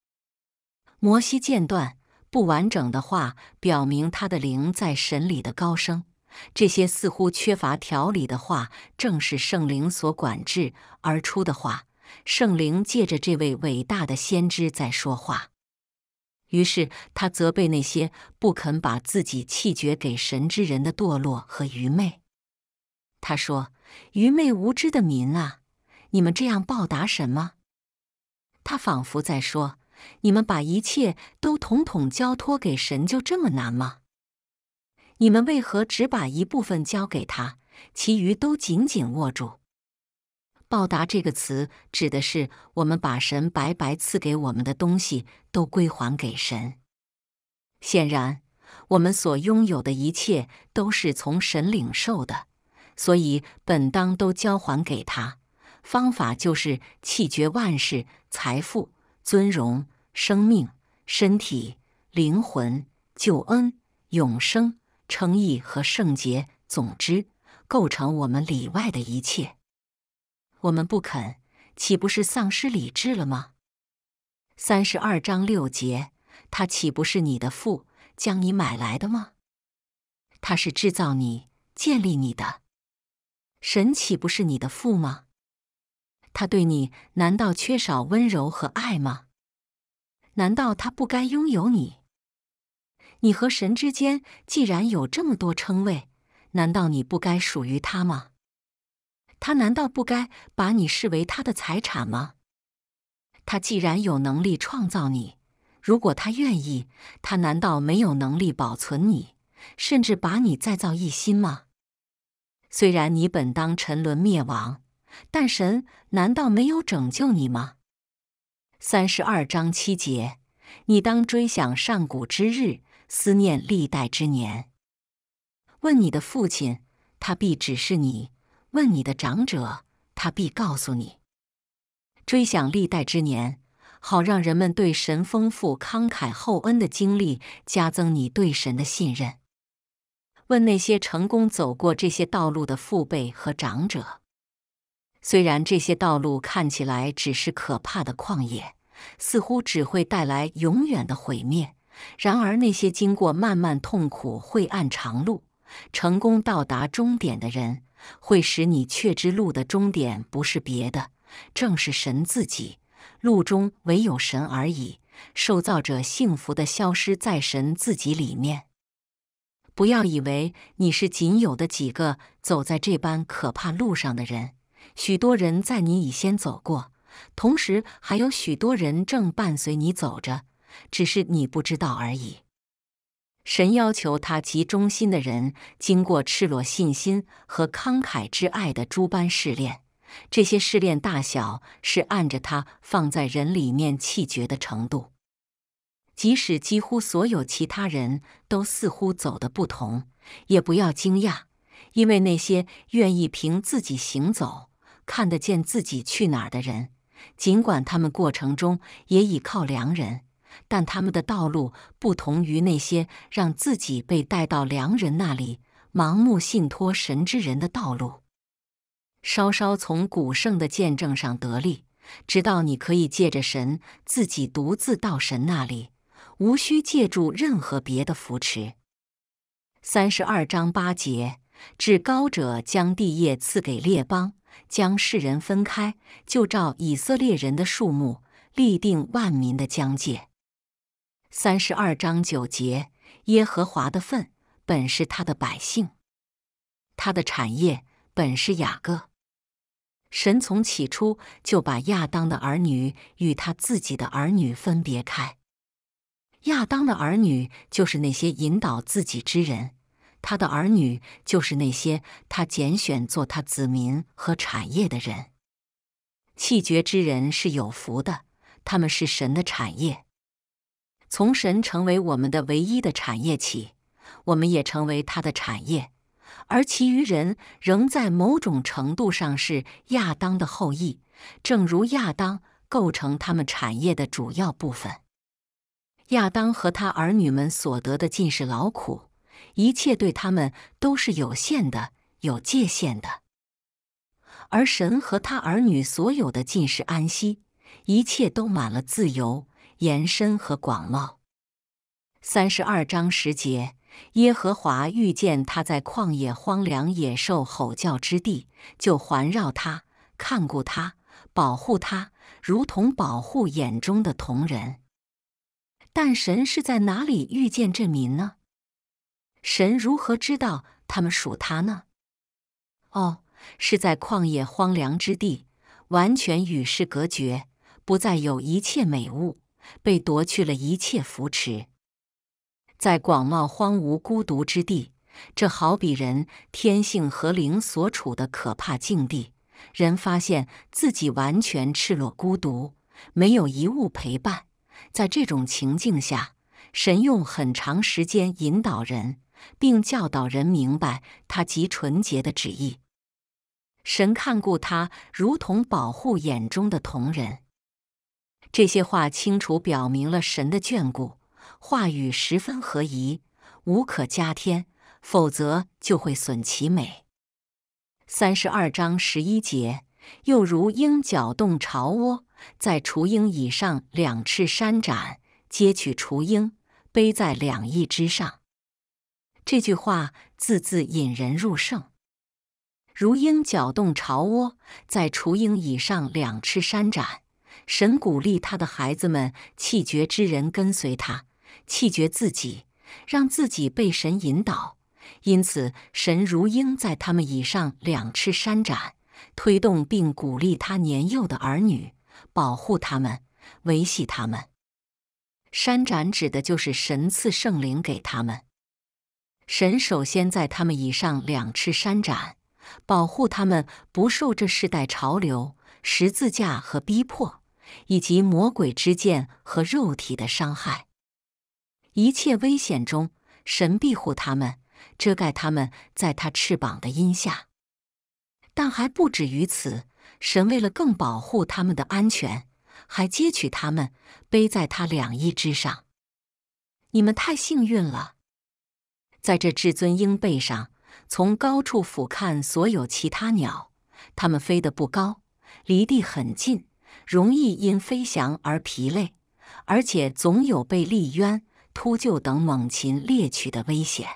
摩西间断不完整的话，表明他的灵在神里的高升。这些似乎缺乏条理的话，正是圣灵所管制而出的话。圣灵借着这位伟大的先知在说话。于是他责备那些不肯把自己弃绝给神之人的堕落和愚昧。他说：“愚昧无知的民啊！”你们这样报答什么？他仿佛在说：“你们把一切都统统交托给神，就这么难吗？你们为何只把一部分交给他，其余都紧紧握住？”报答这个词指的是我们把神白白赐给我们的东西都归还给神。显然，我们所拥有的一切都是从神领受的，所以本当都交还给他。方法就是气绝万事、财富、尊荣、生命、身体、灵魂、救恩、永生、诚意和圣洁。总之，构成我们里外的一切。我们不肯，岂不是丧失理智了吗？三十二章六节，他岂不是你的父，将你买来的吗？他是制造你、建立你的神，岂不是你的父吗？他对你难道缺少温柔和爱吗？难道他不该拥有你？你和神之间既然有这么多称谓，难道你不该属于他吗？他难道不该把你视为他的财产吗？他既然有能力创造你，如果他愿意，他难道没有能力保存你，甚至把你再造一新吗？虽然你本当沉沦灭亡。但神难道没有拯救你吗？三十二章七节，你当追想上古之日，思念历代之年。问你的父亲，他必指示你；问你的长者，他必告诉你。追想历代之年，好让人们对神丰富慷慨厚恩的经历，加增你对神的信任。问那些成功走过这些道路的父辈和长者。虽然这些道路看起来只是可怕的旷野，似乎只会带来永远的毁灭；然而，那些经过漫漫痛苦晦暗长路，成功到达终点的人，会使你确知路的终点不是别的，正是神自己。路中唯有神而已。受造者幸福的消失在神自己里面。不要以为你是仅有的几个走在这般可怕路上的人。许多人在你已先走过，同时还有许多人正伴随你走着，只是你不知道而已。神要求他极忠心的人经过赤裸信心和慷慨之爱的诸般试炼，这些试炼大小是按着他放在人里面弃绝的程度。即使几乎所有其他人都似乎走的不同，也不要惊讶，因为那些愿意凭自己行走。看得见自己去哪的人，尽管他们过程中也倚靠良人，但他们的道路不同于那些让自己被带到良人那里、盲目信托神之人的道路。稍稍从古圣的见证上得力，直到你可以借着神自己独自到神那里，无需借助任何别的扶持。三十二章八节，至高者将地业赐给列邦。将世人分开，就照以色列人的数目立定万民的疆界。三十二章九节：耶和华的份本是他的百姓，他的产业本是雅各。神从起初就把亚当的儿女与他自己的儿女分别开。亚当的儿女就是那些引导自己之人。他的儿女就是那些他拣选做他子民和产业的人。弃绝之人是有福的，他们是神的产业。从神成为我们的唯一的产业起，我们也成为他的产业，而其余人仍在某种程度上是亚当的后裔，正如亚当构成他们产业的主要部分。亚当和他儿女们所得的尽是劳苦。一切对他们都是有限的、有界限的，而神和他儿女所有的尽是安息，一切都满了自由、延伸和广袤。三十二章十节，耶和华遇见他在旷野、荒凉、野兽吼叫之地，就环绕他、看顾他、保护他，如同保护眼中的瞳人。但神是在哪里遇见这民呢？神如何知道他们属他呢？哦，是在旷野荒凉之地，完全与世隔绝，不再有一切美物，被夺去了一切扶持，在广袤荒芜孤独之地，这好比人天性和灵所处的可怕境地。人发现自己完全赤裸孤独，没有一物陪伴。在这种情境下，神用很长时间引导人。并教导人明白他极纯洁的旨意，神看顾他如同保护眼中的瞳人。这些话清楚表明了神的眷顾，话语十分合宜，无可加添，否则就会损其美。三十二章十一节，又如鹰搅动巢窝，在雏鹰以上两翅扇展，皆取雏鹰，背在两翼之上。这句话字字引人入胜，如鹰搅动巢窝，在雏鹰以上两翅扇展，神鼓励他的孩子们弃绝之人跟随他，弃绝自己，让自己被神引导。因此，神如鹰在他们以上两翅扇展，推动并鼓励他年幼的儿女，保护他们，维系他们。扇展指的就是神赐圣灵给他们。神首先在他们以上两翅扇展，保护他们不受这世代潮流、十字架和逼迫，以及魔鬼之剑和肉体的伤害。一切危险中，神庇护他们，遮盖他们，在他翅膀的荫下。但还不止于此，神为了更保护他们的安全，还接取他们，背在他两翼之上。你们太幸运了。在这至尊鹰背上，从高处俯瞰所有其他鸟，它们飞得不高，离地很近，容易因飞翔而疲累，而且总有被利鸢、秃鹫等猛禽猎取的危险。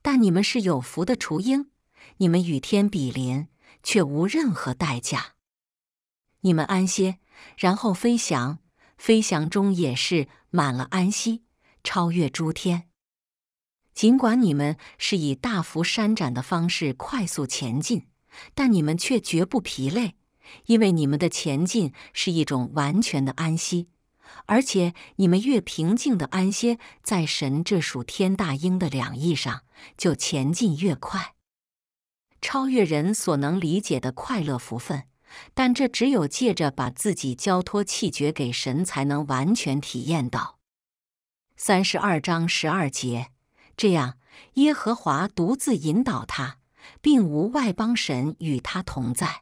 但你们是有福的雏鹰，你们与天比邻，却无任何代价。你们安歇，然后飞翔，飞翔中也是满了安息，超越诸天。尽管你们是以大幅伸展的方式快速前进，但你们却绝不疲累，因为你们的前进是一种完全的安息。而且，你们越平静的安歇在神这属天大鹰的两翼上，就前进越快，超越人所能理解的快乐福分。但这只有借着把自己交托气绝给神，才能完全体验到。三十二章十二节。这样，耶和华独自引导他，并无外邦神与他同在。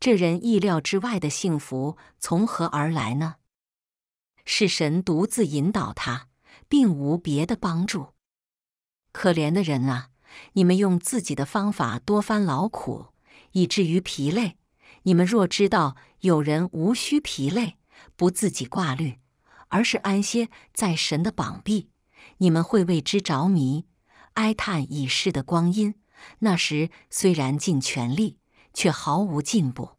这人意料之外的幸福从何而来呢？是神独自引导他，并无别的帮助。可怜的人啊，你们用自己的方法多番劳苦，以至于疲累。你们若知道有人无需疲累，不自己挂虑，而是安歇在神的膀臂。你们会为之着迷，哀叹已逝的光阴。那时虽然尽全力，却毫无进步。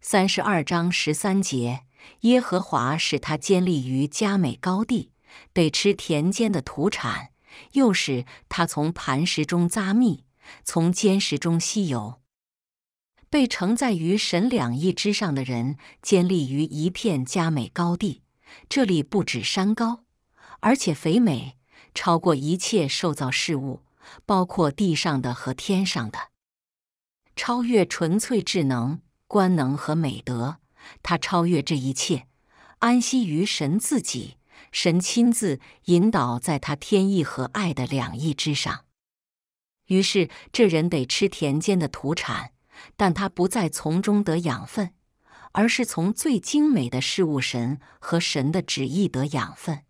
三十二章十三节，耶和华使他坚立于加美高地，得吃田间的土产；又使他从磐石中咂蜜，从坚石中吸油。被承载于神两翼之上的人，坚立于一片加美高地，这里不止山高。而且肥美，超过一切受造事物，包括地上的和天上的，超越纯粹智能、官能和美德，它超越这一切，安息于神自己，神亲自引导在他天意和爱的两翼之上。于是，这人得吃田间的土产，但他不再从中得养分，而是从最精美的事物、神和神的旨意得养分。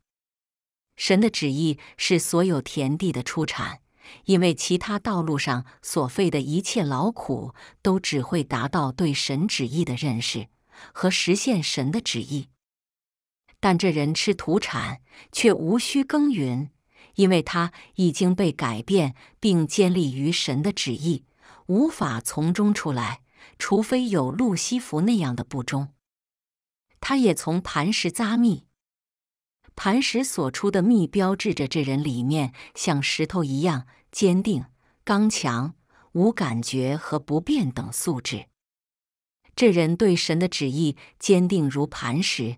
神的旨意是所有田地的出产，因为其他道路上所费的一切劳苦，都只会达到对神旨意的认识和实现神的旨意。但这人吃土产，却无需耕耘，因为他已经被改变并建立于神的旨意，无法从中出来，除非有路西弗那样的不忠。他也从磐石扎密。磐石所出的密，标志着这人里面像石头一样坚定、刚强、无感觉和不变等素质。这人对神的旨意坚定如磐石，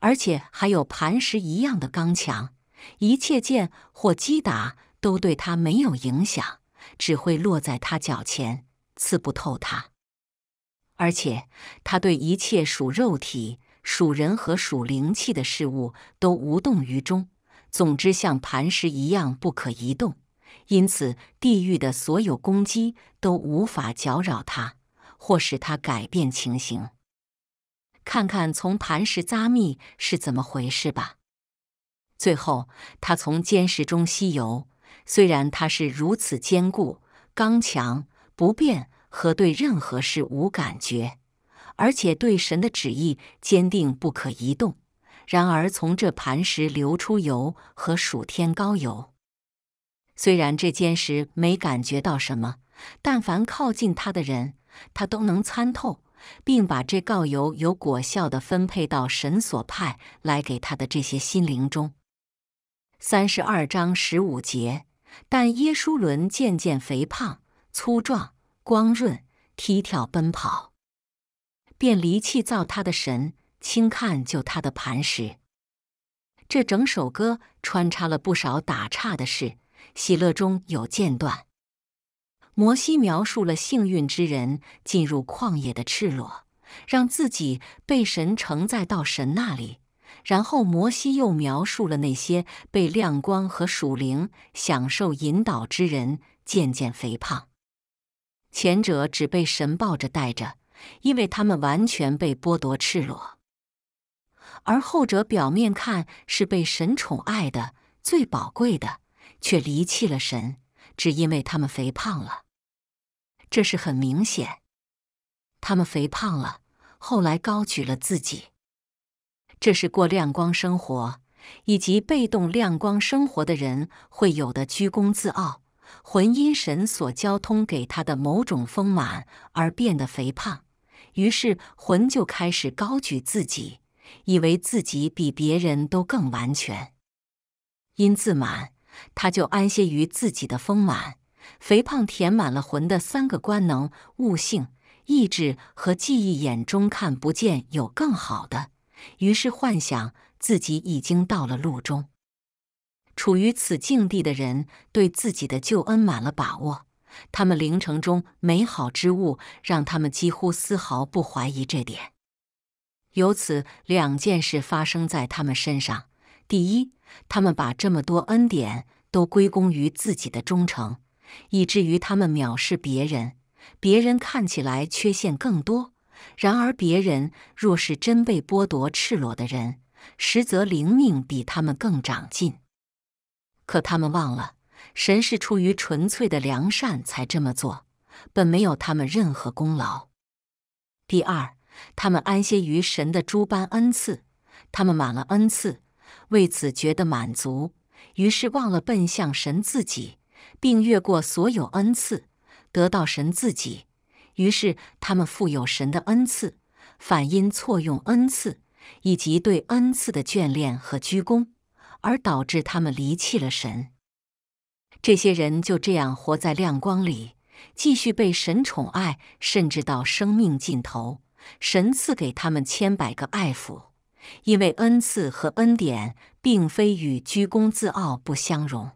而且还有磐石一样的刚强，一切剑或击打都对他没有影响，只会落在他脚前，刺不透他。而且，他对一切属肉体。属人和属灵气的事物都无动于衷。总之，像磐石一样不可移动，因此地狱的所有攻击都无法搅扰他，或使他改变情形。看看从磐石扎密是怎么回事吧。最后，他从坚石中西游，虽然他是如此坚固、刚强、不变和对任何事无感觉。而且对神的旨意坚定不可移动。然而从这磐石流出油和数天高油。虽然这坚石没感觉到什么，但凡靠近他的人，他都能参透，并把这告油有果效的分配到神所派来给他的这些心灵中。三十二章十五节。但耶稣伦渐渐肥胖、粗壮、光润，踢跳奔跑。便离弃造他的神，轻看就他的磐石。这整首歌穿插了不少打岔的事，喜乐中有间断。摩西描述了幸运之人进入旷野的赤裸，让自己被神承载到神那里。然后摩西又描述了那些被亮光和属灵享受引导之人渐渐肥胖，前者只被神抱着带着。因为他们完全被剥夺赤裸，而后者表面看是被神宠爱的最宝贵的，却离弃了神，只因为他们肥胖了。这是很明显，他们肥胖了，后来高举了自己。这是过亮光生活以及被动亮光生活的人会有的居功自傲，魂因神所交通给他的某种丰满而变得肥胖。于是，魂就开始高举自己，以为自己比别人都更完全。因自满，他就安歇于自己的丰满、肥胖，填满了魂的三个官能——悟性、意志和记忆。眼中看不见有更好的，于是幻想自己已经到了路中。处于此境地的人，对自己的救恩满了把握。他们灵程中美好之物，让他们几乎丝毫不怀疑这点。由此，两件事发生在他们身上：第一，他们把这么多恩典都归功于自己的忠诚，以至于他们藐视别人；别人看起来缺陷更多。然而，别人若是真被剥夺，赤裸的人，实则灵命比他们更长进。可他们忘了。神是出于纯粹的良善才这么做，本没有他们任何功劳。第二，他们安歇于神的诸般恩赐，他们满了恩赐，为此觉得满足，于是忘了奔向神自己，并越过所有恩赐得到神自己。于是他们富有神的恩赐，反因错用恩赐以及对恩赐的眷恋和鞠躬，而导致他们离弃了神。这些人就这样活在亮光里，继续被神宠爱，甚至到生命尽头，神赐给他们千百个爱抚，因为恩赐和恩典并非与居功自傲不相容，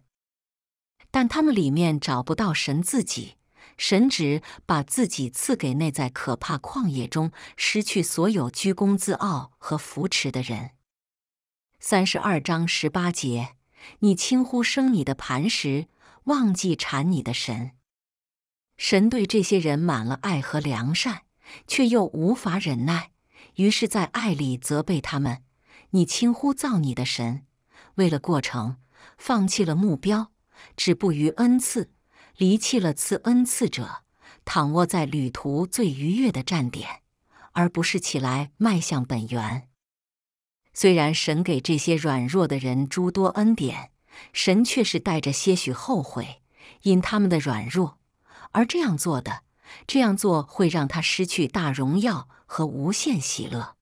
但他们里面找不到神自己，神只把自己赐给那在可怕旷野中失去所有居功自傲和扶持的人。三十二章十八节，你轻呼生你的磐石。忘记缠你的神，神对这些人满了爱和良善，却又无法忍耐，于是在爱里责备他们。你轻呼造你的神，为了过程，放弃了目标，止步于恩赐，离弃了赐恩赐者，躺卧在旅途最愉悦的站点，而不是起来迈向本源。虽然神给这些软弱的人诸多恩典。神却是带着些许后悔，因他们的软弱而这样做的。这样做会让他失去大荣耀和无限喜乐。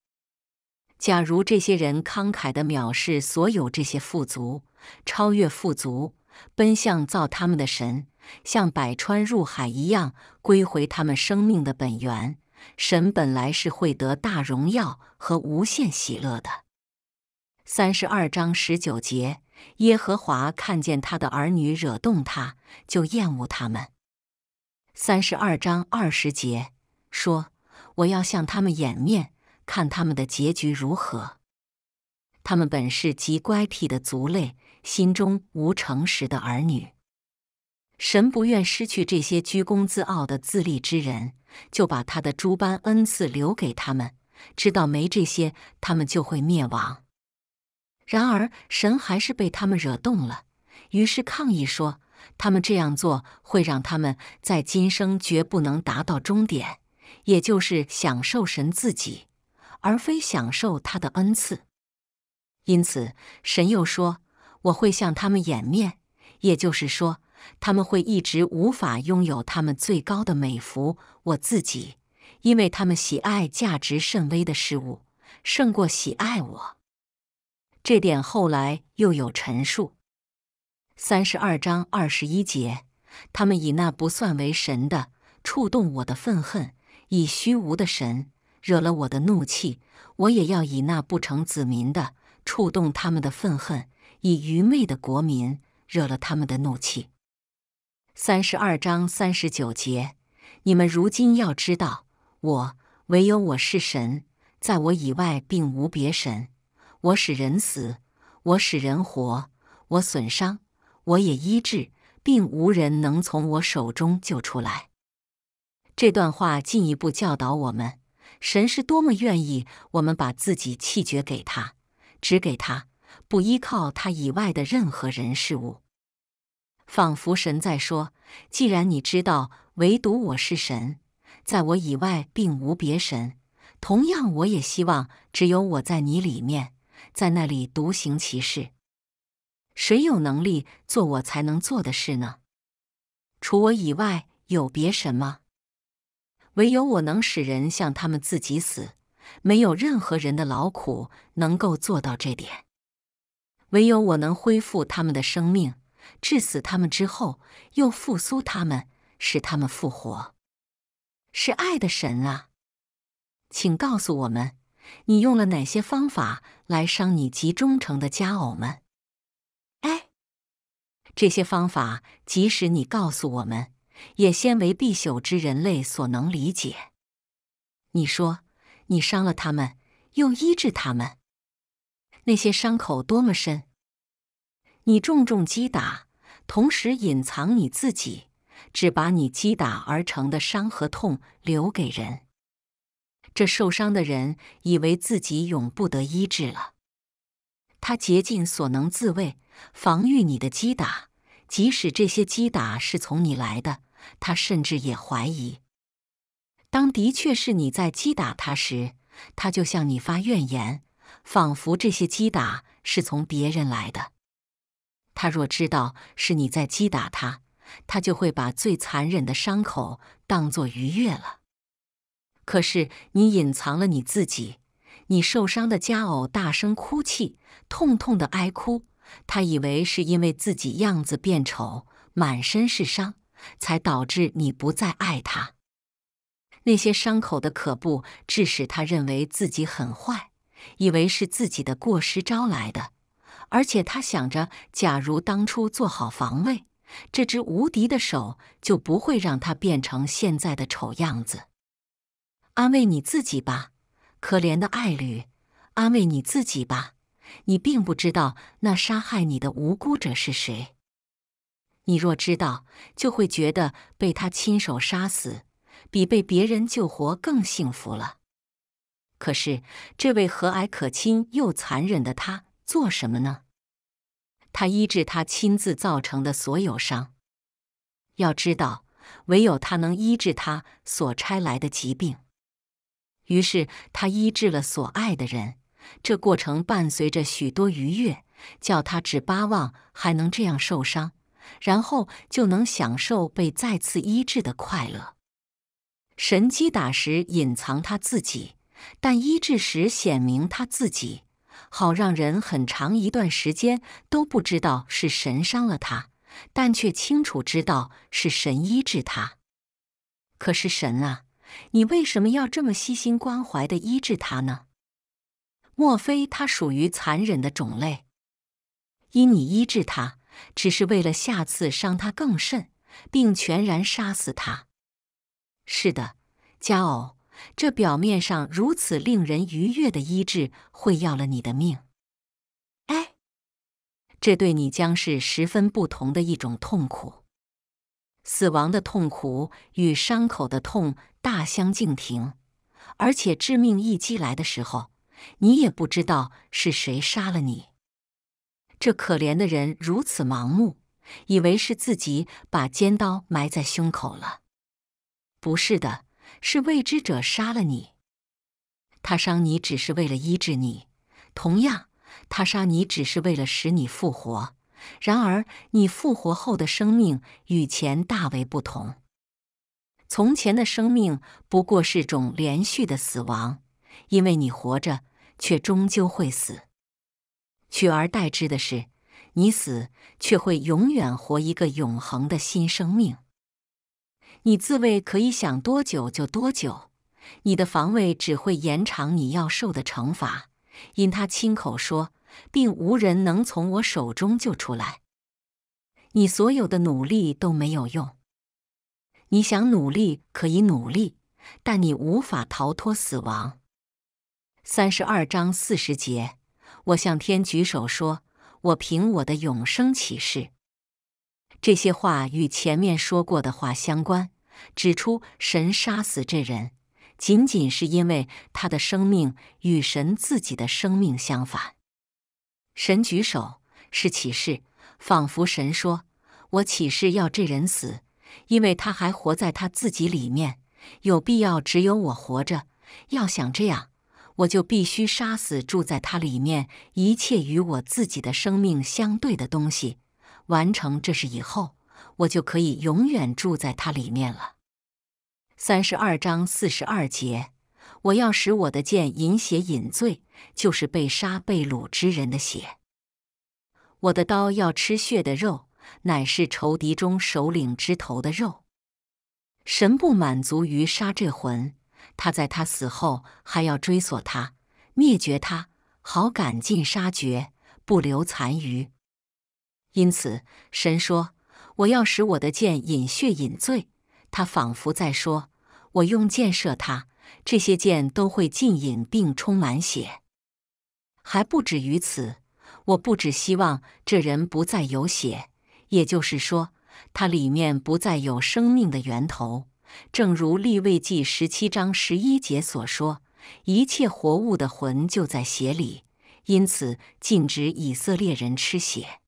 假如这些人慷慨地藐视所有这些富足，超越富足，奔向造他们的神，像百川入海一样归回他们生命的本源，神本来是会得大荣耀和无限喜乐的。三十二章十九节。耶和华看见他的儿女惹动他，就厌恶他们。三十二章二十节说：“我要向他们掩面，看他们的结局如何。他们本是极乖僻的族类，心中无诚实的儿女。神不愿失去这些居功自傲的自立之人，就把他的诸般恩赐留给他们。知道没这些，他们就会灭亡。”然而，神还是被他们惹动了，于是抗议说：“他们这样做会让他们在今生绝不能达到终点，也就是享受神自己，而非享受他的恩赐。”因此，神又说：“我会向他们掩面，也就是说，他们会一直无法拥有他们最高的美福我自己，因为他们喜爱价值甚微的事物，胜过喜爱我。”这点后来又有陈述，三十二章二十一节，他们以那不算为神的触动我的愤恨，以虚无的神惹了我的怒气，我也要以那不成子民的触动他们的愤恨，以愚昧的国民惹了他们的怒气。三十二章三十九节，你们如今要知道，我唯有我是神，在我以外并无别神。我使人死，我使人活，我损伤，我也医治，并无人能从我手中救出来。这段话进一步教导我们，神是多么愿意我们把自己弃绝给他，只给他，不依靠他以外的任何人事物。仿佛神在说：既然你知道唯独我是神，在我以外并无别神，同样我也希望只有我在你里面。在那里独行其事，谁有能力做我才能做的事呢？除我以外有别什么？唯有我能使人像他们自己死，没有任何人的劳苦能够做到这点。唯有我能恢复他们的生命，致死他们之后又复苏他们，使他们复活。是爱的神啊，请告诉我们。你用了哪些方法来伤你极忠诚的家偶们？哎，这些方法即使你告诉我们，也先为必朽之人类所能理解。你说，你伤了他们，又医治他们，那些伤口多么深！你重重击打，同时隐藏你自己，只把你击打而成的伤和痛留给人。这受伤的人以为自己永不得医治了。他竭尽所能自卫，防御你的击打，即使这些击打是从你来的。他甚至也怀疑，当的确是你在击打他时，他就向你发怨言，仿佛这些击打是从别人来的。他若知道是你在击打他，他就会把最残忍的伤口当作愉悦了。可是你隐藏了你自己，你受伤的佳偶大声哭泣，痛痛的哀哭。他以为是因为自己样子变丑，满身是伤，才导致你不再爱他。那些伤口的可怖，致使他认为自己很坏，以为是自己的过失招来的。而且他想着，假如当初做好防卫，这只无敌的手就不会让他变成现在的丑样子。安慰你自己吧，可怜的爱侣！安慰你自己吧，你并不知道那杀害你的无辜者是谁。你若知道，就会觉得被他亲手杀死，比被别人救活更幸福了。可是这位和蔼可亲又残忍的他做什么呢？他医治他亲自造成的所有伤。要知道，唯有他能医治他所拆来的疾病。于是他医治了所爱的人，这过程伴随着许多愉悦，叫他只巴望还能这样受伤，然后就能享受被再次医治的快乐。神击打时隐藏他自己，但医治时显明他自己，好让人很长一段时间都不知道是神伤了他，但却清楚知道是神医治他。可是神啊！你为什么要这么悉心关怀的医治他呢？莫非他属于残忍的种类？因你医治他，只是为了下次伤他更甚，并全然杀死他。是的，佳偶，这表面上如此令人愉悦的医治，会要了你的命。哎，这对你将是十分不同的一种痛苦——死亡的痛苦与伤口的痛。大相径庭，而且致命一击来的时候，你也不知道是谁杀了你。这可怜的人如此盲目，以为是自己把尖刀埋在胸口了。不是的，是未知者杀了你。他伤你只是为了医治你，同样，他杀你只是为了使你复活。然而，你复活后的生命与前大为不同。从前的生命不过是种连续的死亡，因为你活着却终究会死；取而代之的是，你死却会永远活一个永恒的新生命。你自卫可以想多久就多久，你的防卫只会延长你要受的惩罚。因他亲口说，并无人能从我手中救出来。你所有的努力都没有用。你想努力可以努力，但你无法逃脱死亡。三十二章四十节，我向天举手说：“我凭我的永生起誓。”这些话与前面说过的话相关，指出神杀死这人，仅仅是因为他的生命与神自己的生命相反。神举手是启示，仿佛神说：“我起誓要这人死。”因为他还活在他自己里面，有必要只有我活着。要想这样，我就必须杀死住在他里面一切与我自己的生命相对的东西。完成这是以后，我就可以永远住在他里面了。三十二章四十二节，我要使我的剑饮血饮醉，就是被杀被掳之人的血。我的刀要吃血的肉。乃是仇敌中首领之头的肉。神不满足于杀这魂，他在他死后还要追索他，灭绝他，好赶尽杀绝，不留残余。因此，神说：“我要使我的剑饮血饮醉。”他仿佛在说：“我用箭射他，这些箭都会尽饮并充满血。”还不止于此，我不只希望这人不再有血。也就是说，它里面不再有生命的源头，正如立位记十七章十一节所说：“一切活物的魂就在血里，因此禁止以色列人吃血。”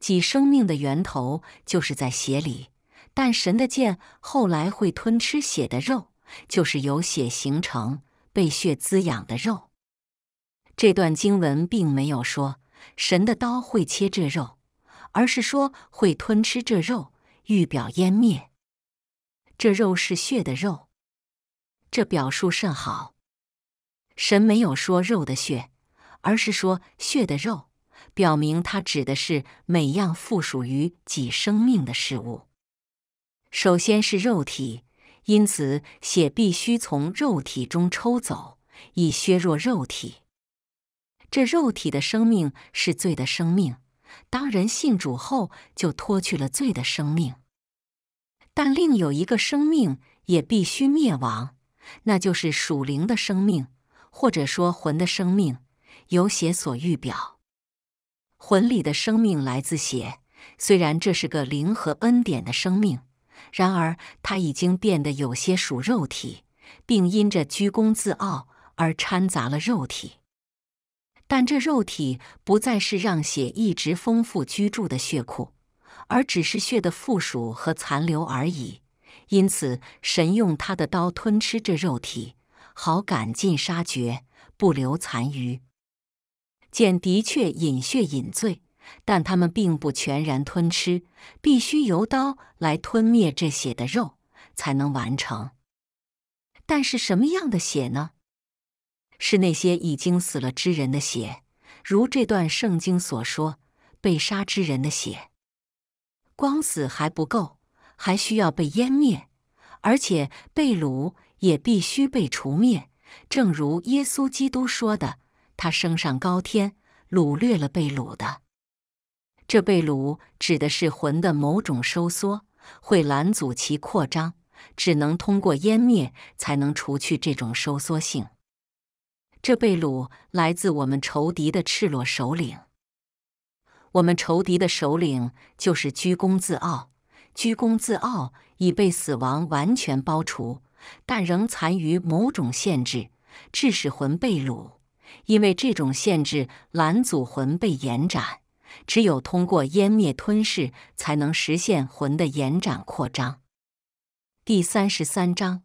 即生命的源头就是在血里。但神的剑后来会吞吃血的肉，就是由血形成、被血滋养的肉。这段经文并没有说神的刀会切这肉。而是说会吞吃这肉，欲表湮灭。这肉是血的肉，这表述甚好。神没有说肉的血，而是说血的肉，表明它指的是每样附属于己生命的事物。首先是肉体，因此血必须从肉体中抽走，以削弱肉体。这肉体的生命是罪的生命。当人信主后，就脱去了罪的生命，但另有一个生命也必须灭亡，那就是属灵的生命，或者说魂的生命。由血所预表，魂里的生命来自血，虽然这是个灵和恩典的生命，然而它已经变得有些属肉体，并因着居功自傲而掺杂了肉体。但这肉体不再是让血一直丰富居住的血库，而只是血的附属和残留而已。因此，神用他的刀吞吃这肉体，好赶尽杀绝，不留残余。简的确饮血饮罪，但他们并不全然吞吃，必须由刀来吞灭这血的肉，才能完成。但是什么样的血呢？是那些已经死了之人的血，如这段圣经所说，被杀之人的血。光死还不够，还需要被湮灭，而且被掳也必须被除灭。正如耶稣基督说的：“他升上高天，掳掠了被掳的。”这被掳指的是魂的某种收缩，会拦阻其扩张，只能通过湮灭才能除去这种收缩性。这被掳来自我们仇敌的赤裸首领。我们仇敌的首领就是居功自傲，居功自傲已被死亡完全包除，但仍残余某种限制，致使魂被掳。因为这种限制拦阻魂被延展，只有通过湮灭吞噬才能实现魂的延展扩张。第三十三章，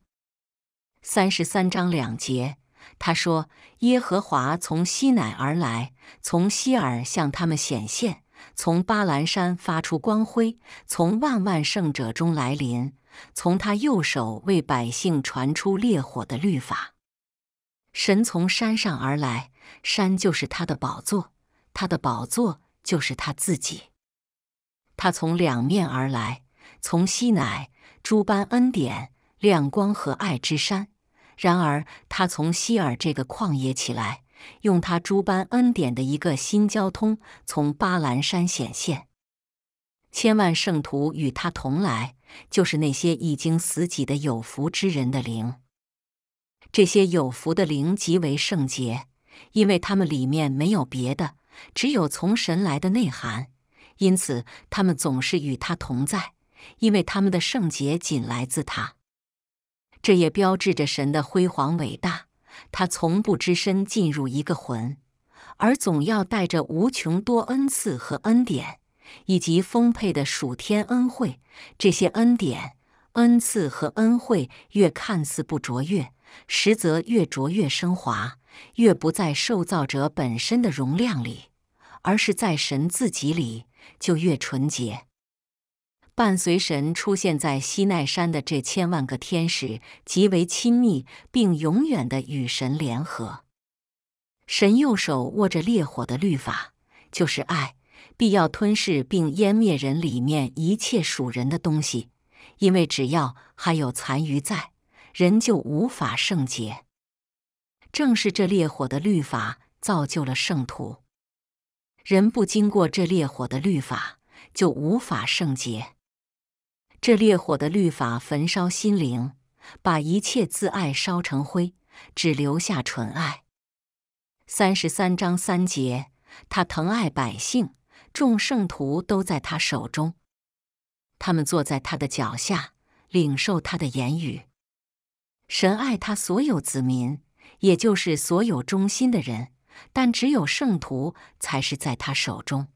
三十三章两节。他说：“耶和华从西乃而来，从西尔向他们显现，从巴兰山发出光辉，从万万圣者中来临，从他右手为百姓传出烈火的律法。神从山上而来，山就是他的宝座，他的宝座就是他自己。他从两面而来，从西乃、诸般恩典、亮光和爱之山。”然而，他从希尔这个旷野起来，用他诸般恩典的一个新交通，从巴兰山显现，千万圣徒与他同来，就是那些已经死己的有福之人的灵。这些有福的灵极为圣洁，因为他们里面没有别的，只有从神来的内涵，因此他们总是与他同在，因为他们的圣洁仅来自他。这也标志着神的辉煌伟大。他从不只身进入一个魂，而总要带着无穷多恩赐和恩典，以及丰沛的数天恩惠。这些恩典、恩赐和恩惠，越看似不卓越，实则越卓越升华。越不在受造者本身的容量里，而是在神自己里，就越纯洁。伴随神出现在西奈山的这千万个天使，极为亲密，并永远的与神联合。神右手握着烈火的律法，就是爱，必要吞噬并湮灭人里面一切属人的东西，因为只要还有残余在，人就无法圣洁。正是这烈火的律法造就了圣徒，人不经过这烈火的律法，就无法圣洁。这烈火的律法焚烧心灵，把一切自爱烧成灰，只留下纯爱。三十三章三节，他疼爱百姓，众圣徒都在他手中，他们坐在他的脚下，领受他的言语。神爱他所有子民，也就是所有忠心的人，但只有圣徒才是在他手中。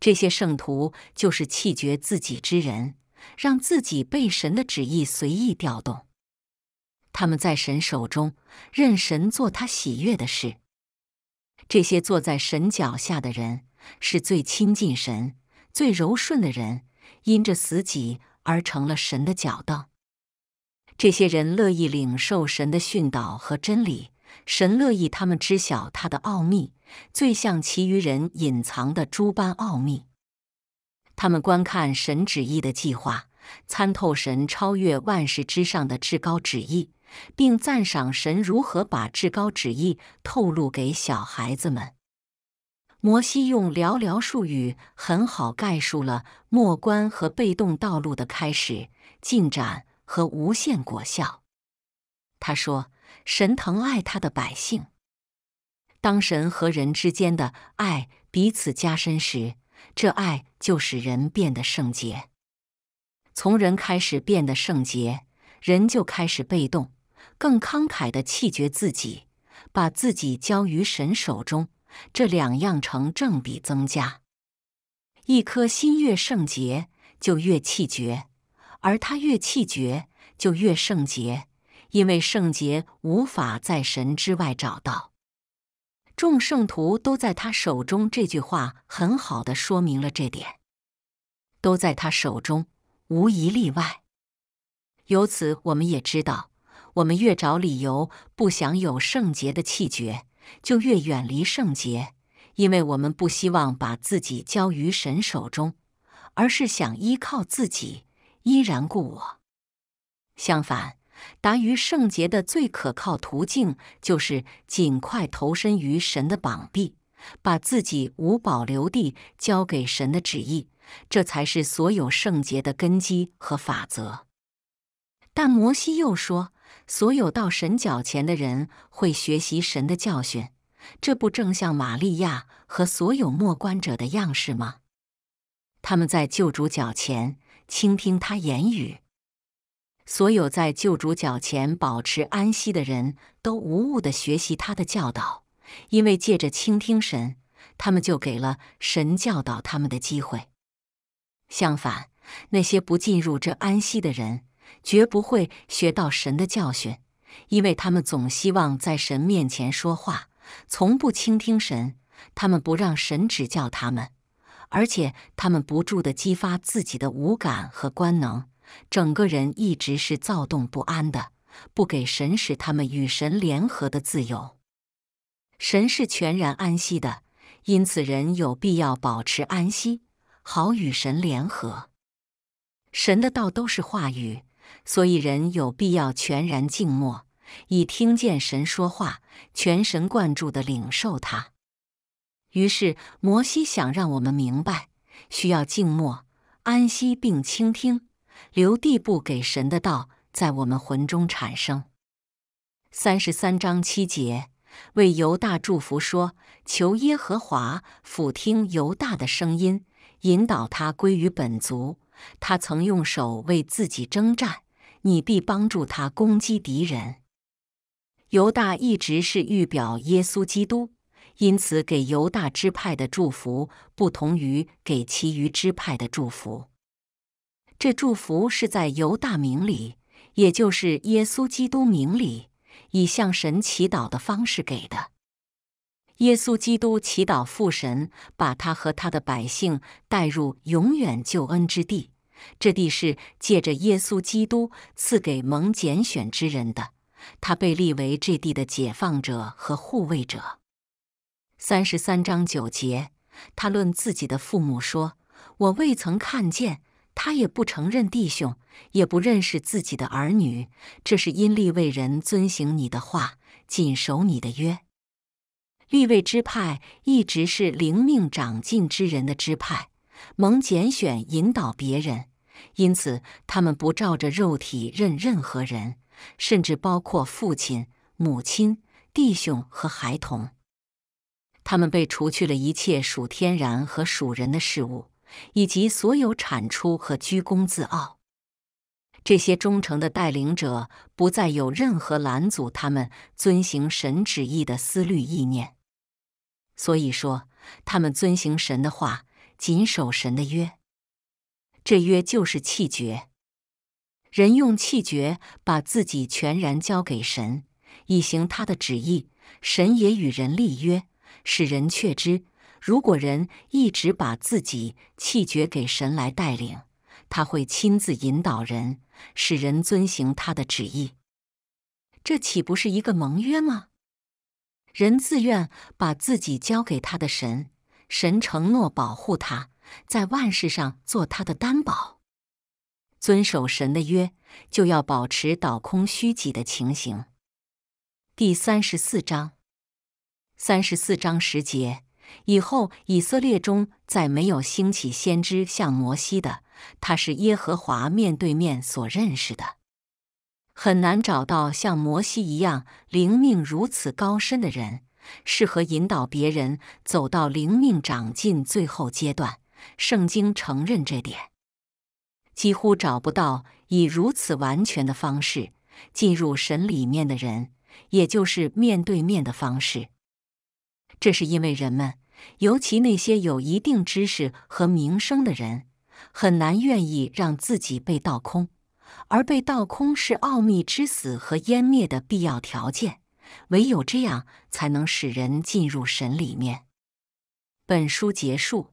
这些圣徒就是弃绝自己之人。让自己被神的旨意随意调动，他们在神手中，任神做他喜悦的事。这些坐在神脚下的人，是最亲近神、最柔顺的人，因着死己而成了神的脚凳。这些人乐意领受神的训导和真理，神乐意他们知晓他的奥秘，最像其余人隐藏的诸般奥秘。他们观看神旨意的计划，参透神超越万事之上的至高旨意，并赞赏神如何把至高旨意透露给小孩子们。摩西用寥寥数语，很好概述了末观和被动道路的开始、进展和无限果效。他说：“神疼爱他的百姓，当神和人之间的爱彼此加深时。”这爱就使人变得圣洁，从人开始变得圣洁，人就开始被动，更慷慨的弃绝自己，把自己交于神手中。这两样成正比增加，一颗心越圣洁就越气绝，而他越气绝就越圣洁，因为圣洁无法在神之外找到。众圣徒都在他手中，这句话很好的说明了这点，都在他手中，无一例外。由此，我们也知道，我们越找理由不想有圣洁的气绝，就越远离圣洁，因为我们不希望把自己交于神手中，而是想依靠自己，依然故我。相反。达于圣洁的最可靠途径，就是尽快投身于神的膀臂，把自己无保留地交给神的旨意，这才是所有圣洁的根基和法则。但摩西又说，所有到神脚前的人会学习神的教训，这不正像玛利亚和所有默观者的样式吗？他们在救主脚前倾听他言语。所有在救主脚前保持安息的人都无误地学习他的教导，因为借着倾听神，他们就给了神教导他们的机会。相反，那些不进入这安息的人，绝不会学到神的教训，因为他们总希望在神面前说话，从不倾听神。他们不让神指教他们，而且他们不住地激发自己的五感和官能。整个人一直是躁动不安的，不给神使他们与神联合的自由。神是全然安息的，因此人有必要保持安息，好与神联合。神的道都是话语，所以人有必要全然静默，以听见神说话，全神贯注地领受他。于是摩西想让我们明白，需要静默、安息并倾听。留地步给神的道，在我们魂中产生。三十三章七节为犹大祝福说：“求耶和华俯听犹大的声音，引导他归于本族。他曾用手为自己征战，你必帮助他攻击敌人。”犹大一直是预表耶稣基督，因此给犹大支派的祝福不同于给其余支派的祝福。这祝福是在犹大名里，也就是耶稣基督名里，以向神祈祷的方式给的。耶稣基督祈祷父神把他和他的百姓带入永远救恩之地，这地是借着耶稣基督赐给蒙拣选之人的。他被立为这地的解放者和护卫者。三十三章九节，他论自己的父母说：“我未曾看见。”他也不承认弟兄，也不认识自己的儿女。这是因立位人遵行你的话，谨守你的约。立位之派一直是灵命长进之人的支派，蒙拣选引导别人，因此他们不照着肉体认任何人，甚至包括父亲、母亲、弟兄和孩童。他们被除去了一切属天然和属人的事物。以及所有产出和居功自傲，这些忠诚的带领者不再有任何拦阻他们遵行神旨意的思虑意念。所以说，他们遵行神的话，谨守神的约。这约就是气绝，人用气绝把自己全然交给神，以行他的旨意。神也与人立约，使人确知。如果人一直把自己弃绝给神来带领，他会亲自引导人，使人遵行他的旨意。这岂不是一个盟约吗？人自愿把自己交给他的神，神承诺保护他，在万事上做他的担保。遵守神的约，就要保持倒空虚己的情形。第三十四章，三十四章十节。以后，以色列中再没有兴起先知像摩西的。他是耶和华面对面所认识的，很难找到像摩西一样灵命如此高深的人，适合引导别人走到灵命长进最后阶段。圣经承认这点，几乎找不到以如此完全的方式进入神里面的人，也就是面对面的方式。这是因为人们。尤其那些有一定知识和名声的人，很难愿意让自己被倒空，而被倒空是奥秘之死和湮灭的必要条件。唯有这样，才能使人进入神里面。本书结束。